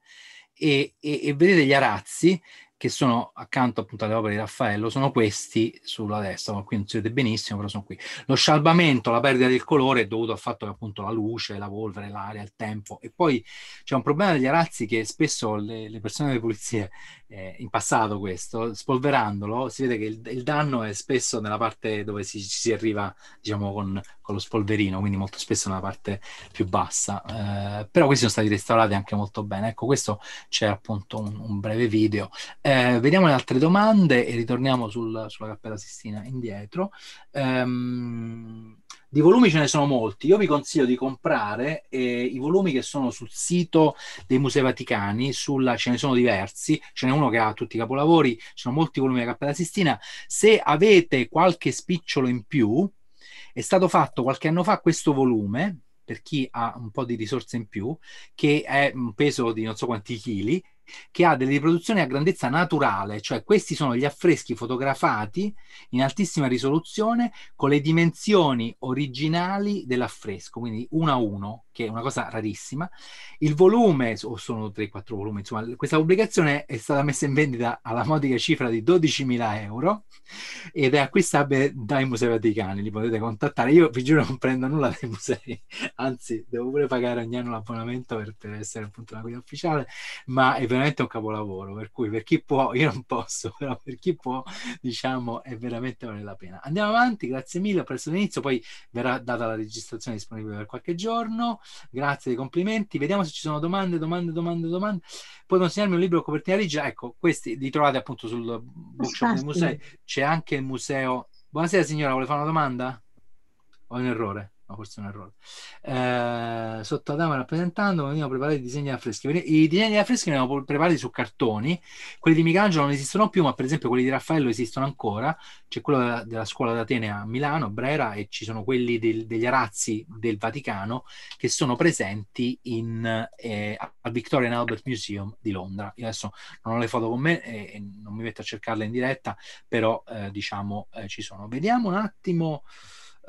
e, e, e vedete gli arazzi che sono accanto appunto alle opere di Raffaello, sono questi sulla destra, qui non si vede benissimo, però sono qui. Lo scialbamento, la perdita del colore è dovuto al fatto che appunto la luce, la polvere, l'aria, il tempo e poi c'è un problema degli arazzi che spesso le, le persone delle pulizie, eh, in passato questo, spolverandolo, si vede che il, il, danno è spesso nella parte dove si, si arriva diciamo con, con, lo spolverino, quindi molto spesso nella parte più bassa, eh, però questi sono stati restaurati anche molto bene. Ecco, questo c'è appunto un, un breve video. Eh, vediamo le altre domande e ritorniamo sul, sulla Cappella Sistina indietro. Um, di volumi ce ne sono molti. Io vi consiglio di comprare eh, i volumi che sono sul sito dei Musei Vaticani, sulla, ce ne sono diversi, ce n'è uno che ha tutti i capolavori, ci sono molti volumi della Cappella Sistina. Se avete qualche spicciolo in più, è stato fatto qualche anno fa questo volume per chi ha un po' di risorse in più, che è un peso di non so quanti chili, che ha delle riproduzioni a grandezza naturale, cioè questi sono gli affreschi fotografati in altissima risoluzione con le dimensioni originali dell'affresco, quindi uno a uno, che è una cosa rarissima. Il volume, o sono 3-4 volumi, insomma, questa pubblicazione è stata messa in vendita alla modica cifra di 12.000 euro ed è acquistabile dai Musei Vaticani, li potete contattare. Io vi giuro non prendo nulla dai musei, anzi devo pure pagare ogni anno l'abbonamento per, per essere appunto la guida ufficiale, ma è veramente veramente un capolavoro, per cui per chi può, io non posso, però per chi può, diciamo, è veramente vale la pena. Andiamo avanti, grazie mille, ho preso l'inizio, poi verrà data la registrazione disponibile per qualche giorno, grazie dei complimenti, vediamo se ci sono domande, domande, domande, domande. Puoi consegnarmi un libro copertina rigida? Ecco, questi li trovate appunto sul bookshop del museo, c'è anche il museo. Buonasera signora, vuole fare una domanda? Ho un errore? ma forse è un errore. Eh, sotto la dama rappresentando venivano preparati i disegni a freschi. I disegni a freschi venivano preparati su cartoni, quelli di Michelangelo non esistono più, ma per esempio quelli di Raffaello esistono ancora. C'è quello della, scuola d'Atene a Milano, Brera, e ci sono quelli del, degli arazzi del Vaticano che sono presenti in, eh, al Victorian Albert Museum di Londra. Io adesso non ho le foto con me e, e non mi metto a cercarle in diretta, però eh, diciamo eh, ci sono. Vediamo un attimo.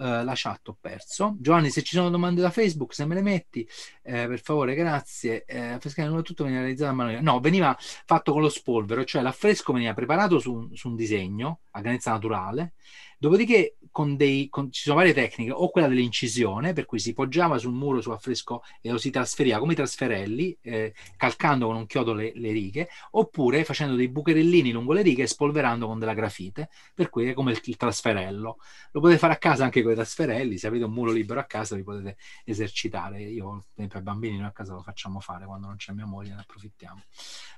Eh, la chat ho perso. Giovanni, se ci sono domande da Facebook, se me le metti, eh, per favore, grazie. Eh, non tutto veniva realizzato a mano. No, veniva fatto con lo spolvero, cioè l'affresco veniva preparato su, su un disegno a grandezza naturale. Dopodiché con dei, con, ci sono varie tecniche, o quella dell'incisione, per cui si poggiava sul muro su affresco e lo si trasferiva come i trasferelli, eh, calcando con un chiodo le, le, righe, oppure facendo dei bucherellini lungo le righe e spolverando con della grafite, per cui è come il, il trasferello. Lo potete fare a casa anche con i trasferelli, se avete un muro libero a casa vi potete esercitare. Io, per i bambini, noi a casa lo facciamo fare quando non c'è mia moglie, ne approfittiamo.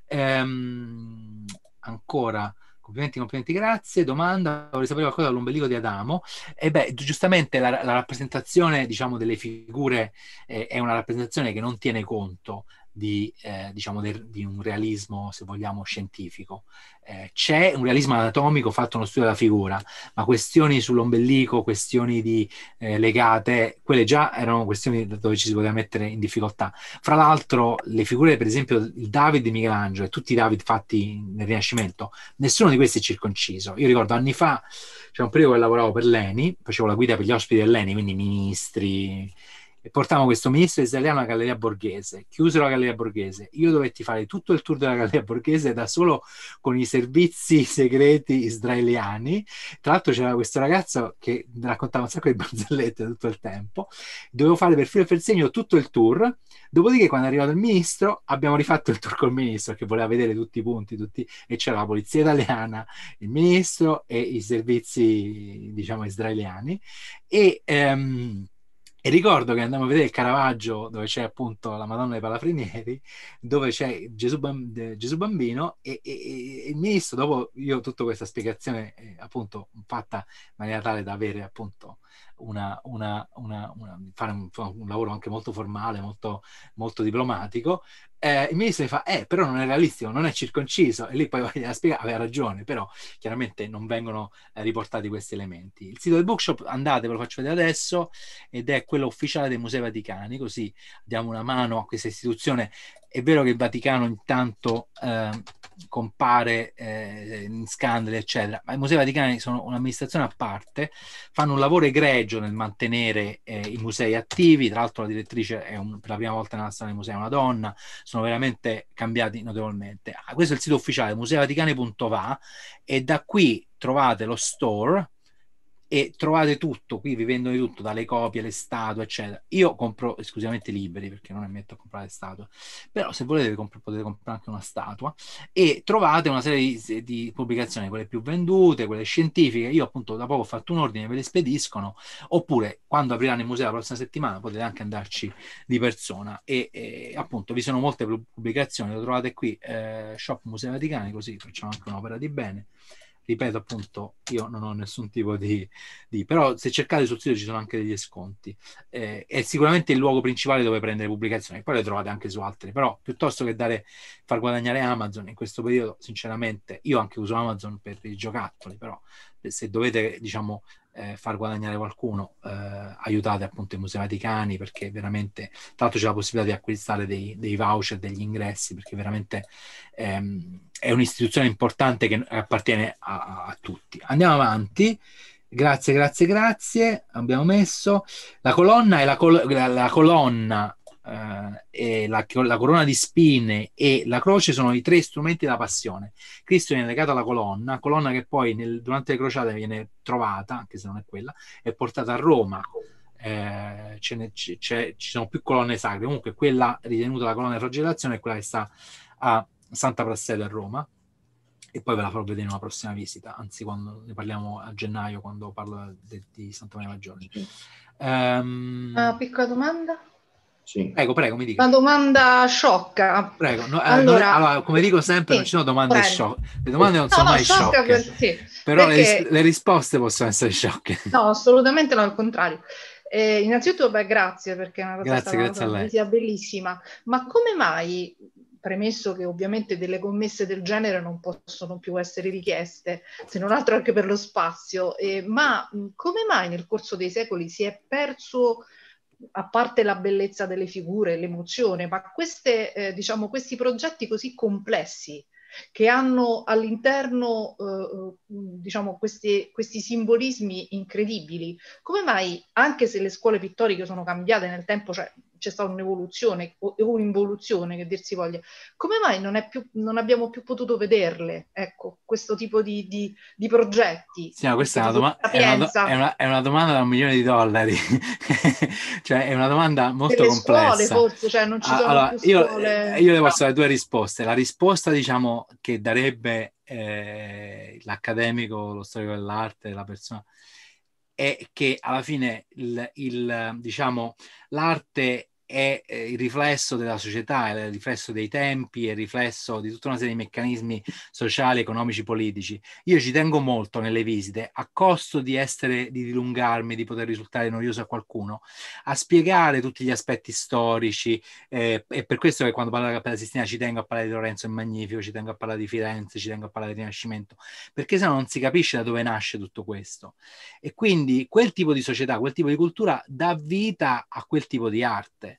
Ehm, ancora. Complimenti, complimenti, grazie. Domanda, vorrei sapere qualcosa dall'ombelico di Adamo. E beh, giustamente la, la rappresentazione, diciamo, delle figure eh, è una rappresentazione che non tiene conto di, eh, diciamo de, di un realismo, se vogliamo, scientifico. Eh, c'è un realismo anatomico fatto nello studio della figura, ma questioni sull'ombelico, questioni di, eh, legate, quelle già erano questioni dove ci si poteva mettere in difficoltà. Fra l'altro, le figure, per esempio, il David di Michelangelo e tutti i David fatti nel Rinascimento, nessuno di questi è circonciso. Io ricordo anni fa, c'era un periodo che lavoravo per l'ENI, facevo la guida per gli ospiti dell'ENI, quindi ministri, e portammo questo ministro israeliano alla Galleria Borghese, chiusero la Galleria Borghese, io dovetti fare tutto il tour della Galleria Borghese da solo con i servizi segreti israeliani, tra l'altro c'era questo ragazzo che raccontava un sacco di barzellette tutto il tempo, dovevo fare per filo e per segno tutto il tour, dopodiché quando è arrivato il ministro abbiamo rifatto il tour col ministro che voleva vedere tutti i punti, tutti, e c'era la polizia italiana, il ministro e i servizi diciamo israeliani e... Ehm, e ricordo che andiamo a vedere il Caravaggio, dove c'è appunto la Madonna dei Palafrenieri, dove c'è Gesù, Bambino, e, e, e il ministro, dopo io tutta questa spiegazione, eh, appunto, fatta in maniera tale da avere appunto una, una, una, fare un, un, lavoro anche molto formale, molto, molto diplomatico, eh, il ministro mi fa, eh, però non è realistico, non è circonciso. E lì poi a spiegare, aveva ragione, però chiaramente non vengono eh, riportati questi elementi. Il sito del bookshop, andate, ve lo faccio vedere adesso, ed è quello ufficiale dei Musei Vaticani, così diamo una mano a questa istituzione è vero che il Vaticano intanto eh, compare eh, in scandali, eccetera, ma i musei vaticani sono un'amministrazione a parte, fanno un lavoro egregio nel mantenere eh, i musei attivi, tra l'altro la direttrice è un, per la prima volta nella storia del museo una donna, sono veramente cambiati notevolmente. Ah, questo è il sito ufficiale museivaticani.va e da qui trovate lo store e trovate tutto, qui vi vendono di tutto, dalle copie, le statue, eccetera. Io compro esclusivamente liberi perché non ammetto a comprare statue, però se volete comp- potete comprare anche una statua e trovate una serie di, di, pubblicazioni, quelle più vendute, quelle scientifiche. Io appunto da poco ho fatto un ordine, ve le spediscono, oppure quando apriranno i musei la prossima settimana potete anche andarci di persona e, e appunto vi sono molte pubblicazioni, le trovate qui, eh, Shop Musei Vaticani, così facciamo anche un'opera di bene ripeto appunto, io non ho nessun tipo di, di... però se cercate sul sito ci sono anche degli sconti. Eh, è sicuramente il luogo principale dove prendere pubblicazioni, poi le trovate anche su altri però piuttosto che dare, far guadagnare Amazon in questo periodo, sinceramente, io anche uso Amazon per i giocattoli, però se dovete diciamo, eh, far guadagnare qualcuno, eh, aiutate appunto i musei vaticani perché veramente, tra l'altro c'è la possibilità di acquistare dei, dei voucher, degli ingressi, perché veramente ehm, è un'istituzione importante che appartiene a, a tutti. Andiamo avanti. Grazie, grazie, grazie. Abbiamo messo la colonna è la, col- la, la colonna eh, la, la, corona di spine e la croce sono i tre strumenti della passione. Cristo viene legato alla colonna, colonna che poi nel, durante le crociate viene trovata, anche se non è quella, e portata a Roma. Eh, ce ne, ce, ce, ci sono più colonne sacre, comunque quella ritenuta la colonna di flagellazione è quella che sta a Santa Prassede a Roma e poi ve la farò vedere in una prossima visita, anzi quando ne parliamo a gennaio quando parlo de, di Santa Maria Maggiore. Um, ehm, una ah, piccola domanda? Sì. Prego, prego, mi dica. Una domanda sciocca. Prego, no, eh, allora, non, allora, come dico sempre, sì, non ci sono domande sciocche. Le domande non no, sono no, mai sciocche. Per, sì, però perché... le, le, risposte possono essere sciocche. No, assolutamente no, al contrario. Eh, innanzitutto, beh, grazie perché è una cosa, grazie, grazie una cosa bellissima. Ma come mai, premesso che ovviamente delle commesse del genere non possono più essere richieste, se non altro anche per lo spazio, eh, ma come mai nel corso dei secoli si è perso a parte la bellezza delle figure, l'emozione, ma queste, eh, diciamo, questi progetti così complessi che hanno all'interno eh, eh diciamo, questi, questi, simbolismi incredibili. Come mai, anche se le scuole pittoriche sono cambiate nel tempo, cioè c'è stata un'evoluzione o un'involuzione che dir si voglia, come mai non, più, non abbiamo più potuto vederle, ecco, questo tipo di, di, di progetti? Sì, ma questa è una, doma- è, una do- è, una, è una, domanda da un milione di dollari, cioè è una domanda molto Delle complessa. Scuole, forse, cioè non ci ah, sono allora, scuole... Eh, io, io le posso dare due risposte, la risposta diciamo che darebbe eh, l'accademico, lo storico dell'arte, la persona è che alla fine il, il, diciamo, l'arte è il riflesso della società, è il riflesso dei tempi, è il riflesso di tutta una serie di meccanismi sociali, economici, politici. Io ci tengo molto nelle visite, a costo di essere, di dilungarmi, di poter risultare noioso a qualcuno, a spiegare tutti gli aspetti storici. Eh, e per questo che quando parlo della Cappella Sistina ci tengo a parlare di Lorenzo il Magnifico, ci tengo a parlare di Firenze, ci tengo a parlare del Rinascimento, perché sennò non si capisce da dove nasce tutto questo. E quindi quel tipo di società, quel tipo di cultura dà vita a quel tipo di arte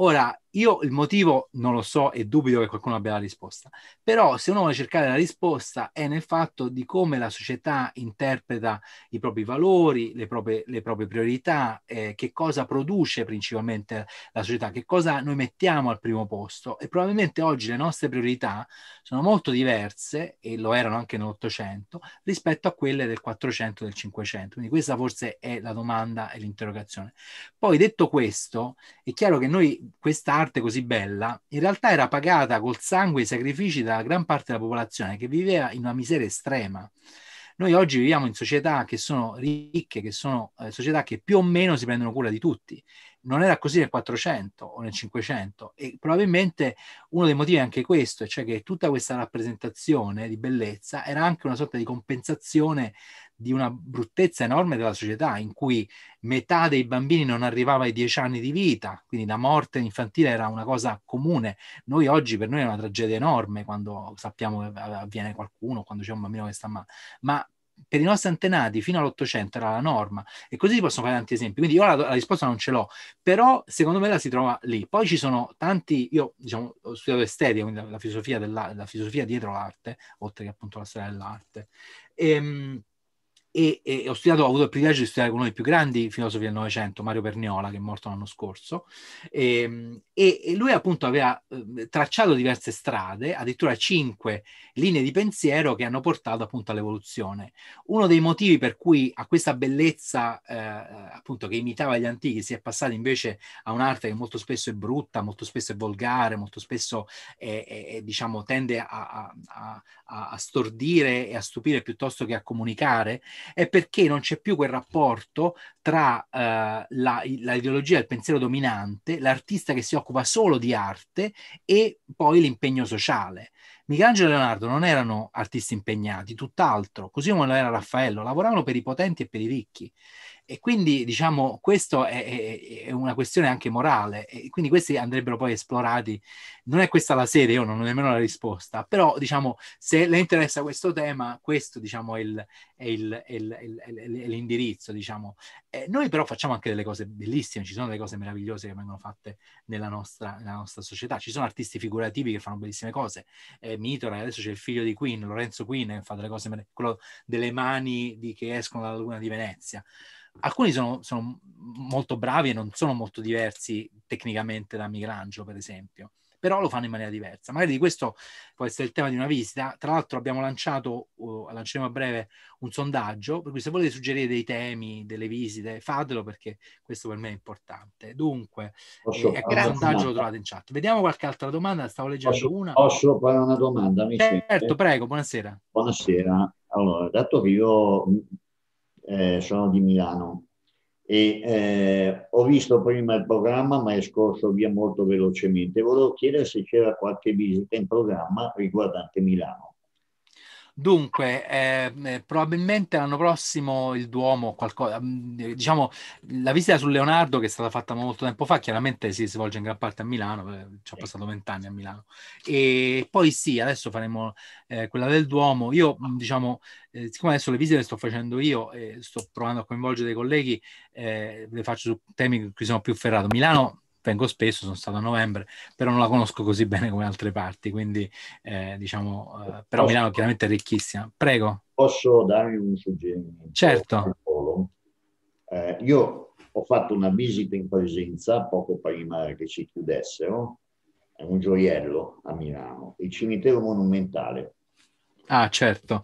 Ora, io il motivo non lo so e dubito che qualcuno abbia la risposta, però se uno vuole cercare la risposta è nel fatto di come la società interpreta i propri valori, le proprie, le proprie priorità, eh, che cosa produce principalmente la società, che cosa noi mettiamo al primo posto e probabilmente oggi le nostre priorità sono molto diverse e lo erano anche nell'Ottocento rispetto a quelle del 400 e del 500, quindi questa forse è la domanda e l'interrogazione. Poi detto questo, è chiaro che noi questa arte così bella, in realtà era pagata col sangue e i sacrifici da gran parte della popolazione che viveva in una miseria estrema. Noi oggi viviamo in società che sono ricche, che sono eh, società che più o meno si prendono cura di tutti. Non era così nel 400 o nel 500 e probabilmente uno dei motivi è anche questo, cioè che tutta questa rappresentazione di bellezza era anche una sorta di compensazione di una bruttezza enorme della società in cui metà dei bambini non arrivava ai dieci anni di vita, quindi la morte infantile era una cosa comune. Noi oggi per noi è una tragedia enorme quando sappiamo che avviene qualcuno, quando c'è un bambino che sta male, ma per i nostri antenati fino all'Ottocento era la norma e così si possono fare tanti esempi. Quindi io la, la, risposta non ce l'ho, però secondo me la si trova lì. Poi ci sono tanti, io diciamo, ho studiato estetica, quindi la, la, filosofia della, la filosofia dietro l'arte, oltre che appunto la storia dell'arte. E, ehm, e, e ho studiato, ho avuto il privilegio di studiare con uno dei più grandi filosofi del Novecento, Mario Perniola, che è morto l'anno scorso, ehm, e, e, lui appunto aveva ehm, tracciato diverse strade, addirittura cinque linee di pensiero che hanno portato appunto all'evoluzione. Uno dei motivi per cui a questa bellezza eh, appunto che imitava gli antichi si è passati invece a un'arte che molto spesso è brutta, molto spesso è volgare, molto spesso è, è, è, diciamo tende a, a, a, a stordire e a stupire piuttosto che a comunicare, è perché non c'è più quel rapporto tra eh, l'ideologia e il pensiero dominante, l'artista che si occupa solo di arte e poi l'impegno sociale. Michelangelo e Leonardo non erano artisti impegnati, tutt'altro, così come lo era Raffaello, lavoravano per i potenti e per i ricchi. E quindi, diciamo, questo è, è, una questione anche morale, e quindi questi andrebbero poi esplorati. Non è questa la sede, io non ho nemmeno la risposta, però, diciamo, se le interessa questo tema, questo, diciamo, è, il, è il, il, l'indirizzo, diciamo. Eh, noi però facciamo anche delle cose bellissime, ci sono delle cose meravigliose che vengono fatte nella nostra, nella nostra società, ci sono artisti figurativi che fanno bellissime cose, eh, Mitora, adesso c'è il figlio di Queen, Lorenzo Queen, che fa delle cose, quello delle mani di, che escono dalla luna di Venezia alcuni sono, sono, molto bravi e non sono molto diversi tecnicamente da Michelangelo, per esempio, però lo fanno in maniera diversa. Magari di questo può essere il tema di una visita. Tra l'altro abbiamo lanciato, uh, lanceremo a breve, un sondaggio, per cui se volete suggerire dei temi, delle visite, fatelo perché questo per me è importante. Dunque, Posso eh, ecco, il sondaggio lo trovate in chat. Vediamo qualche altra domanda, stavo leggendo Posso, una. Posso fare una domanda? Mi certo, sente? prego, buonasera. Buonasera. Allora, dato che io eh, sono di Milano. E, eh, ho visto prima il programma ma è scorso via molto velocemente. Volevo chiedere se c'era qualche visita in programma riguardante Milano. Dunque, ehm, eh, probabilmente l'anno prossimo il Duomo, qualcosa, mm, eh, diciamo, la visita su Leonardo che è stata fatta molto tempo fa, chiaramente si svolge in gran parte a Milano, eh, ci ho passato vent'anni a Milano. E poi sì, adesso faremo eh, quella del Duomo. Io, mm, diciamo, eh, siccome adesso le visite le sto facendo io e sto provando a coinvolgere dei colleghi, eh, le faccio su temi in cui sono più ferrato. Milano vengo spesso, sono stato a novembre, però non la conosco così bene come altre parti, quindi eh, diciamo, eh, però posso, Milano chiaramente è ricchissima. Prego. Posso darvi un suggerimento? Certo. Eh, io ho fatto una visita in presenza poco prima che ci chiudessero, è un gioiello a Milano, il cimitero monumentale. Ah, certo.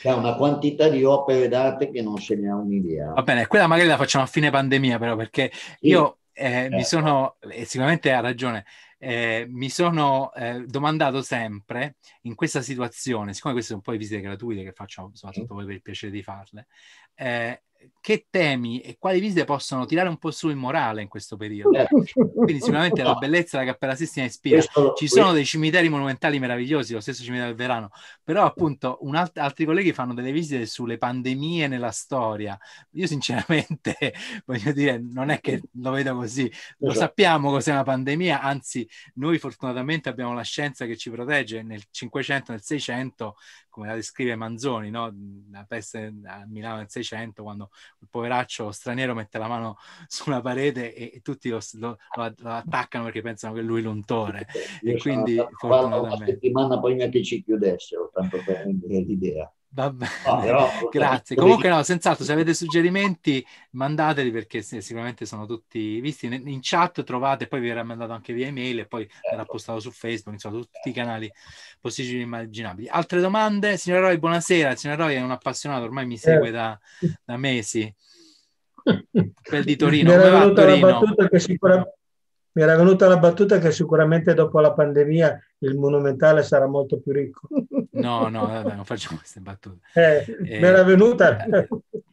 C'è una quantità di opere d'arte che non se ne ha un'idea. Va bene, quella magari la facciamo a fine pandemia, però, perché sì. io eh, mi certo. sono, e eh, sicuramente ha ragione, eh, mi sono eh, domandato sempre in questa situazione, siccome queste sono poi visite gratuite che faccio soprattutto voi per il piacere di farle, eh, che temi e quali visite possono tirare un po' su il morale in questo periodo. Quindi sicuramente la bellezza della Cappella Sistina ispira. Ci sono dei cimiteri monumentali meravigliosi, lo stesso cimitero del Verano, però appunto alt- altri colleghi fanno delle visite sulle pandemie nella storia. Io sinceramente voglio dire, non è che lo vedo così, lo esatto. sappiamo cos'è una pandemia, anzi noi fortunatamente abbiamo la scienza che ci protegge nel 500, nel 600, come la descrive Manzoni, no? la peste a Milano nel 600, quando quando il poveraccio straniero mette la mano sulla parete e, e tutti lo, lo, lo, attaccano perché pensano che lui è l'untore. e quindi, fortunatamente... Una settimana prima che ci chiudessero, tanto per rendere l'idea. Vabbè, no, però, grazie. Comunque, no, senz'altro, se avete suggerimenti, mandateli perché sicuramente sono tutti visti. In, chat trovate, poi vi verrà mandato anche via email e poi certo. verrà postato su Facebook, insomma, tutti i canali possibili e immaginabili. Altre domande? Signor Roy, buonasera. Signor Roy è un appassionato, ormai mi segue eh. da, da, mesi. Quel di Torino. Mi era, venuta Torino? Sicura... mi era venuta la battuta che sicuramente dopo la pandemia il monumentale sarà molto più ricco. No, no, vabbè, non facciamo queste battute. Eh, eh, era venuta. Eh,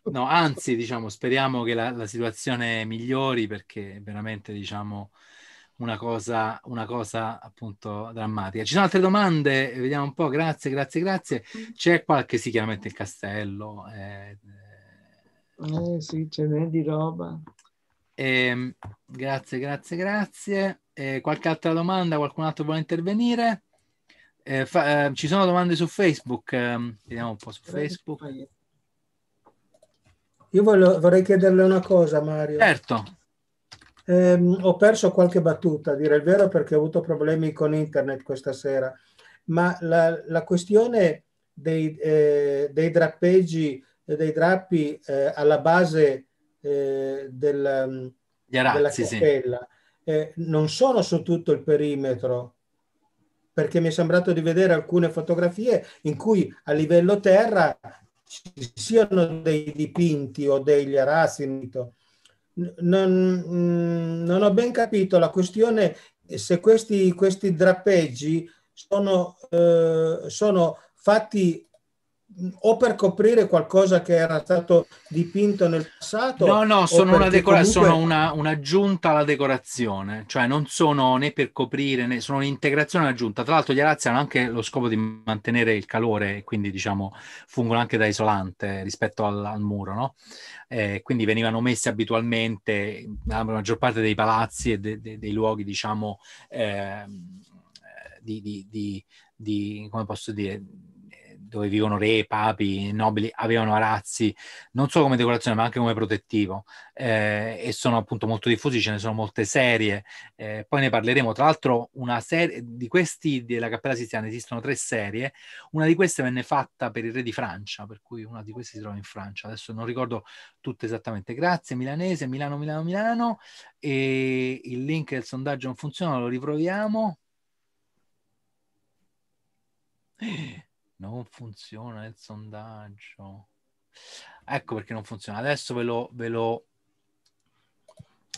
no, anzi, diciamo, speriamo che la, la, situazione migliori perché è veramente, diciamo, una cosa, una cosa appunto drammatica. Ci sono altre domande? Vediamo un po', grazie, grazie, grazie. C'è qualche, sì, chiaramente il castello. Eh, eh sì, ce n'è di roba. Eh, grazie, grazie, grazie. Eh, qualche altra domanda? Qualcun altro vuole intervenire? Eh, fa, eh, ci sono domande su Facebook, eh, vediamo un po' su Facebook. Io voglio, vorrei chiederle una cosa, Mario. Certo. Ehm, ho perso qualche battuta, a dire il vero, perché ho avuto problemi con internet questa sera, ma la, la questione dei, eh, dei, drappeggi, eh, dei drappi eh, alla base del, arazzi, della cappella sì. non sono su tutto il perimetro, perché mi è sembrato di vedere alcune fotografie in cui a livello terra ci siano dei dipinti o degli arasini. Non, mm, non, ho ben capito la questione se questi, questi drappeggi sono, eh, sono fatti o per coprire qualcosa che era stato dipinto nel passato. No, no, sono, una, decora- comunque... sono una, un'aggiunta alla decorazione, cioè non sono né per coprire né sono un'integrazione aggiunta. Tra l'altro gli arazzi hanno anche lo scopo di mantenere il calore, quindi diciamo fungono anche da isolante rispetto al, al muro, no? Eh, quindi venivano messi abitualmente nella maggior parte dei palazzi e de- de- dei luoghi, diciamo, eh, di, di, di, di, come posso dire, dove vivono re, papi, nobili, avevano arazzi non solo come decorazione ma anche come protettivo eh, e sono appunto molto diffusi, ce ne sono molte serie, eh, poi ne parleremo. Tra l'altro una serie di questi della Cappella Siziana esistono tre serie, una di queste venne fatta per il re di Francia, per cui una di queste si trova in Francia, adesso non ricordo tutte esattamente. Grazie Milanese, Milano, Milano, Milano e il link del sondaggio non funziona, lo riproviamo. Non funziona il sondaggio. Ecco perché non funziona. Adesso ve lo... Ve lo,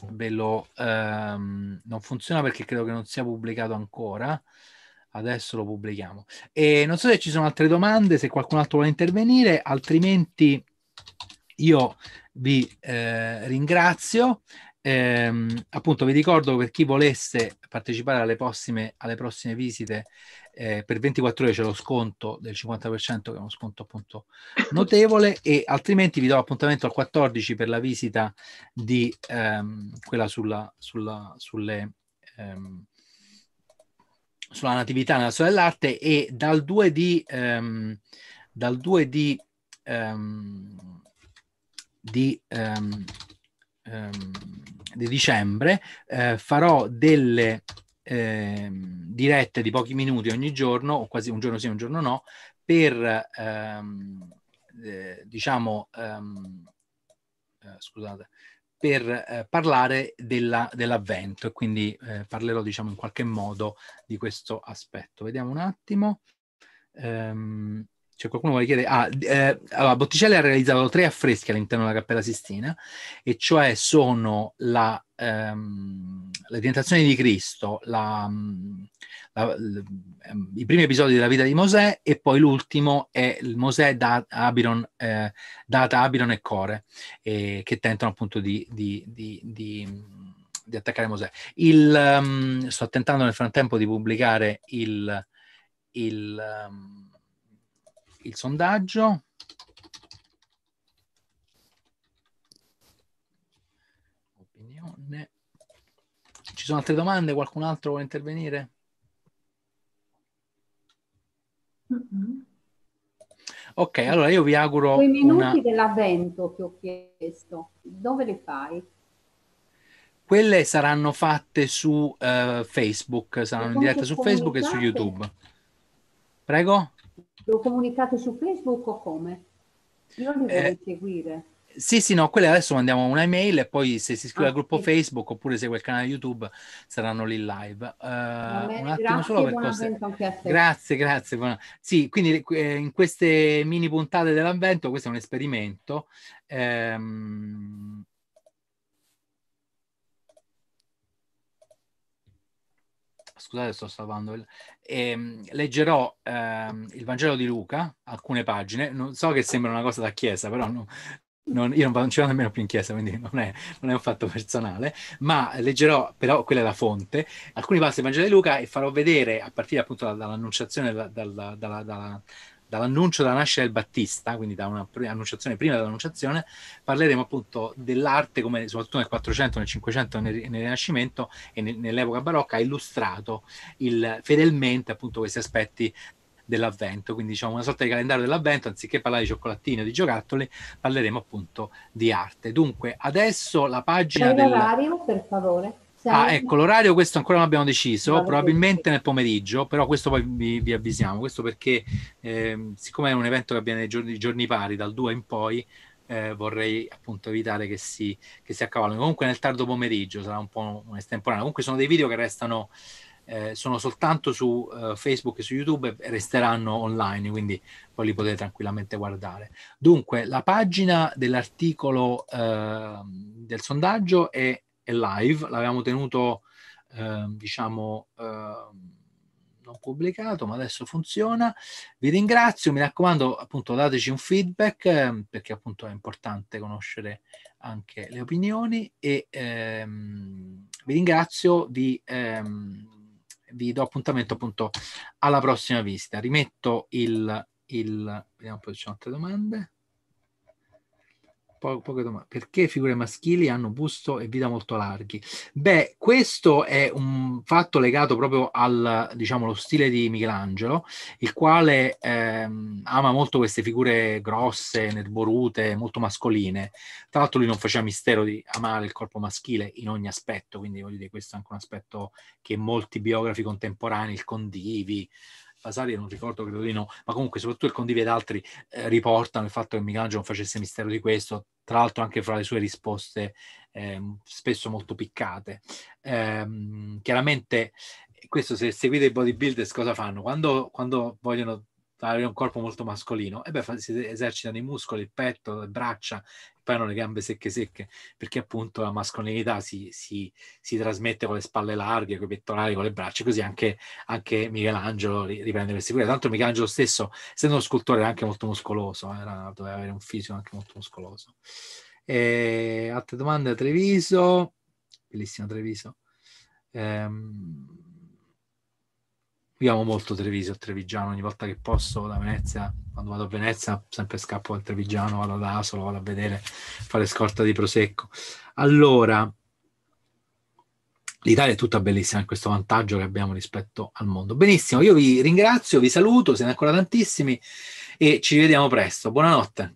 ve lo um, non funziona perché credo che non sia pubblicato ancora. Adesso lo pubblichiamo. E non so se ci sono altre domande, se qualcun altro vuole intervenire, altrimenti io vi eh, ringrazio eh, appunto vi ricordo per chi volesse partecipare alle prossime, alle prossime visite eh, per 24 ore c'è lo sconto del 50% che è uno sconto appunto notevole e altrimenti vi do appuntamento al 14 per la visita di ehm, quella sulla, sulla, sulle, ehm, sulla natività nella storia dell'arte e dal 2 di, ehm, dal 2 di, ehm, di ehm, ehm, di dicembre eh, farò delle eh, dirette di pochi minuti ogni giorno, o quasi un giorno sì, un giorno no, per ehm, eh, diciamo ehm, eh, scusate per eh, parlare della, dell'avvento e quindi eh, parlerò diciamo in qualche modo di questo aspetto. Vediamo un attimo. Ehm, c'è cioè, qualcuno che chiede, ah, eh, allora, Botticelli ha realizzato tre affreschi all'interno della Cappella Sistina, e cioè sono la, ehm, la tentazione di Cristo, la, la, ehm, i primi episodi della vita di Mosè e poi l'ultimo è il Mosè da Abiron, eh, data Abiron e Core, eh, che tentano appunto di, di, di, di di attaccare Mosè. Il, um, sto tentando nel frattempo di pubblicare il, il um, il sondaggio. Opinione. Ci sono altre domande? Qualcun altro vuole intervenire? Ok, allora io vi auguro... Quei minuti una... dell'avvento che ho chiesto, dove le fai? Quelle saranno fatte su uh, Facebook, saranno in diretta su Facebook e su YouTube. Prego? Lo comunicate su Facebook o come? Io li devo eh, seguire. Sì, sì, no, quelle adesso mandiamo un'email e poi se si iscrive ah, al gruppo sì. Facebook oppure segue il canale YouTube saranno lì live. Uh, eh, Vabbè, un attimo grazie, solo per cose... Grazie, grazie. Buona... Sì, quindi eh, in queste mini puntate dell'avvento, questo è un esperimento. Ehm, scusate sto salvando, il, ehm, leggerò ehm, il Vangelo di Luca, alcune pagine, non, so che sembra una cosa da chiesa, però no, non, io non, ci vado nemmeno più in chiesa, quindi non è, non è, un fatto personale, ma leggerò però quella è la fonte, alcuni passi del Vangelo di Luca e farò vedere, a partire appunto dall'annunciazione, dalla, dalla, dalla, dalla dall'annuncio della nascita del Battista, quindi da un'annunciazione prima dell'annunciazione, parleremo appunto dell'arte come soprattutto nel 400, nel 500, nel, nel Rinascimento e nel, nell'epoca barocca ha illustrato il, fedelmente appunto questi aspetti dell'avvento, quindi diciamo una sorta di calendario dell'avvento, anziché parlare di cioccolattini o di giocattoli, parleremo appunto di arte. Dunque, adesso la pagina... Prego del... Mario, per favore. Ah, ecco, l'orario questo ancora non abbiamo deciso, vale. probabilmente nel pomeriggio, però questo poi vi, vi avvisiamo, questo perché eh, siccome è un evento che avviene nei giorni, giorni pari, dal 2 in poi, eh, vorrei appunto evitare che si, che si accavallino. Comunque nel tardo pomeriggio sarà un po' un'estemporanea, comunque sono dei video che restano, eh, sono soltanto su eh, Facebook e su YouTube e resteranno online, quindi poi li potete tranquillamente guardare. Dunque, la pagina dell'articolo ehm, del sondaggio è è live, l'avevamo tenuto eh, diciamo eh, non pubblicato, ma adesso funziona. Vi ringrazio, mi raccomando, appunto dateci un feedback eh, perché appunto è importante conoscere anche le opinioni e ehm, vi ringrazio di ehm, vi do appuntamento appunto alla prossima visita. Rimetto il, il vediamo se ci sono altre domande po- poche domande. Perché figure maschili hanno busto e vita molto larghi? Beh, questo è un fatto legato proprio al, diciamo, lo stile di Michelangelo, il quale ehm, ama molto queste figure grosse, nerborute, molto mascoline. Tra l'altro lui non faceva mistero di amare il corpo maschile in ogni aspetto, quindi voglio dire, questo è anche un aspetto che molti biografi contemporanei, il condivi, Vasari non ricordo, credo di no, ma comunque soprattutto il Condivi ed altri eh, riportano il fatto che Michelangelo facesse mistero di questo, tra l'altro anche fra le sue risposte eh, spesso molto piccate. Eh, chiaramente questo se seguite i bodybuilders cosa fanno? Quando, quando vogliono avere un corpo molto mascolino, e beh, si esercitano i muscoli, il petto, le braccia, poi hanno le gambe secche secche, perché appunto la mascolinità si, si, si trasmette con le spalle larghe, con i pettorali, con le braccia, così anche, anche Michelangelo riprende queste figure. Tanto Michelangelo stesso, essendo uno scultore, era anche molto muscoloso, eh, era, doveva avere un fisico anche molto muscoloso. E, eh, altre domande? Treviso, bellissimo Treviso. Ehm, io amo molto Treviso, il Trevigiano, ogni volta che posso da Venezia, quando vado a Venezia sempre scappo al Trevigiano, vado ad Asolo, vado a vedere, fare scorta di prosecco. Allora, l'Italia è tutta bellissima in questo vantaggio che abbiamo rispetto al mondo. Benissimo, io vi ringrazio, vi saluto, siete ancora tantissimi e ci vediamo presto. Buonanotte.